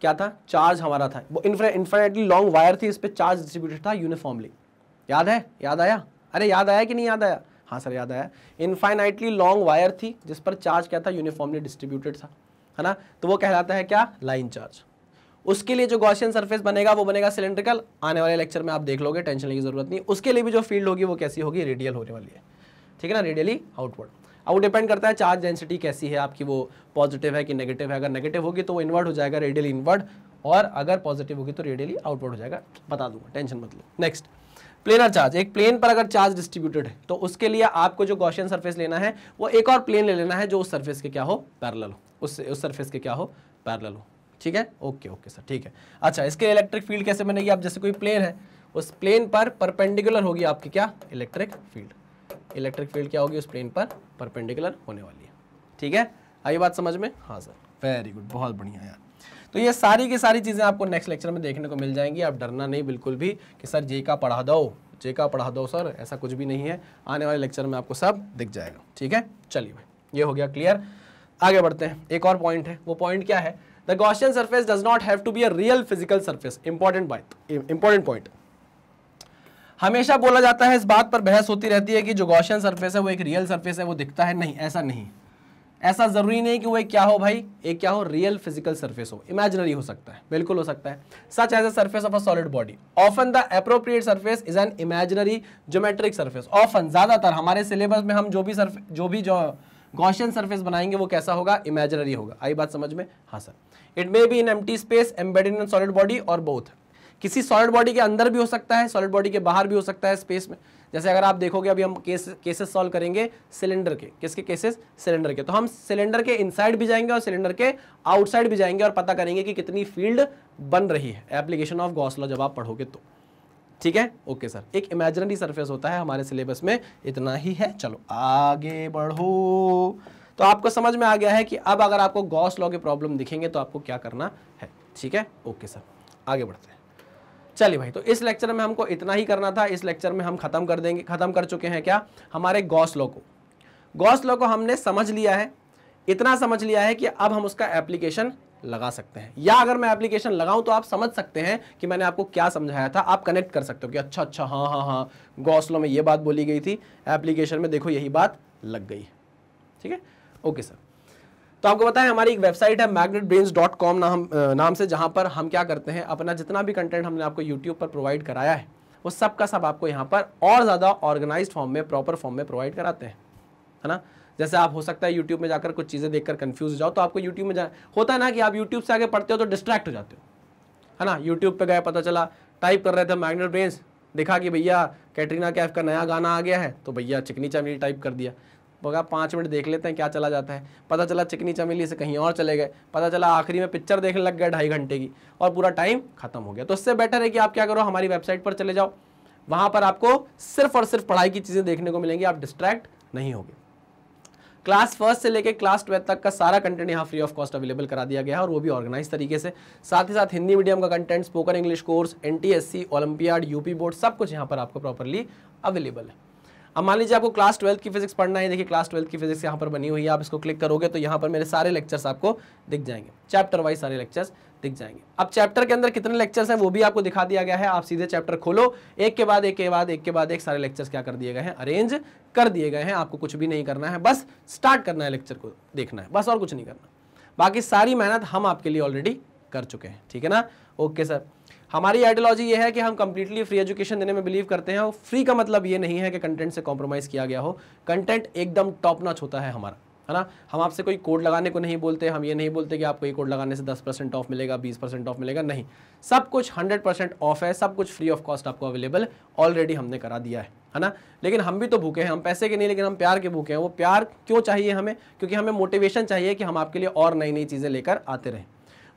क्या था चार्ज हमारा था वो इन्फाइनाइटली लॉन्ग वायर थी इस पर चार्ज डिस्ट्रीब्यूटेड था यूनिफॉर्मली याद है याद आया अरे याद आया कि नहीं याद आया हाँ सर याद आया इन्फाइनाइटली लॉन्ग वायर थी जिस पर चार्ज क्या था यूनिफॉर्मली डिस्ट्रीब्यूटेड था है ना तो वो कहलाता है क्या लाइन चार्ज उसके लिए जो गॉशियन सरफेस बनेगा वो बनेगा सिलेंड्रिकल आने वाले लेक्चर में आप देख लोगे टेंशन की जरूरत नहीं उसके लिए भी जो फील्ड होगी वो कैसी होगी रेडियल होने वाली है ठीक है ना रेडियली आउटवर्ड अब वो डिपेंड करता है चार्ज डेंसिटी कैसी है आपकी वो पॉजिटिव है कि नेगेटिव है अगर नेगेटिव होगी तो वो इन्वर्ट हो जाएगा रेडियली इन्वर्ट और अगर पॉजिटिव होगी तो रेडियली आउटवर्ड हो जाएगा बता दूंगा टेंशन मतलब नेक्स्ट प्लेनर चार्ज एक प्लेन पर अगर चार्ज डिस्ट्रीब्यूटेड है तो उसके लिए आपको जो गॉशियन सर्फेस लेना है वो एक और प्लेन ले लेना है जो उस सर्फेस के क्या हो पैरल हो उस उस सरफेस के क्या हो पैरल हो ठीक है ओके ओके सर ठीक है अच्छा इसके इलेक्ट्रिक फील्ड कैसे बनेगी आप जैसे कोई प्लेन है उस प्लेन पर परपेंडिकुलर होगी आपकी क्या इलेक्ट्रिक फील्ड इलेक्ट्रिक फील्ड क्या होगी उस प्लेन पर परपेंडिकुलर होने वाली है ठीक है आई बात समझ में हाँ सर वेरी गुड बहुत बढ़िया यार तो ये सारी की सारी चीज़ें आपको नेक्स्ट लेक्चर में देखने को मिल जाएंगी आप डरना नहीं बिल्कुल भी कि सर जे का पढ़ा दो जे का पढ़ा दो सर ऐसा कुछ भी नहीं है आने वाले लेक्चर में आपको सब दिख जाएगा ठीक है चलिए भाई ये हो गया क्लियर आगे बढ़ते हैं एक और पॉइंट है वो पॉइंट क्या है the Gaussian surface does not have to be a real physical surface important बात इंपॉर्टेंट पॉइंट हमेशा बोला जाता है इस बात पर बहस होती रहती है कि जो गॉशियन सर्फेस है वो एक रियल सर्फेस है वो दिखता है नहीं ऐसा नहीं ऐसा ज़रूरी नहीं कि वो एक क्या हो भाई एक क्या हो रियल फिजिकल सर्फेस हो इमेजिनरी हो सकता है बिल्कुल हो सकता है such as a surface of a solid body often the appropriate surface is an imaginary geometric surface often ज़्यादातर हमारे सिलेबस में हम जो भी सर्फे जो भी जो गॉशियन सरफेस बनाएंगे वो कैसा होगा इमेजनरी होगा आई बात समझ में हाँ sir it may be empty space embedded in solid body और बोथ किसी सॉलिड बॉडी के अंदर भी हो सकता है सॉलिड बॉडी के बाहर भी हो सकता है स्पेस में जैसे अगर आप देखोगे अभी हम केस केसेस सॉल्व करेंगे सिलेंडर के किसके केसेस सिलेंडर के तो हम सिलेंडर के इनसाइड भी जाएंगे और सिलेंडर के आउटसाइड भी जाएंगे और पता करेंगे कि कितनी फील्ड बन रही है एप्लीकेशन ऑफ गौसला जब आप पढ़ोगे तो ठीक है ओके सर एक इमेजनरी सरफेस होता है हमारे सिलेबस में इतना ही है चलो आगे बढ़ो तो आपको समझ में आ गया है कि अब अगर आपको गॉस लॉ के प्रॉब्लम दिखेंगे तो आपको क्या करना है ठीक है ओके सर आगे बढ़ते हैं चलिए भाई तो इस लेक्चर में हमको इतना ही करना था इस लेक्चर में हम खत्म कर देंगे खत्म कर चुके हैं क्या हमारे गॉस लॉ को गॉस लॉ को हमने समझ लिया है इतना समझ लिया है कि अब हम उसका एप्लीकेशन लगा सकते हैं या अगर मैं एप्लीकेशन लगाऊं तो आप समझ सकते हैं कि मैंने आपको क्या समझाया था आप कनेक्ट कर सकते हो कि अच्छा अच्छा हाँ हाँ हाँ गौसलों में ये बात बोली गई थी एप्लीकेशन में देखो यही बात लग गई ठीक है ओके सर तो आपको बताएं हमारी एक वेबसाइट है magnetbrains.com नाम नाम से जहां पर हम क्या करते हैं अपना जितना भी कंटेंट हमने आपको यूट्यूब पर प्रोवाइड कराया है वो सब का सब आपको यहाँ पर और ज़्यादा ऑर्गेनाइज फॉर्म में प्रॉपर फॉर्म में प्रोवाइड कराते हैं है ना जैसे आप हो सकता है यूट्यूब में जाकर कुछ चीज़ें देखकर कंफ्यूज हो जाओ तो आपको यूट्यूब में जाए होता है ना कि आप यूट्यूब से आगे पढ़ते हो तो डिस्ट्रैक्ट हो जाते हो है ना यूट्यूब पे गए पता चला टाइप कर रहे थे मैग्नेट ब्रेंस देखा कि भैया कैटरीना कैफ का नया गाना आ गया है तो भैया चिकनी चमेली टाइप कर दिया बोला पाँच मिनट देख लेते हैं क्या चला जाता है पता चला चिकनी चमेली से कहीं और चले गए पता चला आखिरी में पिक्चर देखने लग गया ढाई घंटे की और पूरा टाइम खत्म हो गया तो इससे बेटर है कि आप क्या करो हमारी वेबसाइट पर चले जाओ वहाँ पर आपको सिर्फ और सिर्फ पढ़ाई की चीज़ें देखने को मिलेंगी आप डिस्ट्रैक्ट नहीं होगी क्लास फर्स्ट से लेकर क्लास ट्वेल्थ तक का सारा कंटेंट यहाँ फ्री ऑफ कॉस्ट अवेलेबल करा दिया गया है और वो भी ऑर्गेनाइज तरीके से साथ ही साथ हिंदी मीडियम का content spoken English course N T olympiad UP board सब कुछ यहाँ पर आपको प्रॉपरली अवेलेबल है अब मान लीजिए आपको क्लास ट्वेल्थ की फिजिक्स पढ़ना है देखिए क्लास ट्वेल्थ की फिजिक्स यहाँ पर बनी हुई है आप इसको क्लिक करोगे तो यहाँ पर मेरे सारे लेक्चर्स आपको दिख जाएंगे चैप्टर वाइज सारे लेक्चर्स दिख जाएंगे अब चैप्टर के अंदर कितने लेक्चर्स हैं वो भी आपको दिखा दिया गया है आप सीधे चैप्टर खोलो एक के बाद एक के बाद एक के बाद एक सारे लेक्चर्स क्या कर दिए गए हैं अरेंज कर दिए गए हैं आपको कुछ भी नहीं करना है बस स्टार्ट करना है लेक्चर को देखना है बस और कुछ नहीं करना बाकी सारी मेहनत हम आपके लिए ऑलरेडी कर चुके हैं ठीक है ना ओके सर हमारी आइडियोलॉजी ये है कि हम कंप्लीटली फ्री एजुकेशन देने में बिलीव करते हैं और फ्री का मतलब ये नहीं है कि कंटेंट से कॉम्प्रोमाइज़ किया गया हो कंटेंट एकदम टॉप नॉच होता है हमारा है ना हम आपसे कोई कोड लगाने को नहीं बोलते हम ये नहीं बोलते कि आपको ये कोड लगाने से 10 परसेंट ऑफ मिलेगा 20 परसेंट ऑफ मिलेगा नहीं सब कुछ 100 परसेंट ऑफ है सब कुछ फ्री ऑफ कॉस्ट आपको अवेलेबल ऑलरेडी हमने करा दिया है है ना लेकिन हम भी तो भूखे हैं हम पैसे के नहीं लेकिन हम प्यार के भूखे हैं वो प्यार क्यों चाहिए हमें क्योंकि हमें मोटिवेशन चाहिए कि हम आपके लिए और नई नई चीज़ें लेकर आते रहें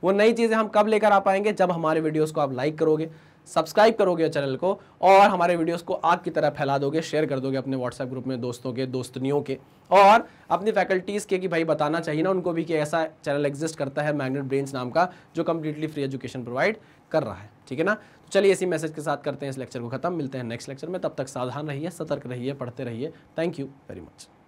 वो नई चीज़ें हम कब लेकर आ पाएंगे जब हमारे वीडियोज़ को आप लाइक करोगे सब्सक्राइब करोगे चैनल को और हमारे वीडियोस को आग की तरह फैला दोगे शेयर कर दोगे अपने व्हाट्सएप ग्रुप में दोस्तों के दोस्तनियों के और अपनी फैकल्टीज़ के कि भाई बताना चाहिए ना उनको भी कि ऐसा चैनल एग्जिस्ट करता है मैग्नेट ब्रेन्स नाम का जो कम्प्लीटली फ्री एजुकेशन प्रोवाइड कर रहा है ठीक है ना तो चलिए इसी मैसेज के साथ करते हैं इस लेक्चर को खत्म मिलते हैं नेक्स्ट लेक्चर में तब तक सावधान रहिए सतर्क रहिए पढ़ते रहिए थैंक यू वेरी मच